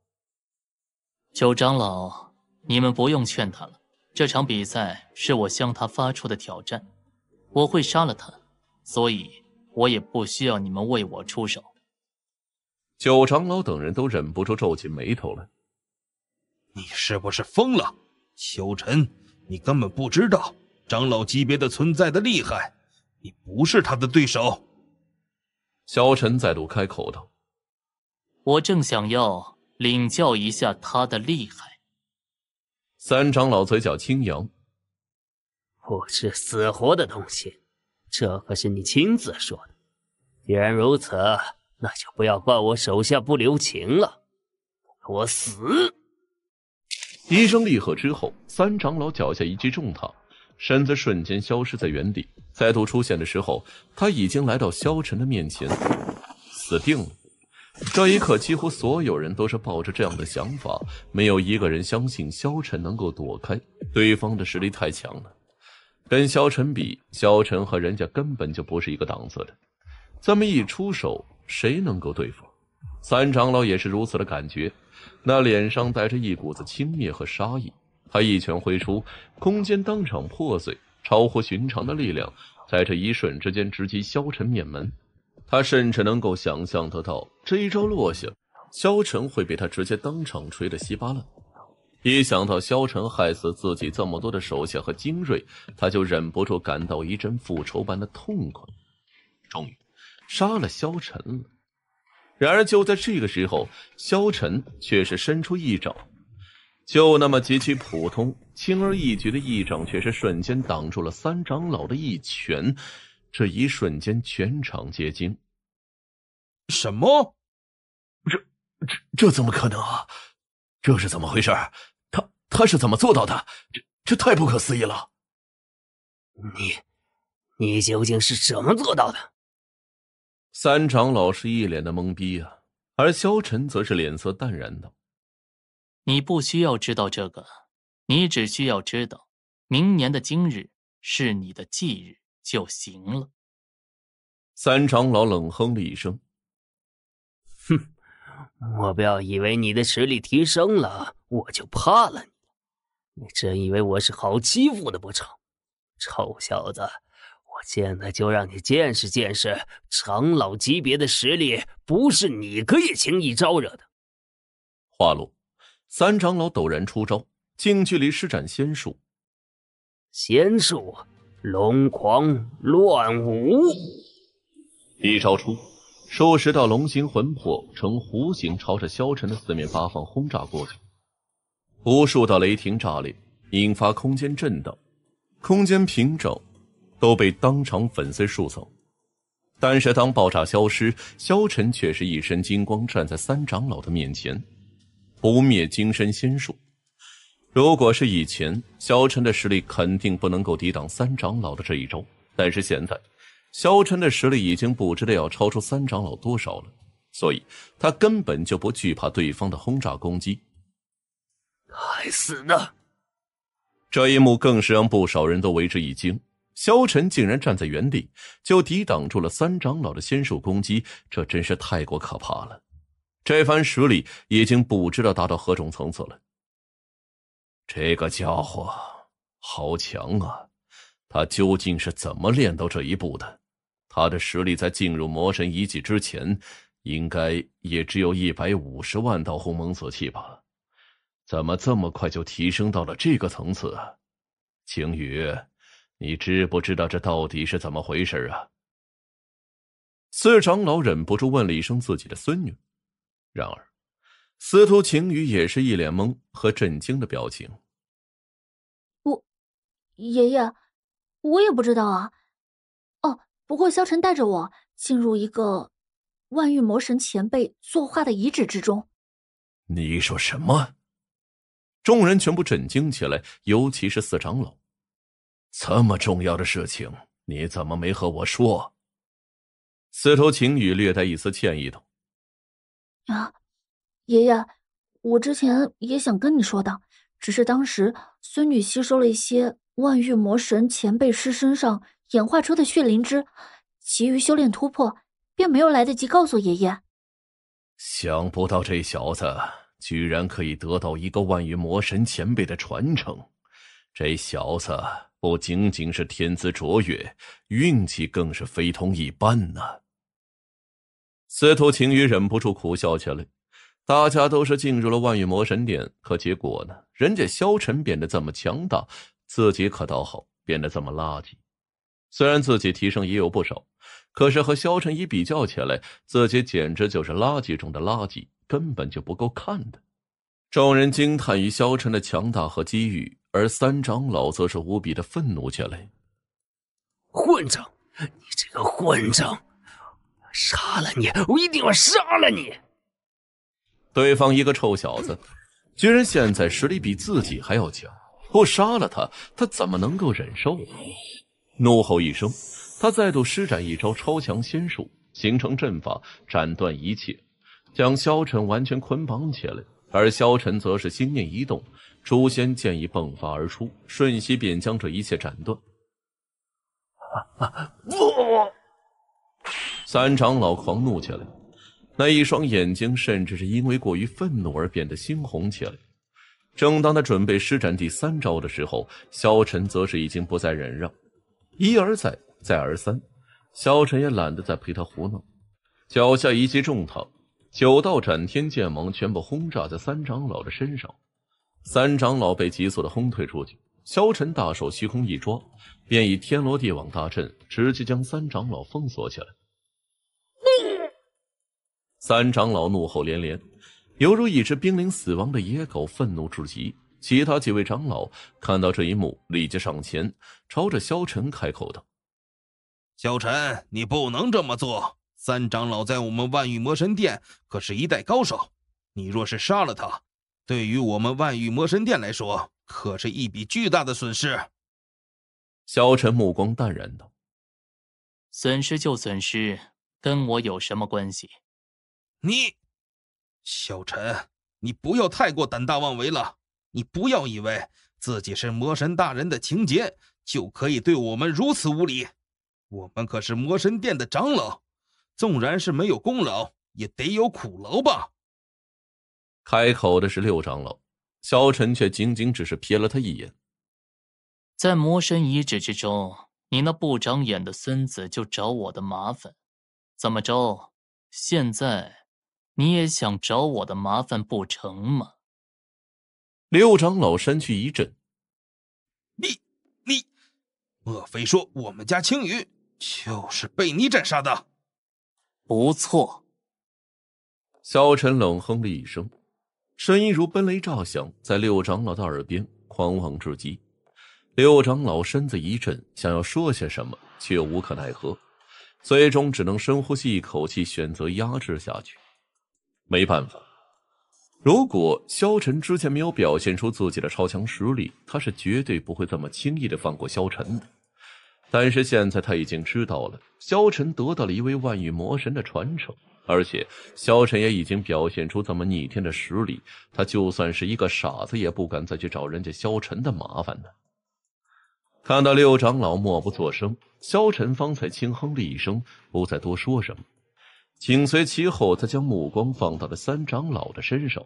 九长老，你们不用劝他了。这场比赛是我向他发出的挑战，我会杀了他，所以我也不需要你们为我出手。九长老等人都忍不住皱起眉头了。你是不是疯了，萧晨？你根本不知道长老级别的存在的厉害，你不是他的对手。萧晨再度开口道：“我正想要。”领教一下他的厉害。三长老嘴角轻扬，不知死活的东西，这可是你亲自说的。既然如此，那就不要怪我手下不留情了。给我死！一声厉喝之后，三长老脚下一记重踏，身子瞬间消失在原地。再度出现的时候，他已经来到萧晨的面前，死定了。这一刻，几乎所有人都是抱着这样的想法，没有一个人相信萧晨能够躲开。对方的实力太强了，跟萧晨比，萧晨和人家根本就不是一个档次的。这么一出手，谁能够对付？三长老也是如此的感觉，那脸上带着一股子轻蔑和杀意。他一拳挥出，空间当场破碎，超乎寻常的力量在这一瞬之间直击萧晨面门。他甚至能够想象得到，这一招落下，萧晨会被他直接当场锤得稀巴烂。一想到萧晨害死自己这么多的手下和精锐，他就忍不住感到一阵复仇般的痛快。终于，杀了萧晨了。然而就在这个时候，萧晨却是伸出一掌，就那么极其普通、轻而易举的一掌，却是瞬间挡住了三长老的一拳。这一瞬间，全场皆惊。什么？这、这、这怎么可能啊？这是怎么回事？他他是怎么做到的？这、这太不可思议了！你，你究竟是怎么做到的？三长老是一脸的懵逼啊，而萧晨则是脸色淡然道：“你不需要知道这个，你只需要知道，明年的今日是你的忌日。”就行了。三长老冷哼了一声：“哼，我不要以为你的实力提升了，我就怕了你。你真以为我是好欺负的不成？臭小子，我现在就让你见识见识，长老级别的实力不是你可以轻易招惹的。”话落，三长老陡然出招，近距离施展仙术。仙术。龙狂乱舞，一招出，数十道龙形魂魄呈弧形朝着萧晨的四面八方轰炸过去，无数道雷霆炸裂，引发空间震荡，空间平整都被当场粉碎数层。但是当爆炸消失，萧晨却是一身金光站在三长老的面前，不灭金身仙术。如果是以前，萧晨的实力肯定不能够抵挡三长老的这一招。但是现在，萧晨的实力已经不知道要超出三长老多少了，所以他根本就不惧怕对方的轰炸攻击。该死的！这一幕更是让不少人都为之一惊。萧晨竟然站在原地就抵挡住了三长老的仙术攻击，这真是太过可怕了。这番实力已经不知道达到何种层次了。这个家伙好强啊！他究竟是怎么练到这一步的？他的实力在进入魔神遗迹之前，应该也只有一百五十万道鸿蒙紫气吧？怎么这么快就提升到了这个层次？晴雨，你知不知道这到底是怎么回事啊？四长老忍不住问了一声自己的孙女，然而。司徒晴雨也是一脸懵和震惊的表情。我，爷爷，我也不知道啊。哦，不过萧晨带着我进入一个万域魔神前辈作画的遗址之中。你说什么？众人全部震惊起来，尤其是四长老。这么重要的事情，你怎么没和我说？司徒晴雨略带一丝歉意道：“啊。”爷爷，我之前也想跟你说的，只是当时孙女吸收了一些万域魔神前辈师身上演化出的血灵芝，急于修炼突破，便没有来得及告诉爷爷。想不到这小子居然可以得到一个万域魔神前辈的传承，这小子不仅仅是天资卓越，运气更是非同一般呢。司徒晴雨忍不住苦笑起来。大家都是进入了万域魔神殿，可结果呢？人家萧晨变得这么强大，自己可倒好，变得这么垃圾。虽然自己提升也有不少，可是和萧晨一比较起来，自己简直就是垃圾中的垃圾，根本就不够看的。众人惊叹于萧晨的强大和机遇，而三长老则是无比的愤怒起来：“混账！你这个混账！杀了你！我一定要杀了你！”对方一个臭小子，居然现在实力比自己还要强！不杀了他，他怎么能够忍受？怒吼一声，他再度施展一招超强仙术，形成阵法，斩断一切，将萧晨完全捆绑起来。而萧晨则是心念一动，诛仙剑意迸发而出，瞬息便将这一切斩断。啊啊！不！三长老狂怒起来。那一双眼睛甚至是因为过于愤怒而变得猩红起来。正当他准备施展第三招的时候，萧晨则是已经不再忍让，一而再，再而三，萧晨也懒得再陪他胡闹，脚下一记重踏，九道斩天剑芒全部轰炸在三长老的身上，三长老被急速的轰退出去。萧晨大手虚空一抓，便以天罗地网大阵直接将三长老封锁起来。三长老怒吼连连，犹如一只濒临死亡的野狗，愤怒至极。其他几位长老看到这一幕，立即上前，朝着萧晨开口道：“萧晨，你不能这么做！三长老在我们万域魔神殿可是一代高手，你若是杀了他，对于我们万域魔神殿来说，可是一笔巨大的损失。”萧晨目光淡然道：“损失就损失，跟我有什么关系？”你，小陈，你不要太过胆大妄为了。你不要以为自己是魔神大人的情节，就可以对我们如此无礼。我们可是魔神殿的长老，纵然是没有功劳，也得有苦劳吧。开口的是六长老，萧晨却仅仅只是瞥了他一眼。在魔神遗址之中，你那不长眼的孙子就找我的麻烦，怎么着？现在。你也想找我的麻烦不成吗？六长老身躯一震，你你，莫非说我们家青鱼就是被你斩杀的？不错。萧晨冷哼了一声，声音如奔雷炸响，在六长老的耳边狂妄至极。六长老身子一震，想要说些什么，却无可奈何，最终只能深呼吸一口气，选择压制下去。没办法，如果萧晨之前没有表现出自己的超强实力，他是绝对不会这么轻易的放过萧晨的。但是现在他已经知道了，萧晨得到了一位万域魔神的传承，而且萧晨也已经表现出这么逆天的实力，他就算是一个傻子也不敢再去找人家萧晨的麻烦了。看到六长老默不作声，萧晨方才轻哼了一声，不再多说什么。紧随其后，他将目光放到了三长老的身上。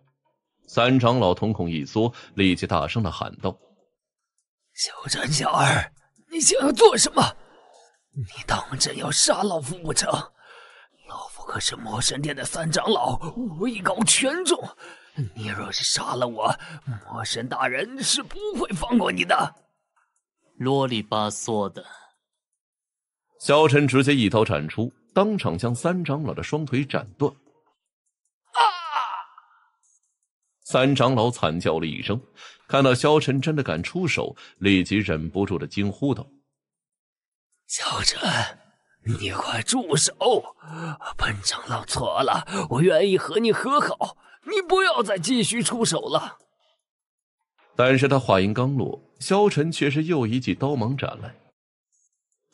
三长老瞳孔一缩，立即大声的喊道：“小陈小二，你想要做什么？你当真要杀老夫不成？老夫可是魔神殿的三长老，位高权重。你若是杀了我，魔神大人是不会放过你的。”啰里吧嗦的，萧晨直接一刀斩出。当场将三长老的双腿斩断，啊！三长老惨叫了一声，看到萧晨真的敢出手，立即忍不住的惊呼道：“萧晨，你快住手！本长老错了，我愿意和你和好，你不要再继续出手了。”但是他话音刚落，萧晨却是又一记刀芒斩来。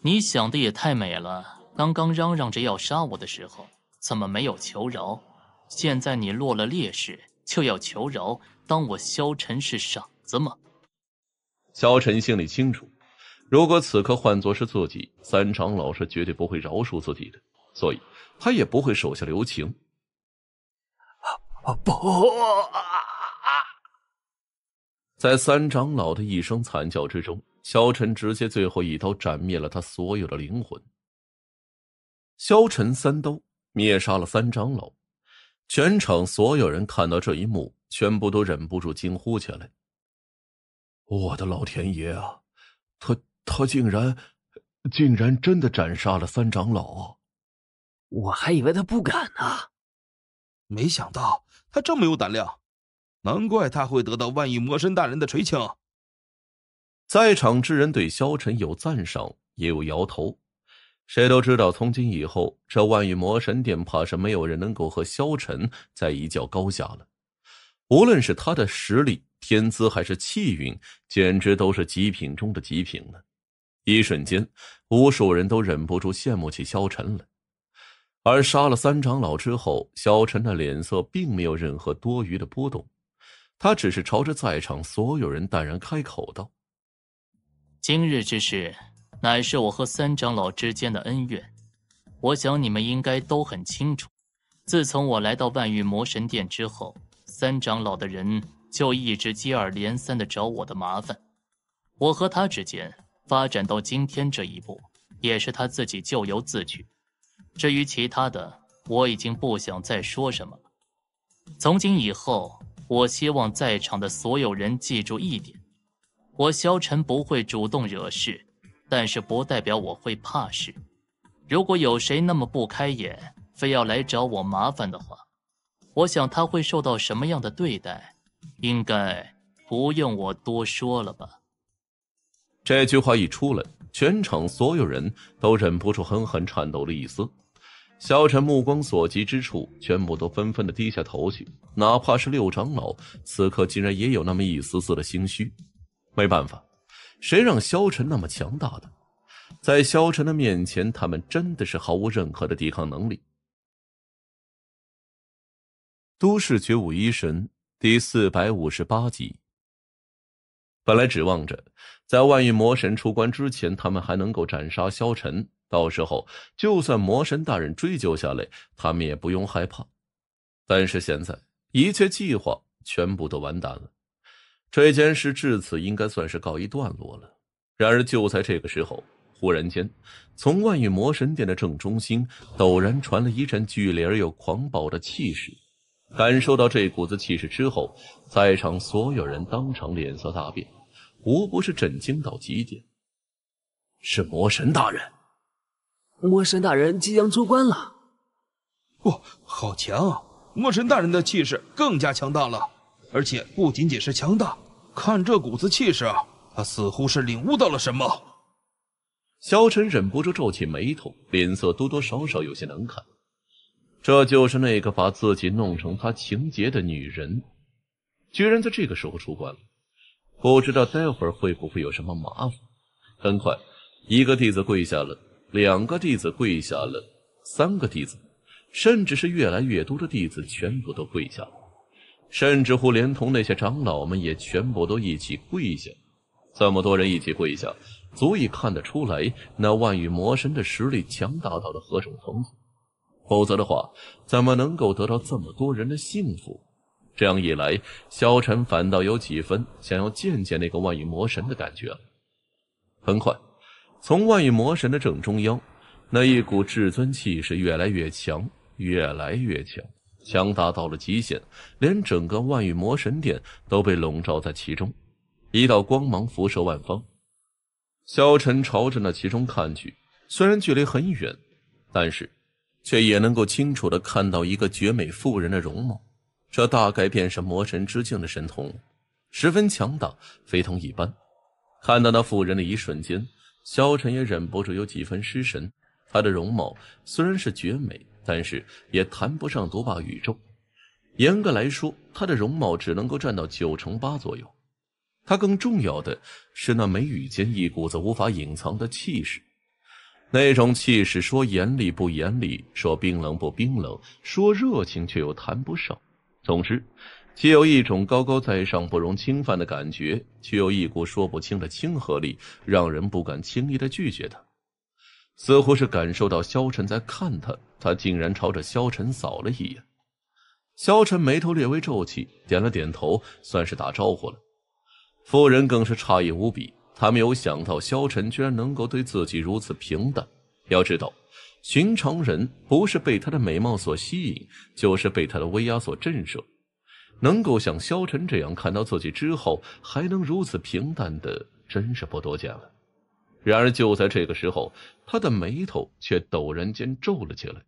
你想的也太美了。刚刚嚷嚷着要杀我的时候，怎么没有求饶？现在你落了劣势，就要求饶？当我萧晨是傻子吗？萧晨心里清楚，如果此刻换作是自己，三长老是绝对不会饶恕自己的，所以他也不会手下留情。啊！不！在三长老的一声惨叫之中，萧晨直接最后一刀斩灭了他所有的灵魂。萧晨三刀灭杀了三长老，全场所有人看到这一幕，全部都忍不住惊呼起来：“我的老天爷啊！他他竟然竟然真的斩杀了三长老！我还以为他不敢呢，没想到他这么有胆量，难怪他会得到万亿魔神大人的垂青。”在场之人对萧晨有赞赏，也有摇头。谁都知道，从今以后，这万羽魔神殿怕是没有人能够和萧晨再一较高下了。无论是他的实力、天资，还是气运，简直都是极品中的极品了。一瞬间，无数人都忍不住羡慕起萧晨了。而杀了三长老之后，萧晨的脸色并没有任何多余的波动，他只是朝着在场所有人淡然开口道：“今日之事。”乃是我和三长老之间的恩怨，我想你们应该都很清楚。自从我来到万域魔神殿之后，三长老的人就一直接二连三的找我的麻烦。我和他之间发展到今天这一步，也是他自己咎由自取。至于其他的，我已经不想再说什么了。从今以后，我希望在场的所有人记住一点：我萧晨不会主动惹事。但是不代表我会怕事。如果有谁那么不开眼，非要来找我麻烦的话，我想他会受到什么样的对待，应该不用我多说了吧？这句话一出来，全场所有人都忍不住狠狠颤抖了一丝。萧晨目光所及之处，全部都纷纷的低下头去。哪怕是六长老，此刻竟然也有那么一丝丝的心虚。没办法。谁让萧晨那么强大？的，在萧晨的面前，他们真的是毫无任何的抵抗能力。都市绝武医神第四百五十八集。本来指望着在万域魔神出关之前，他们还能够斩杀萧晨，到时候就算魔神大人追究下来，他们也不用害怕。但是现在，一切计划全部都完蛋了。这件事至此应该算是告一段落了。然而就在这个时候，忽然间，从万羽魔神殿的正中心陡然传来一阵剧烈而又狂暴的气势。感受到这股子气势之后，在场所有人当场脸色大变，无不是震惊到极点。是魔神大人！魔神大人即将出关了！哇，好强！啊！魔神大人的气势更加强大了！而且不仅仅是强大，看这股子气势，他似乎是领悟到了什么。萧晨忍不住皱起眉头，脸色多多少少有些难看。这就是那个把自己弄成他情节的女人，居然在这个时候出关了，不知道待会儿会不会有什么麻烦。很快，一个弟子跪下了，两个弟子跪下了，三个弟子，甚至是越来越多的弟子，全部都跪下了。甚至乎连同那些长老们也全部都一起跪下，这么多人一起跪下，足以看得出来那万羽魔神的实力强大到了何种程度。否则的话，怎么能够得到这么多人的幸福？这样一来，萧晨反倒有几分想要见见那个万羽魔神的感觉了。很快，从万羽魔神的正中央，那一股至尊气势越来越强，越来越强。强大到了极限，连整个万域魔神殿都被笼罩在其中。一道光芒辐射万方，萧晨朝着那其中看去，虽然距离很远，但是却也能够清楚的看到一个绝美妇人的容貌。这大概便是魔神之境的神通，十分强大，非同一般。看到那妇人的一瞬间，萧晨也忍不住有几分失神。她的容貌虽然是绝美。但是也谈不上独霸宇宙，严格来说，他的容貌只能够占到九成八左右。他更重要的是那眉宇间一股子无法隐藏的气势，那种气势说严厉不严厉，说冰冷不冰冷，说热情却又谈不上。总之，既有一种高高在上不容侵犯的感觉，却有一股说不清的亲和力，让人不敢轻易的拒绝他。似乎是感受到萧晨在看他，他竟然朝着萧晨扫了一眼。萧晨眉头略微皱起，点了点头，算是打招呼了。夫人更是诧异无比，她没有想到萧晨居然能够对自己如此平淡。要知道，寻常人不是被她的美貌所吸引，就是被她的威压所震慑。能够像萧晨这样看到自己之后还能如此平淡的，真是不多见了。然而就在这个时候，他的眉头却陡然间皱了起来。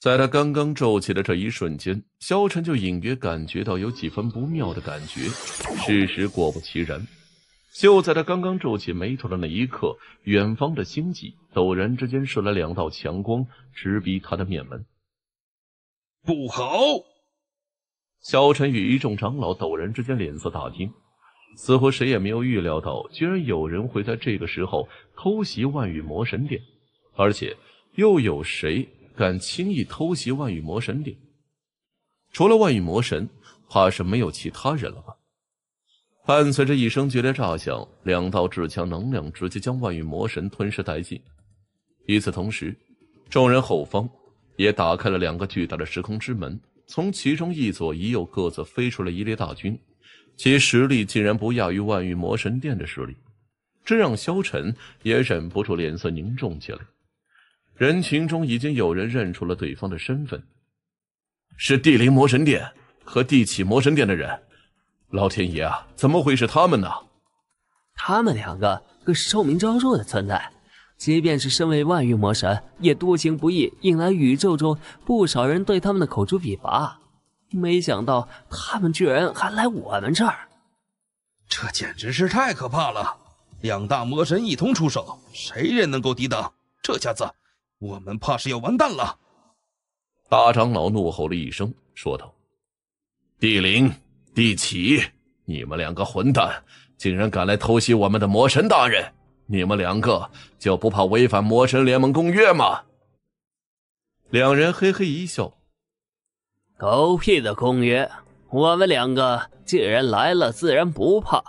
在他刚刚皱起的这一瞬间，萧晨就隐约感觉到有几分不妙的感觉。事实果不其然，就在他刚刚皱起眉头的那一刻，远方的星际陡然之间射来两道强光，直逼他的面门。不好！萧晨与一众长老陡然之间脸色大惊。似乎谁也没有预料到，居然有人会在这个时候偷袭万域魔神殿，而且又有谁敢轻易偷袭万域魔神殿？除了万域魔神，怕是没有其他人了吧？伴随着一声剧烈炸响，两道至强能量直接将万域魔神吞噬殆尽。与此同时，众人后方也打开了两个巨大的时空之门，从其中一左一右各自飞出了一列大军。其实力竟然不亚于万域魔神殿的实力，这让萧晨也忍不住脸色凝重起来。人群中已经有人认出了对方的身份，是地灵魔神殿和地启魔神殿的人。老天爷啊，怎么会是他们呢？他们两个可是臭名昭著的存在，即便是身为万域魔神，也多行不义，引来宇宙中不少人对他们的口诛笔伐。没想到他们居然还来我们这儿，这简直是太可怕了！两大魔神一同出手，谁人能够抵挡？这下子我们怕是要完蛋了！大长老怒吼了一声，说道：“地灵、地起，你们两个混蛋，竟然敢来偷袭我们的魔神大人！你们两个就不怕违反魔神联盟公约吗？”两人嘿嘿一笑。狗屁的公约！我们两个既然来了，自然不怕。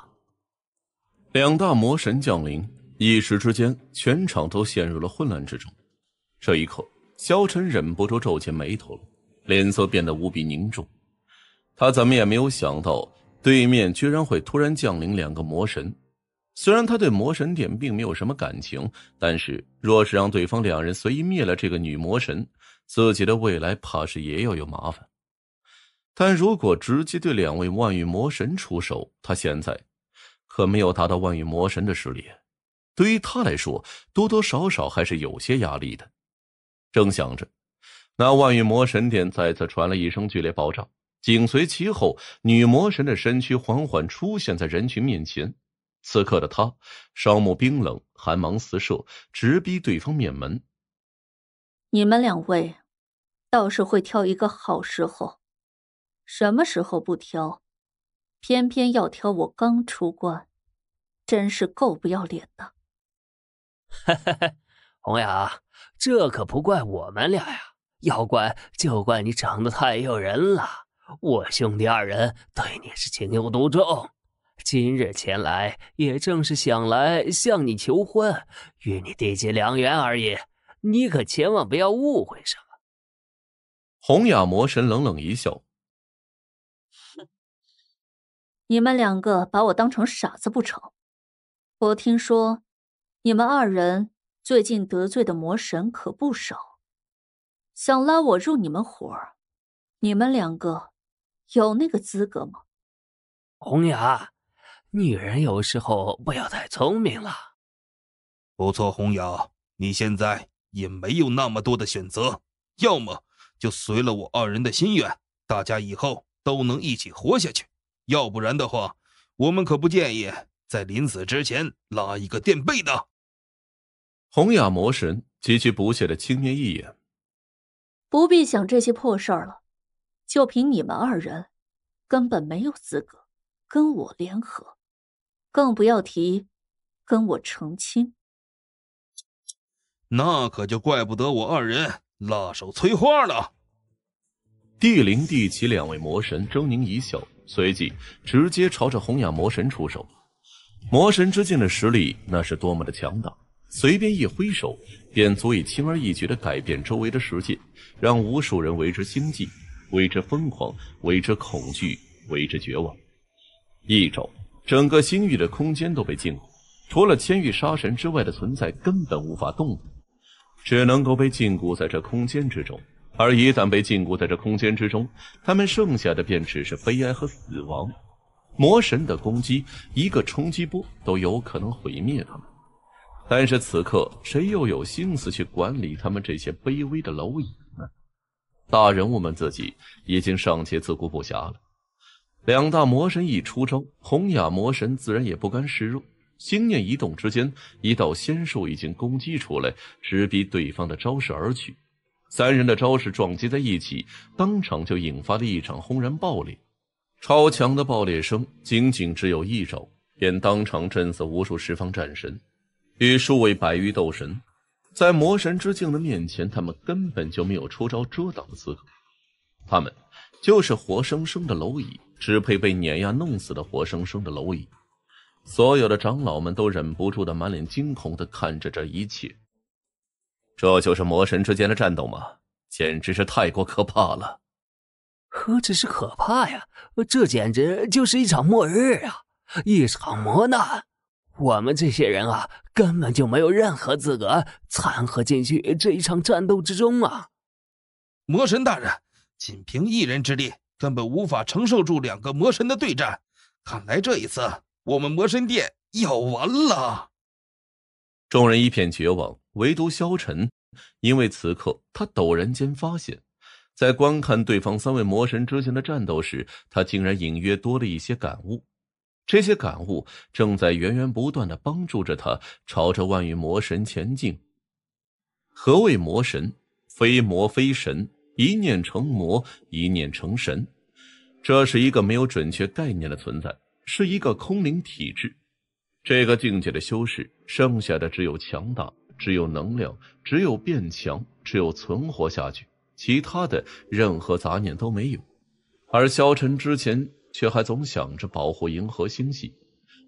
两大魔神降临，一时之间，全场都陷入了混乱之中。这一刻，萧晨忍不住皱起眉头了，脸色变得无比凝重。他怎么也没有想到，对面居然会突然降临两个魔神。虽然他对魔神殿并没有什么感情，但是若是让对方两人随意灭了这个女魔神，自己的未来怕是也要有麻烦。但如果直接对两位万域魔神出手，他现在可没有达到万域魔神的实力，对于他来说，多多少少还是有些压力的。正想着，那万域魔神殿再次传来一声剧烈爆炸，紧随其后，女魔神的身躯缓缓出现在人群面前。此刻的他，双目冰冷，寒芒四射，直逼对方面门。你们两位，倒是会挑一个好时候。什么时候不挑，偏偏要挑我刚出关，真是够不要脸的。哈哈哈，红雅，这可不怪我们俩呀，要怪就怪你长得太诱人了。我兄弟二人对你是情有独钟，今日前来也正是想来向你求婚，与你缔结良缘而已。你可千万不要误会什么。红雅魔神冷冷一笑。你们两个把我当成傻子不成？我听说你们二人最近得罪的魔神可不少，想拉我入你们伙儿，你们两个有那个资格吗？红雅，女人有时候不要太聪明了。不错，红雅，你现在也没有那么多的选择，要么就随了我二人的心愿，大家以后都能一起活下去。要不然的话，我们可不建议在临死之前拉一个垫背的。洪雅魔神极其不屑的轻蔑一眼。不必想这些破事儿了，就凭你们二人，根本没有资格跟我联合，更不要提跟我成亲。那可就怪不得我二人辣手摧花了。地灵地奇两位魔神狰狞一笑。随即，直接朝着红眼魔神出手。魔神之境的实力，那是多么的强大！随便一挥手，便足以轻而易举地改变周围的世界，让无数人为之心悸，为之疯狂，为之恐惧，为之绝望。一周，整个星域的空间都被禁锢，除了千域杀神之外的存在，根本无法动弹，只能够被禁锢在这空间之中。而一旦被禁锢在这空间之中，他们剩下的便只是悲哀和死亡。魔神的攻击，一个冲击波都有可能毁灭他们。但是此刻，谁又有心思去管理他们这些卑微的蝼蚁呢？大人物们自己已经尚且自顾不暇了。两大魔神一出招，红雅魔神自然也不甘示弱，心念一动之间，一道仙术已经攻击出来，直逼对方的招式而去。三人的招式撞击在一起，当场就引发了一场轰然爆裂。超强的爆裂声仅仅只有一招，便当场震死无数十方战神与数位百域斗神。在魔神之境的面前，他们根本就没有出招遮挡的资格，他们就是活生生的蝼蚁，只配被碾压弄死的活生生的蝼蚁。所有的长老们都忍不住的满脸惊恐的看着这一切。这就是魔神之间的战斗吗？简直是太过可怕了！何止是可怕呀，这简直就是一场末日啊，一场磨难！我们这些人啊，根本就没有任何资格掺和进去这一场战斗之中啊！魔神大人，仅凭一人之力，根本无法承受住两个魔神的对战。看来这一次，我们魔神殿要完了！众人一片绝望。唯独萧晨，因为此刻他陡然间发现，在观看对方三位魔神之前的战斗时，他竟然隐约多了一些感悟。这些感悟正在源源不断的帮助着他朝着万域魔神前进。何谓魔神？非魔非神，一念成魔，一念成神。这是一个没有准确概念的存在，是一个空灵体质。这个境界的修士，剩下的只有强大。只有能量，只有变强，只有存活下去，其他的任何杂念都没有。而萧晨之前却还总想着保护银河星系，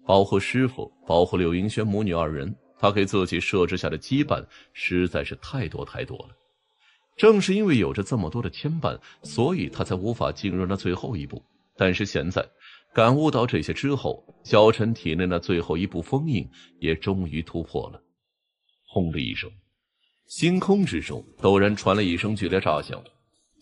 保护师傅，保护柳云轩母女二人。他给自己设置下的羁绊实在是太多太多了。正是因为有着这么多的牵绊，所以他才无法进入那最后一步。但是现在感悟到这些之后，萧晨体内那最后一步封印也终于突破了。轰的一声，星空之中陡然传来一声剧烈炸响，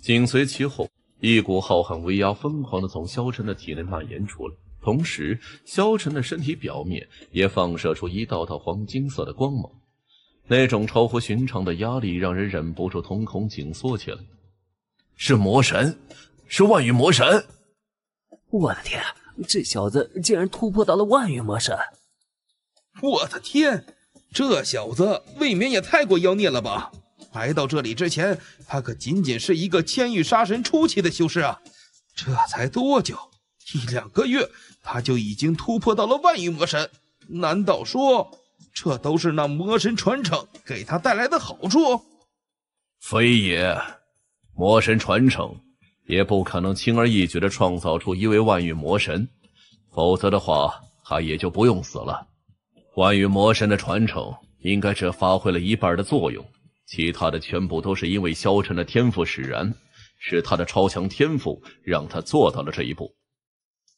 紧随其后，一股浩瀚威压疯狂的从萧晨的体内蔓延出来，同时萧晨的身体表面也放射出一道道黄金色的光芒，那种超乎寻常的压力让人忍不住瞳孔紧缩起来。是魔神，是万羽魔神！我的天，这小子竟然突破到了万羽魔神！我的天！这小子未免也太过妖孽了吧！来到这里之前，他可仅仅是一个千域杀神初期的修士啊！这才多久，一两个月，他就已经突破到了万域魔神？难道说这都是那魔神传承给他带来的好处？非也，魔神传承也不可能轻而易举的创造出一位万域魔神，否则的话，他也就不用死了。关于魔神的传承，应该只发挥了一半的作用，其他的全部都是因为萧晨的天赋使然，是他的超强天赋让他做到了这一步。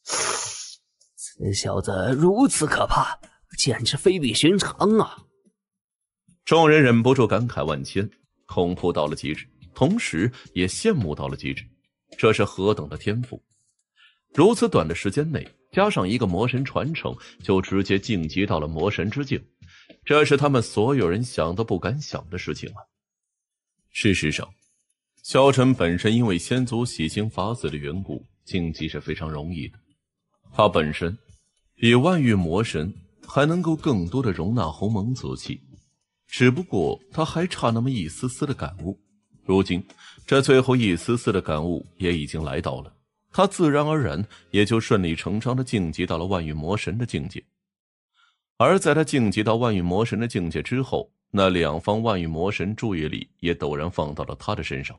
此小子如此可怕，简直非比寻常啊！众人忍不住感慨万千，恐怖到了极致，同时也羡慕到了极致。这是何等的天赋！如此短的时间内。加上一个魔神传承，就直接晋级到了魔神之境，这是他们所有人想都不敢想的事情啊！事实上，萧晨本身因为先祖洗心法子的缘故，晋级是非常容易的。他本身比万域魔神还能够更多的容纳鸿蒙族气，只不过他还差那么一丝丝的感悟。如今，这最后一丝丝的感悟也已经来到了。他自然而然也就顺理成章的晋级到了万域魔神的境界，而在他晋级到万域魔神的境界之后，那两方万域魔神注意力也陡然放到了他的身上。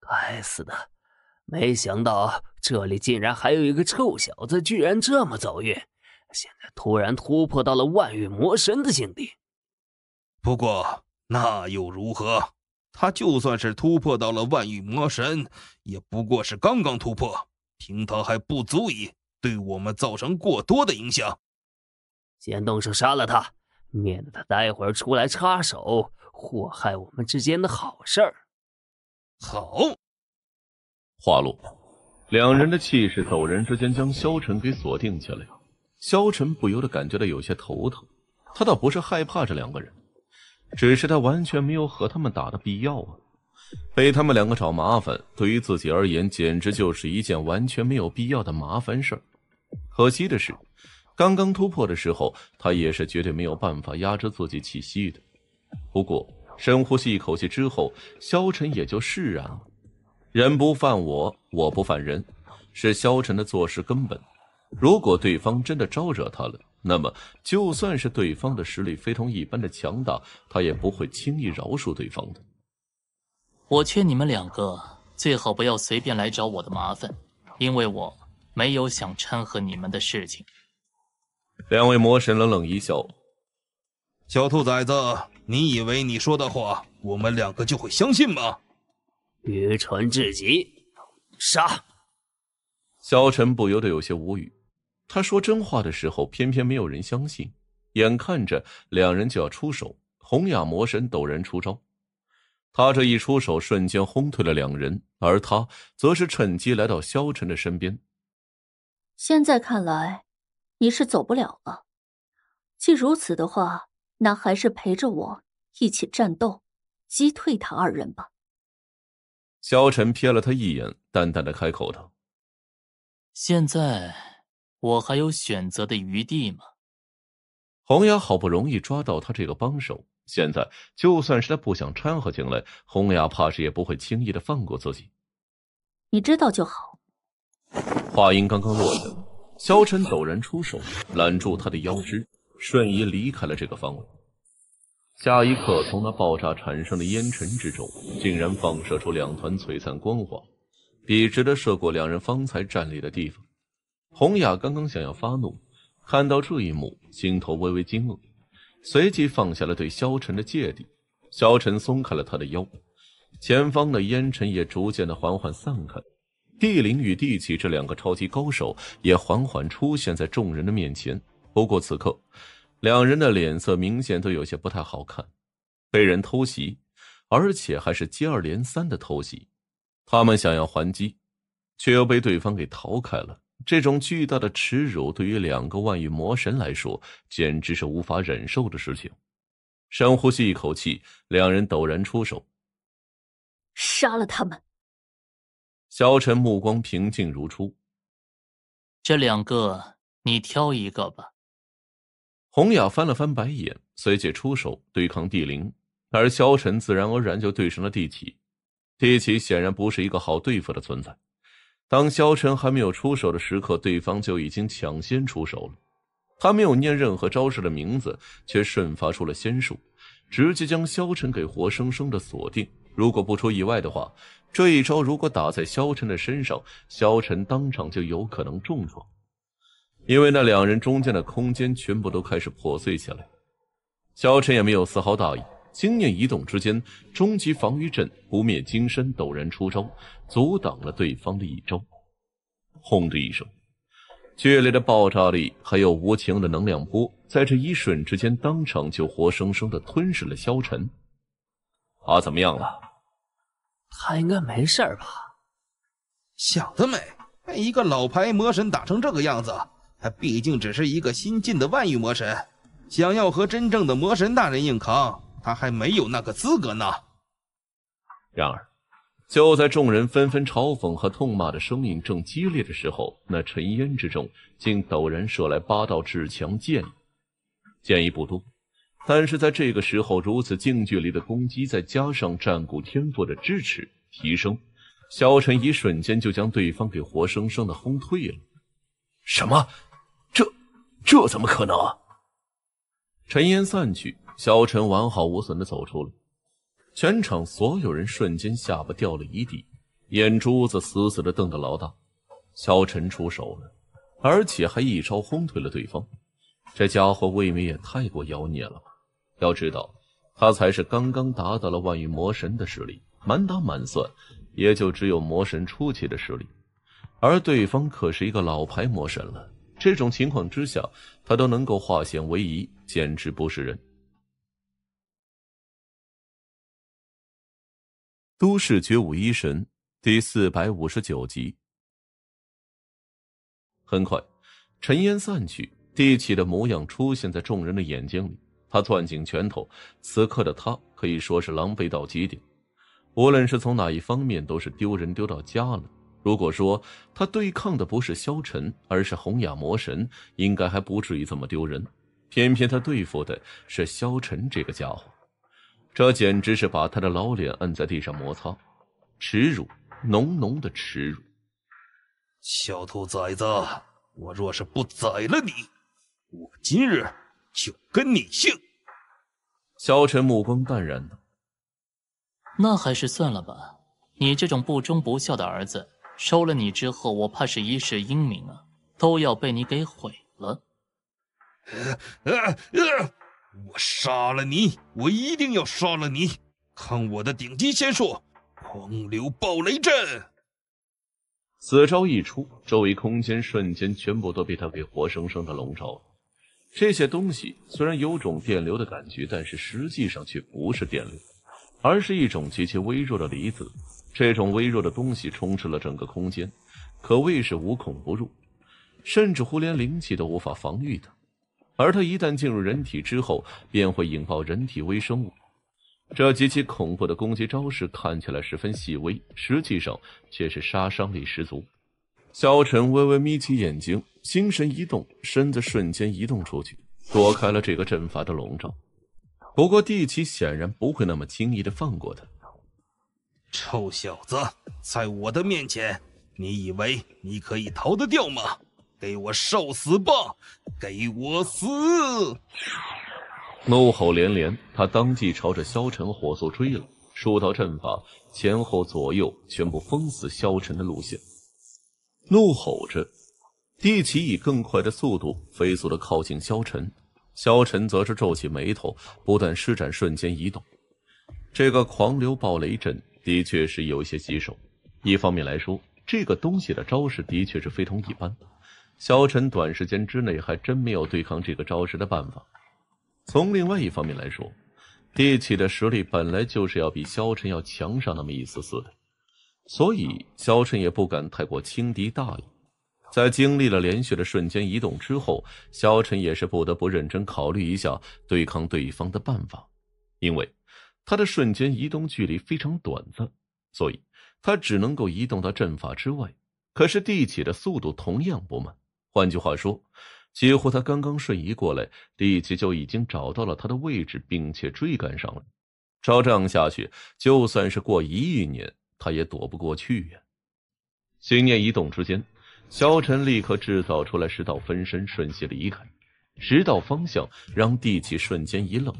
该死的，没想到这里竟然还有一个臭小子，居然这么走运，现在突然突破到了万域魔神的境地。不过那又如何？他就算是突破到了万域魔神，也不过是刚刚突破，凭他还不足以对我们造成过多的影响。先动手杀了他，免得他待会儿出来插手，祸害我们之间的好事儿。好。话落，两人的气势陡然之间将萧晨给锁定起来。萧晨不由得感觉到有些头疼，他倒不是害怕这两个人。只是他完全没有和他们打的必要啊！被他们两个找麻烦，对于自己而言简直就是一件完全没有必要的麻烦事儿。可惜的是，刚刚突破的时候，他也是绝对没有办法压制自己气息的。不过，深呼吸一口气之后，萧晨也就释然了。人不犯我，我不犯人，是萧晨的做事根本。如果对方真的招惹他了，那么，就算是对方的实力非同一般的强大，他也不会轻易饶恕对方的。我劝你们两个最好不要随便来找我的麻烦，因为我没有想掺和你们的事情。两位魔神冷冷一笑：“小兔崽子，你以为你说的话我们两个就会相信吗？愚蠢至极！”杀！萧晨不由得有些无语。他说真话的时候，偏偏没有人相信。眼看着两人就要出手，红雅魔神陡然出招，他这一出手，瞬间轰退了两人，而他则是趁机来到萧晨的身边。现在看来，你是走不了了。既如此的话，那还是陪着我一起战斗，击退他二人吧。萧晨瞥了他一眼，淡淡的开口道：“现在。”我还有选择的余地吗？洪雅好不容易抓到他这个帮手，现在就算是他不想掺和进来，洪雅怕是也不会轻易的放过自己。你知道就好。话音刚刚落下，萧晨陡然出手，揽住他的腰肢，瞬移离开了这个方位。下一刻，从那爆炸产生的烟尘之中，竟然放射出两团璀璨光华，笔直的射过两人方才站立的地方。洪雅刚刚想要发怒，看到这一幕，心头微微惊愕，随即放下了对萧晨的芥蒂。萧晨松开了他的腰，前方的烟尘也逐渐的缓缓散开，帝灵与帝启这两个超级高手也缓缓出现在众人的面前。不过此刻，两人的脸色明显都有些不太好看，被人偷袭，而且还是接二连三的偷袭。他们想要还击，却又被对方给逃开了。这种巨大的耻辱对于两个万域魔神来说，简直是无法忍受的事情。深呼吸一口气，两人陡然出手，杀了他们。萧晨目光平静如初。这两个，你挑一个吧。洪雅翻了翻白眼，随即出手对抗帝灵，而萧晨自然而然就对上了帝启。帝启显然不是一个好对付的存在。当萧晨还没有出手的时刻，对方就已经抢先出手了。他没有念任何招式的名字，却瞬发出了仙术，直接将萧晨给活生生的锁定。如果不出意外的话，这一招如果打在萧晨的身上，萧晨当场就有可能重创。因为那两人中间的空间全部都开始破碎起来，萧晨也没有丝毫大意。经验一动之间，终极防御阵不灭金身陡然出招，阻挡了对方的一招。轰的一声，剧烈的爆炸力还有无情的能量波，在这一瞬之间，当场就活生生的吞噬了萧晨。他怎么样了？他应该没事吧？想得美！被一个老牌魔神打成这个样子，他毕竟只是一个新晋的万域魔神，想要和真正的魔神大人硬扛。他还没有那个资格呢。然而，就在众人纷纷嘲讽和痛骂的声音正激烈的时候，那尘烟之中竟陡然射来八道至强剑意。剑意不多，但是在这个时候如此近距离的攻击，再加上战鼓天赋的支持提升，萧晨一瞬间就将对方给活生生的轰退了。什么？这这怎么可能？尘烟散去。萧晨完好无损的走出了，全场所有人瞬间下巴掉了一地，眼珠子死死的瞪着老大。萧晨出手了，而且还一招轰退了对方。这家伙未免也太过妖孽了吧？要知道，他才是刚刚达到了万域魔神的实力，满打满算也就只有魔神初期的实力，而对方可是一个老牌魔神了。这种情况之下，他都能够化险为夷，简直不是人。都市绝武医神第四百五十九集。很快，尘烟散去，地起的模样出现在众人的眼睛里。他攥紧拳头，此刻的他可以说是狼狈到极点。无论是从哪一方面，都是丢人丢到家了。如果说他对抗的不是萧晨，而是红雅魔神，应该还不至于这么丢人。偏偏他对付的是萧晨这个家伙。这简直是把他的老脸摁在地上摩擦，耻辱，浓浓的耻辱！小兔崽子，我若是不宰了你，我今日就跟你姓。萧晨目光淡然道：“那还是算了吧，你这种不忠不孝的儿子，收了你之后，我怕是一世英名啊，都要被你给毁了。”我杀了你！我一定要杀了你！看我的顶级仙术——狂流暴雷阵！此招一出，周围空间瞬间全部都被他给活生生的笼罩了。这些东西虽然有种电流的感觉，但是实际上却不是电流，而是一种极其微弱的离子。这种微弱的东西充斥了整个空间，可谓是无孔不入，甚至乎连灵气都无法防御的。而它一旦进入人体之后，便会引爆人体微生物。这极其恐怖的攻击招式看起来十分细微，实际上却是杀伤力十足。萧晨微微眯起眼睛，心神一动，身子瞬间移动出去，躲开了这个阵法的笼罩。不过地奇显然不会那么轻易的放过他。臭小子，在我的面前，你以为你可以逃得掉吗？给我受死吧！给我死！怒吼连连，他当即朝着萧晨火速追来，数道阵法前后左右全部封死萧晨的路线。怒吼着，帝奇以更快的速度飞速的靠近萧晨，萧晨则是皱起眉头，不断施展瞬间移动。这个狂流暴雷阵的确是有些棘手。一方面来说，这个东西的招式的确是非同一般。萧晨短时间之内还真没有对抗这个招式的办法。从另外一方面来说，地启的实力本来就是要比萧晨要强上那么一丝丝的，所以萧晨也不敢太过轻敌大意。在经历了连续的瞬间移动之后，萧晨也是不得不认真考虑一下对抗对方的办法，因为他的瞬间移动距离非常短暂，所以他只能够移动到阵法之外。可是地启的速度同样不慢。换句话说，几乎他刚刚瞬移过来，地气就已经找到了他的位置，并且追赶上了。照这样下去，就算是过一亿年，他也躲不过去呀！心念一动之间，萧晨立刻制造出来十道分身，瞬息离开。十道方向让地气瞬间一愣，“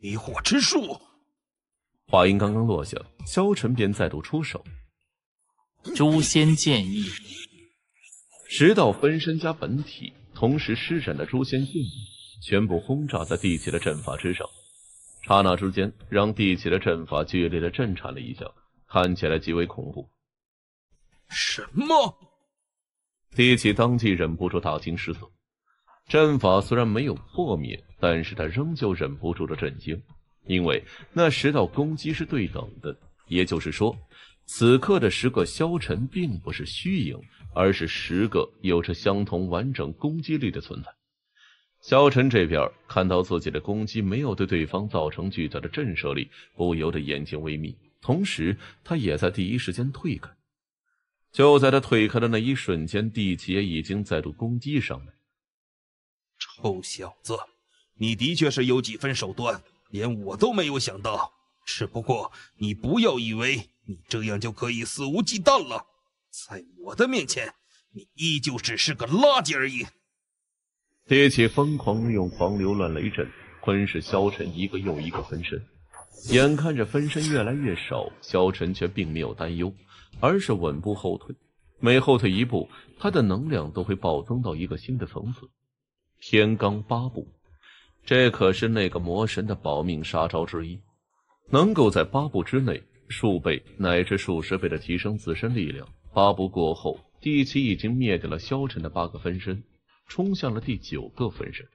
迷惑之术！”话音刚刚落下，萧晨便再度出手，“诛仙剑意。”十道分身加本体同时施展的诛仙剑全部轰炸在地气的阵法之上，刹那之间让地气的阵法剧烈的震颤了一下，看起来极为恐怖。什么？地起当即忍不住大惊失色。阵法虽然没有破灭，但是他仍旧忍不住的震惊，因为那十道攻击是对等的，也就是说，此刻的十个消沉并不是虚影。而是十个有着相同完整攻击力的存在。萧晨这边看到自己的攻击没有对对方造成巨大的震慑力，不由得眼睛微眯，同时他也在第一时间退开。就在他退开的那一瞬间，地气也已经再度攻击上来。臭小子，你的确是有几分手段，连我都没有想到。只不过，你不要以为你这样就可以肆无忌惮了。在我的面前，你依旧只是个垃圾而已。爹起疯狂用狂流乱雷阵吞噬萧晨一个又一个分身，眼看着分身越来越少，萧晨却并没有担忧，而是稳步后退。每后退一步，他的能量都会暴增到一个新的层次。天罡八步，这可是那个魔神的保命杀招之一，能够在八步之内数倍乃至数十倍的提升自身力量。八步过后，第七已经灭掉了萧晨的八个分身，冲向了第九个分身。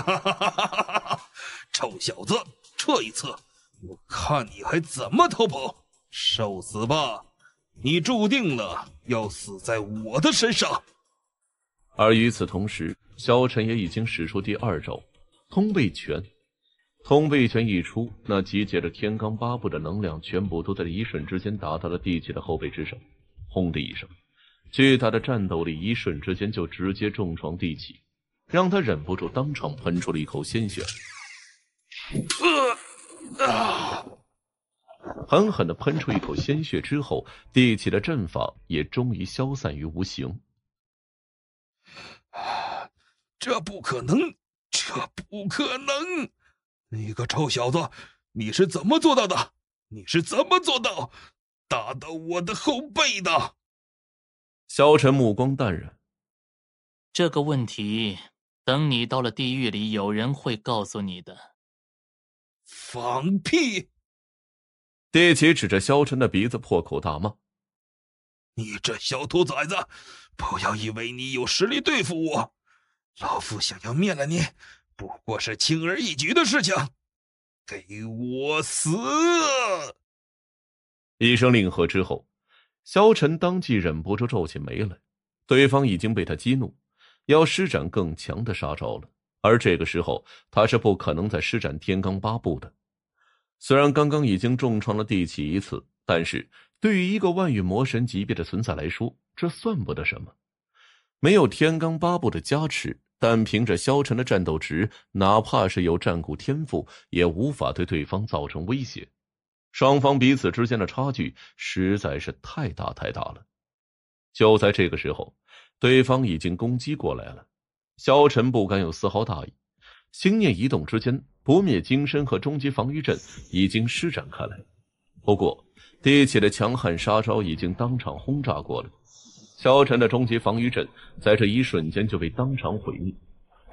哈！哈哈哈哈！臭小子，这一次，我看你还怎么逃跑！受死吧！你注定了要死在我的身上。而与此同时，萧晨也已经使出第二招，通背拳。通背拳一出，那集结着天罡八部的能量全部都在一瞬之间打到了地气的后背之上。轰的一声，巨大的战斗力一瞬之间就直接重创地气，让他忍不住当场喷出了一口鲜血。啊！狠狠的喷出一口鲜血之后，地气的阵法也终于消散于无形。这不可能！这不可能！你个臭小子，你是怎么做到的？你是怎么做到打到我的后背的？萧晨目光淡然。这个问题，等你到了地狱里，有人会告诉你的。放屁！地奇指着萧晨的鼻子破口大骂：“你这小兔崽子，不要以为你有实力对付我，老夫想要灭了你。”不过是轻而易举的事情，给我死！一声令喝之后，萧晨当即忍不住皱起眉来。对方已经被他激怒，要施展更强的杀招了。而这个时候，他是不可能再施展天罡八步的。虽然刚刚已经重创了地起一次，但是对于一个万羽魔神级别的存在来说，这算不得什么。没有天罡八步的加持。但凭着萧晨的战斗值，哪怕是有战鼓天赋，也无法对对方造成威胁。双方彼此之间的差距实在是太大太大了。就在这个时候，对方已经攻击过来了。萧晨不敢有丝毫大意，心念一动之间，不灭金身和终极防御阵已经施展开来。不过，地起的强悍杀招已经当场轰炸过了。萧晨的终极防御阵在这一瞬间就被当场毁灭。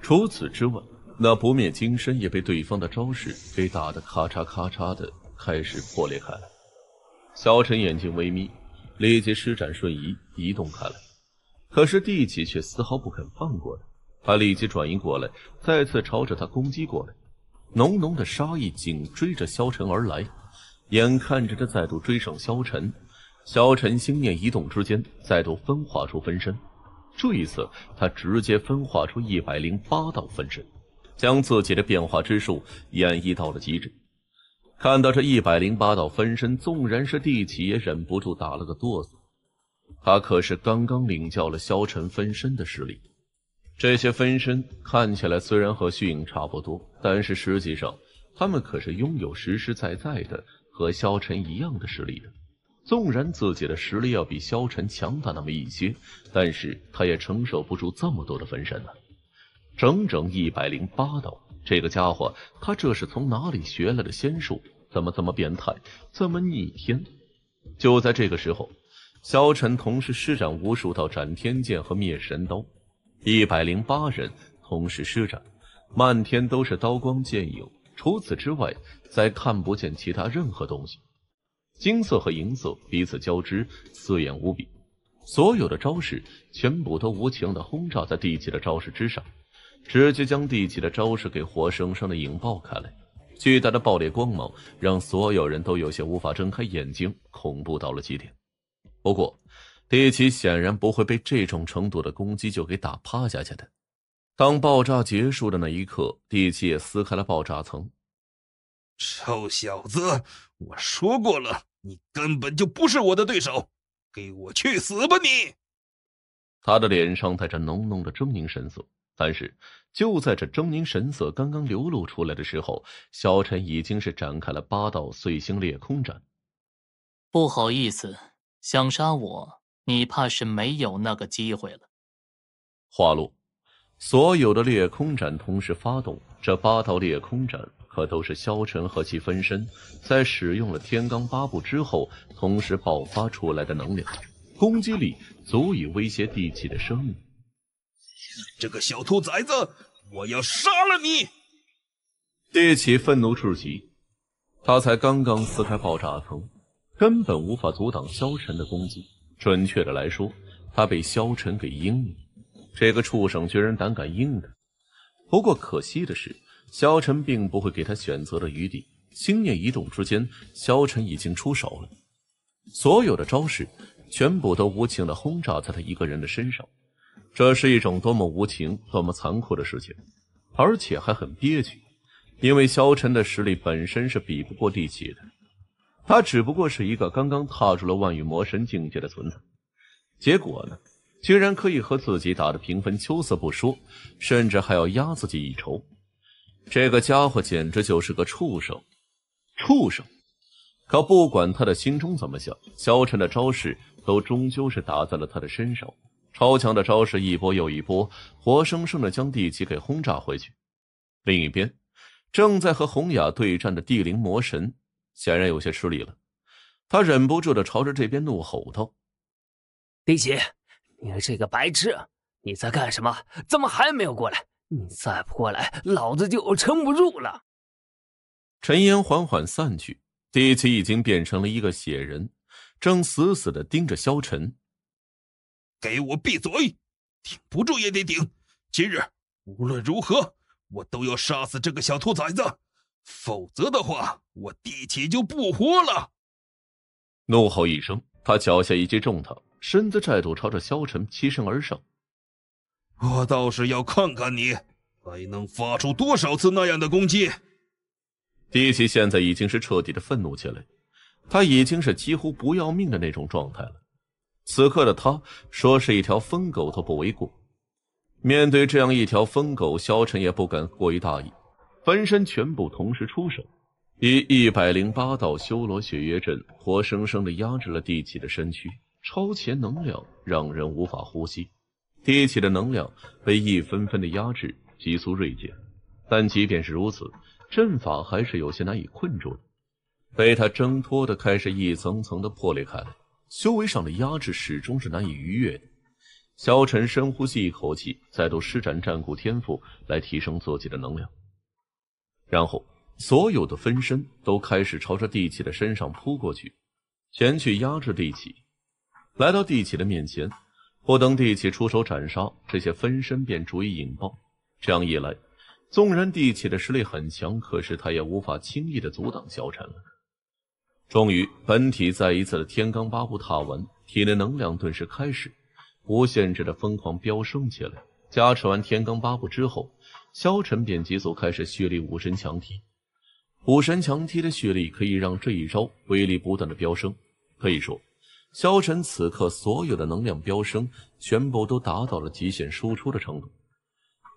除此之外，那不灭金身也被对方的招式给打得咔嚓咔嚓的开始破裂开来。萧晨眼睛微眯，立即施展瞬移移动开来。可是地奇却丝毫不肯放过他，他立即转移过来，再次朝着他攻击过来，浓浓的杀意紧追着萧晨而来。眼看着他再度追上萧晨。萧晨心念一动之间，再度分化出分身。这一次，他直接分化出一百零八道分身，将自己的变化之术演绎到了极致。看到这一百零八道分身，纵然是地奇也忍不住打了个哆嗦。他可是刚刚领教了萧晨分身的实力。这些分身看起来虽然和虚影差不多，但是实际上，他们可是拥有实实在在的和萧晨一样的实力的。纵然自己的实力要比萧晨强大那么一些，但是他也承受不住这么多的分身了。整整一百零八道，这个家伙，他这是从哪里学来的仙术？怎么这么变态？这么逆天？就在这个时候，萧晨同时施展无数道斩天剑和灭神刀，一百零八人同时施展，漫天都是刀光剑影，除此之外，再看不见其他任何东西。金色和银色彼此交织，刺眼无比。所有的招式全部都无情的轰炸在地气的招式之上，直接将地气的招式给活生生的引爆开来。巨大的爆裂光芒让所有人都有些无法睁开眼睛，恐怖到了极点。不过，地奇显然不会被这种程度的攻击就给打趴下去的。当爆炸结束的那一刻，地奇也撕开了爆炸层。臭小子，我说过了。你根本就不是我的对手，给我去死吧你！他的脸上带着浓浓的狰狞神色，但是就在这狰狞神色刚刚流露出来的时候，萧晨已经是展开了八道碎星裂空斩。不好意思，想杀我，你怕是没有那个机会了。话落，所有的裂空斩同时发动，这八道裂空斩。可都是萧晨和其分身在使用了天罡八步之后同时爆发出来的能量，攻击力足以威胁帝启的生命。这个小兔崽子，我要杀了你！帝启愤怒至极，他才刚刚撕开爆炸层，根本无法阻挡萧晨的攻击。准确的来说，他被萧晨给阴了。这个畜生居然胆敢阴他！不过可惜的是。萧晨并不会给他选择的余地，心念一动之间，萧晨已经出手了。所有的招式全部都无情的轰炸在他一个人的身上，这是一种多么无情、多么残酷的事情，而且还很憋屈，因为萧晨的实力本身是比不过地奇的，他只不过是一个刚刚踏入了万域魔神境界的存在，结果呢，居然可以和自己打得平分秋色不说，甚至还要压自己一筹。这个家伙简直就是个畜生！畜生！可不管他的心中怎么想，萧晨的招式都终究是打在了他的身上。超强的招式一波又一波，活生生的将地奇给轰炸回去。另一边，正在和红雅对战的地灵魔神显然有些吃力了，他忍不住的朝着这边怒吼道：“地奇，你这个白痴，你在干什么？怎么还没有过来？”你再不过来，老子就撑不住了。陈岩缓缓散去，地气已经变成了一个血人，正死死的盯着萧晨。给我闭嘴！顶不住也得顶！今日无论如何，我都要杀死这个小兔崽子，否则的话，我地气就不活了！怒吼一声，他脚下一记重他，身子再度朝着萧晨欺身而上。我倒是要看看你还能发出多少次那样的攻击！帝气现在已经是彻底的愤怒起来，他已经是几乎不要命的那种状态了。此刻的他，说是一条疯狗都不为过。面对这样一条疯狗，萧晨也不敢过于大意，分身全部同时出手，以一百零八道修罗血月阵，活生生的压制了地气的身躯，超前能量让人无法呼吸。地气的能量被一分分的压制，急速锐减。但即便是如此，阵法还是有些难以困住的，被他挣脱的开始一层层的破裂开来。修为上的压制始终是难以逾越的。萧晨深呼吸一口气，再度施展战骨天赋来提升自己的能量，然后所有的分身都开始朝着地气的身上扑过去，前去压制地气。来到地气的面前。或等地气出手斩杀，这些分身便逐一引爆。这样一来，纵然地气的实力很强，可是他也无法轻易的阻挡萧沉了。终于，本体再一次的天罡八步踏完，体内能量顿时开始无限制的疯狂飙升起来。加持完天罡八步之后，萧沉便急速开始蓄力武神强踢。武神强踢的蓄力可以让这一招威力不断的飙升，可以说。萧晨此刻所有的能量飙升，全部都达到了极限输出的程度。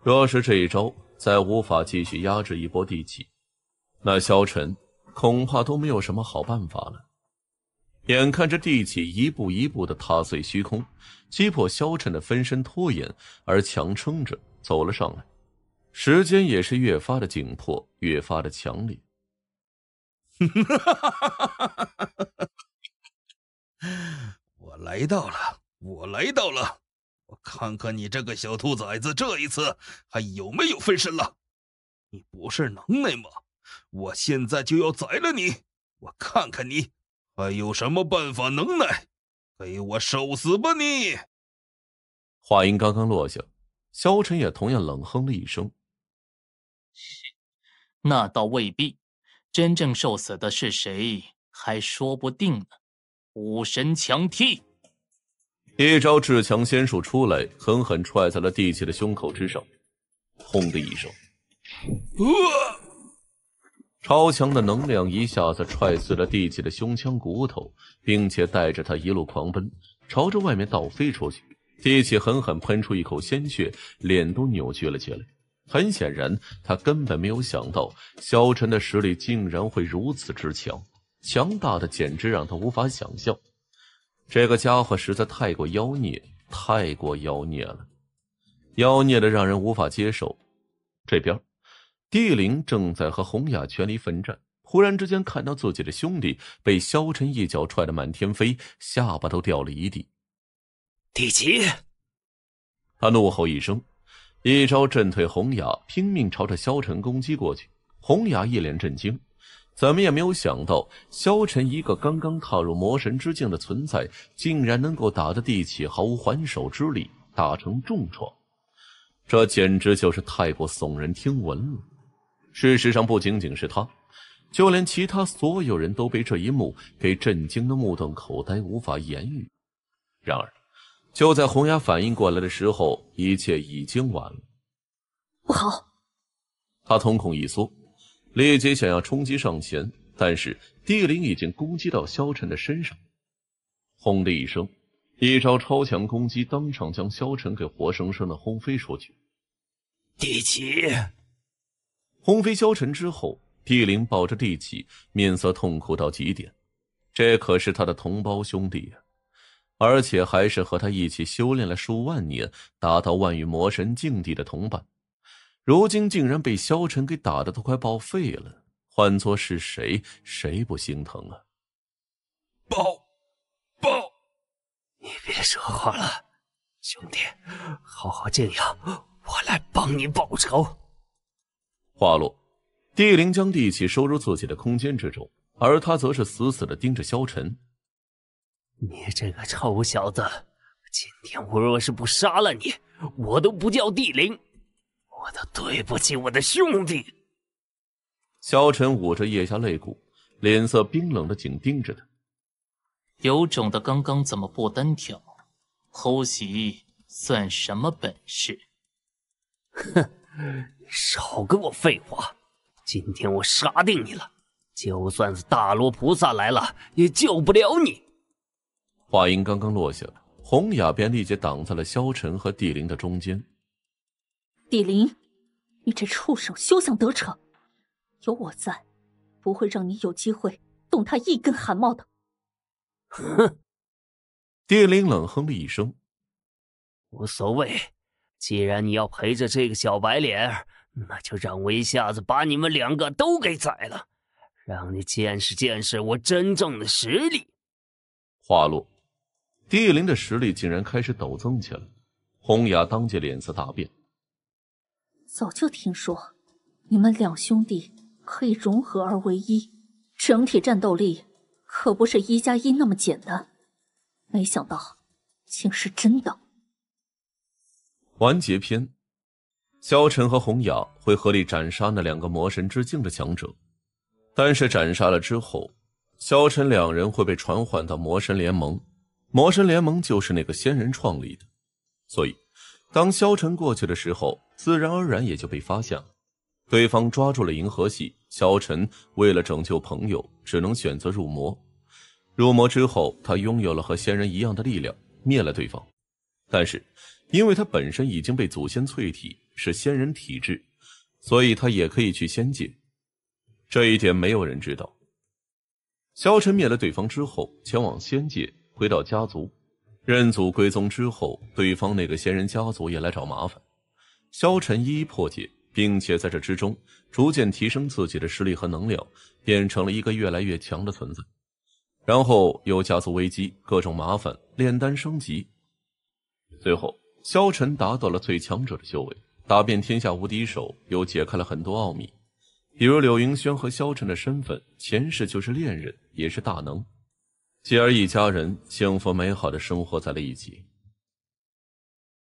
若是这一招再无法继续压制一波地气，那萧晨恐怕都没有什么好办法了。眼看着地气一步一步的踏碎虚空，击破萧晨的分身拖延，而强撑着走了上来，时间也是越发的紧迫，越发的强烈。哈。我来到了，我来到了，我看看你这个小兔崽子，这一次还有没有分身了？你不是能耐吗？我现在就要宰了你！我看看你还有什么办法能耐，给我受死吧！你。话音刚刚落下，萧晨也同样冷哼了一声：“那倒未必，真正受死的是谁还说不定呢。”武神强踢，一招至强仙术出来，狠狠踹在了地气的胸口之上。轰的一声，呃、超强的能量一下子踹碎了地气的胸腔骨头，并且带着他一路狂奔，朝着外面倒飞出去。地气狠狠喷出一口鲜血，脸都扭曲了起来。很显然，他根本没有想到萧晨的实力竟然会如此之强。强大的简直让他无法想象，这个家伙实在太过妖孽，太过妖孽了，妖孽的让人无法接受。这边，帝灵正在和洪雅全力奋战，忽然之间看到自己的兄弟被萧晨一脚踹得满天飞，下巴都掉了一地。帝姬。他怒吼一声，一招震退洪雅，拼命朝着萧晨攻击过去。洪雅一脸震惊。怎么也没有想到，萧晨一个刚刚踏入魔神之境的存在，竟然能够打得地起毫无还手之力，打成重创，这简直就是太过耸人听闻了。事实上，不仅仅是他，就连其他所有人都被这一幕给震惊的目瞪口呆，无法言语。然而，就在红牙反应过来的时候，一切已经晚了。不好！他瞳孔一缩。立即想要冲击上前，但是地灵已经攻击到萧晨的身上。轰的一声，一招超强攻击当场将萧晨给活生生的轰飞出去。帝级轰飞萧晨之后，地灵抱着地级，面色痛苦到极点。这可是他的同胞兄弟呀，而且还是和他一起修炼了数万年，达到万域魔神境地的同伴。如今竟然被萧晨给打的都快报废了，换做是谁，谁不心疼啊？报，报！你别说话了，兄弟，好好静养，我来帮你报仇。话落，帝灵将地气收入自己的空间之中，而他则是死死的盯着萧晨。你这个臭小子，今天我若是不杀了你，我都不叫帝灵。我都对不起我的兄弟。萧晨捂着腋下肋骨，脸色冰冷的紧盯着他。有种的，刚刚怎么不单挑？偷袭算什么本事？哼，少跟我废话！今天我杀定你了，就算是大罗菩萨来了也救不了你。话音刚刚落下，红雅便立即挡在了萧晨和帝陵的中间。帝林，你这畜生休想得逞！有我在，不会让你有机会动他一根汗毛的。哼！帝林冷哼了一声。无所谓，既然你要陪着这个小白脸，那就让我一下子把你们两个都给宰了，让你见识见识我真正的实力。话落，帝林的实力竟然开始陡增起来。红雅当即脸色大变。早就听说，你们两兄弟可以融合而为一，整体战斗力可不是一加一那么简单。没想到竟是真的。完结篇：萧晨和洪雅会合力斩杀那两个魔神之境的强者，但是斩杀了之后，萧晨两人会被传唤到魔神联盟。魔神联盟就是那个仙人创立的，所以当萧晨过去的时候。自然而然也就被发现了。对方抓住了银河系，萧晨为了拯救朋友，只能选择入魔。入魔之后，他拥有了和仙人一样的力量，灭了对方。但是，因为他本身已经被祖先淬体，是仙人体质，所以他也可以去仙界。这一点没有人知道。萧晨灭了对方之后，前往仙界，回到家族，认祖归宗之后，对方那个仙人家族也来找麻烦。萧晨一一破解，并且在这之中逐渐提升自己的实力和能量，变成了一个越来越强的存在。然后又家族危机、各种麻烦、炼丹升级，最后萧晨达到了最强者的修为，打遍天下无敌手，又解开了很多奥秘，比如柳云轩和萧晨的身份，前世就是恋人，也是大能。继而一家人幸福美好的生活在了一起。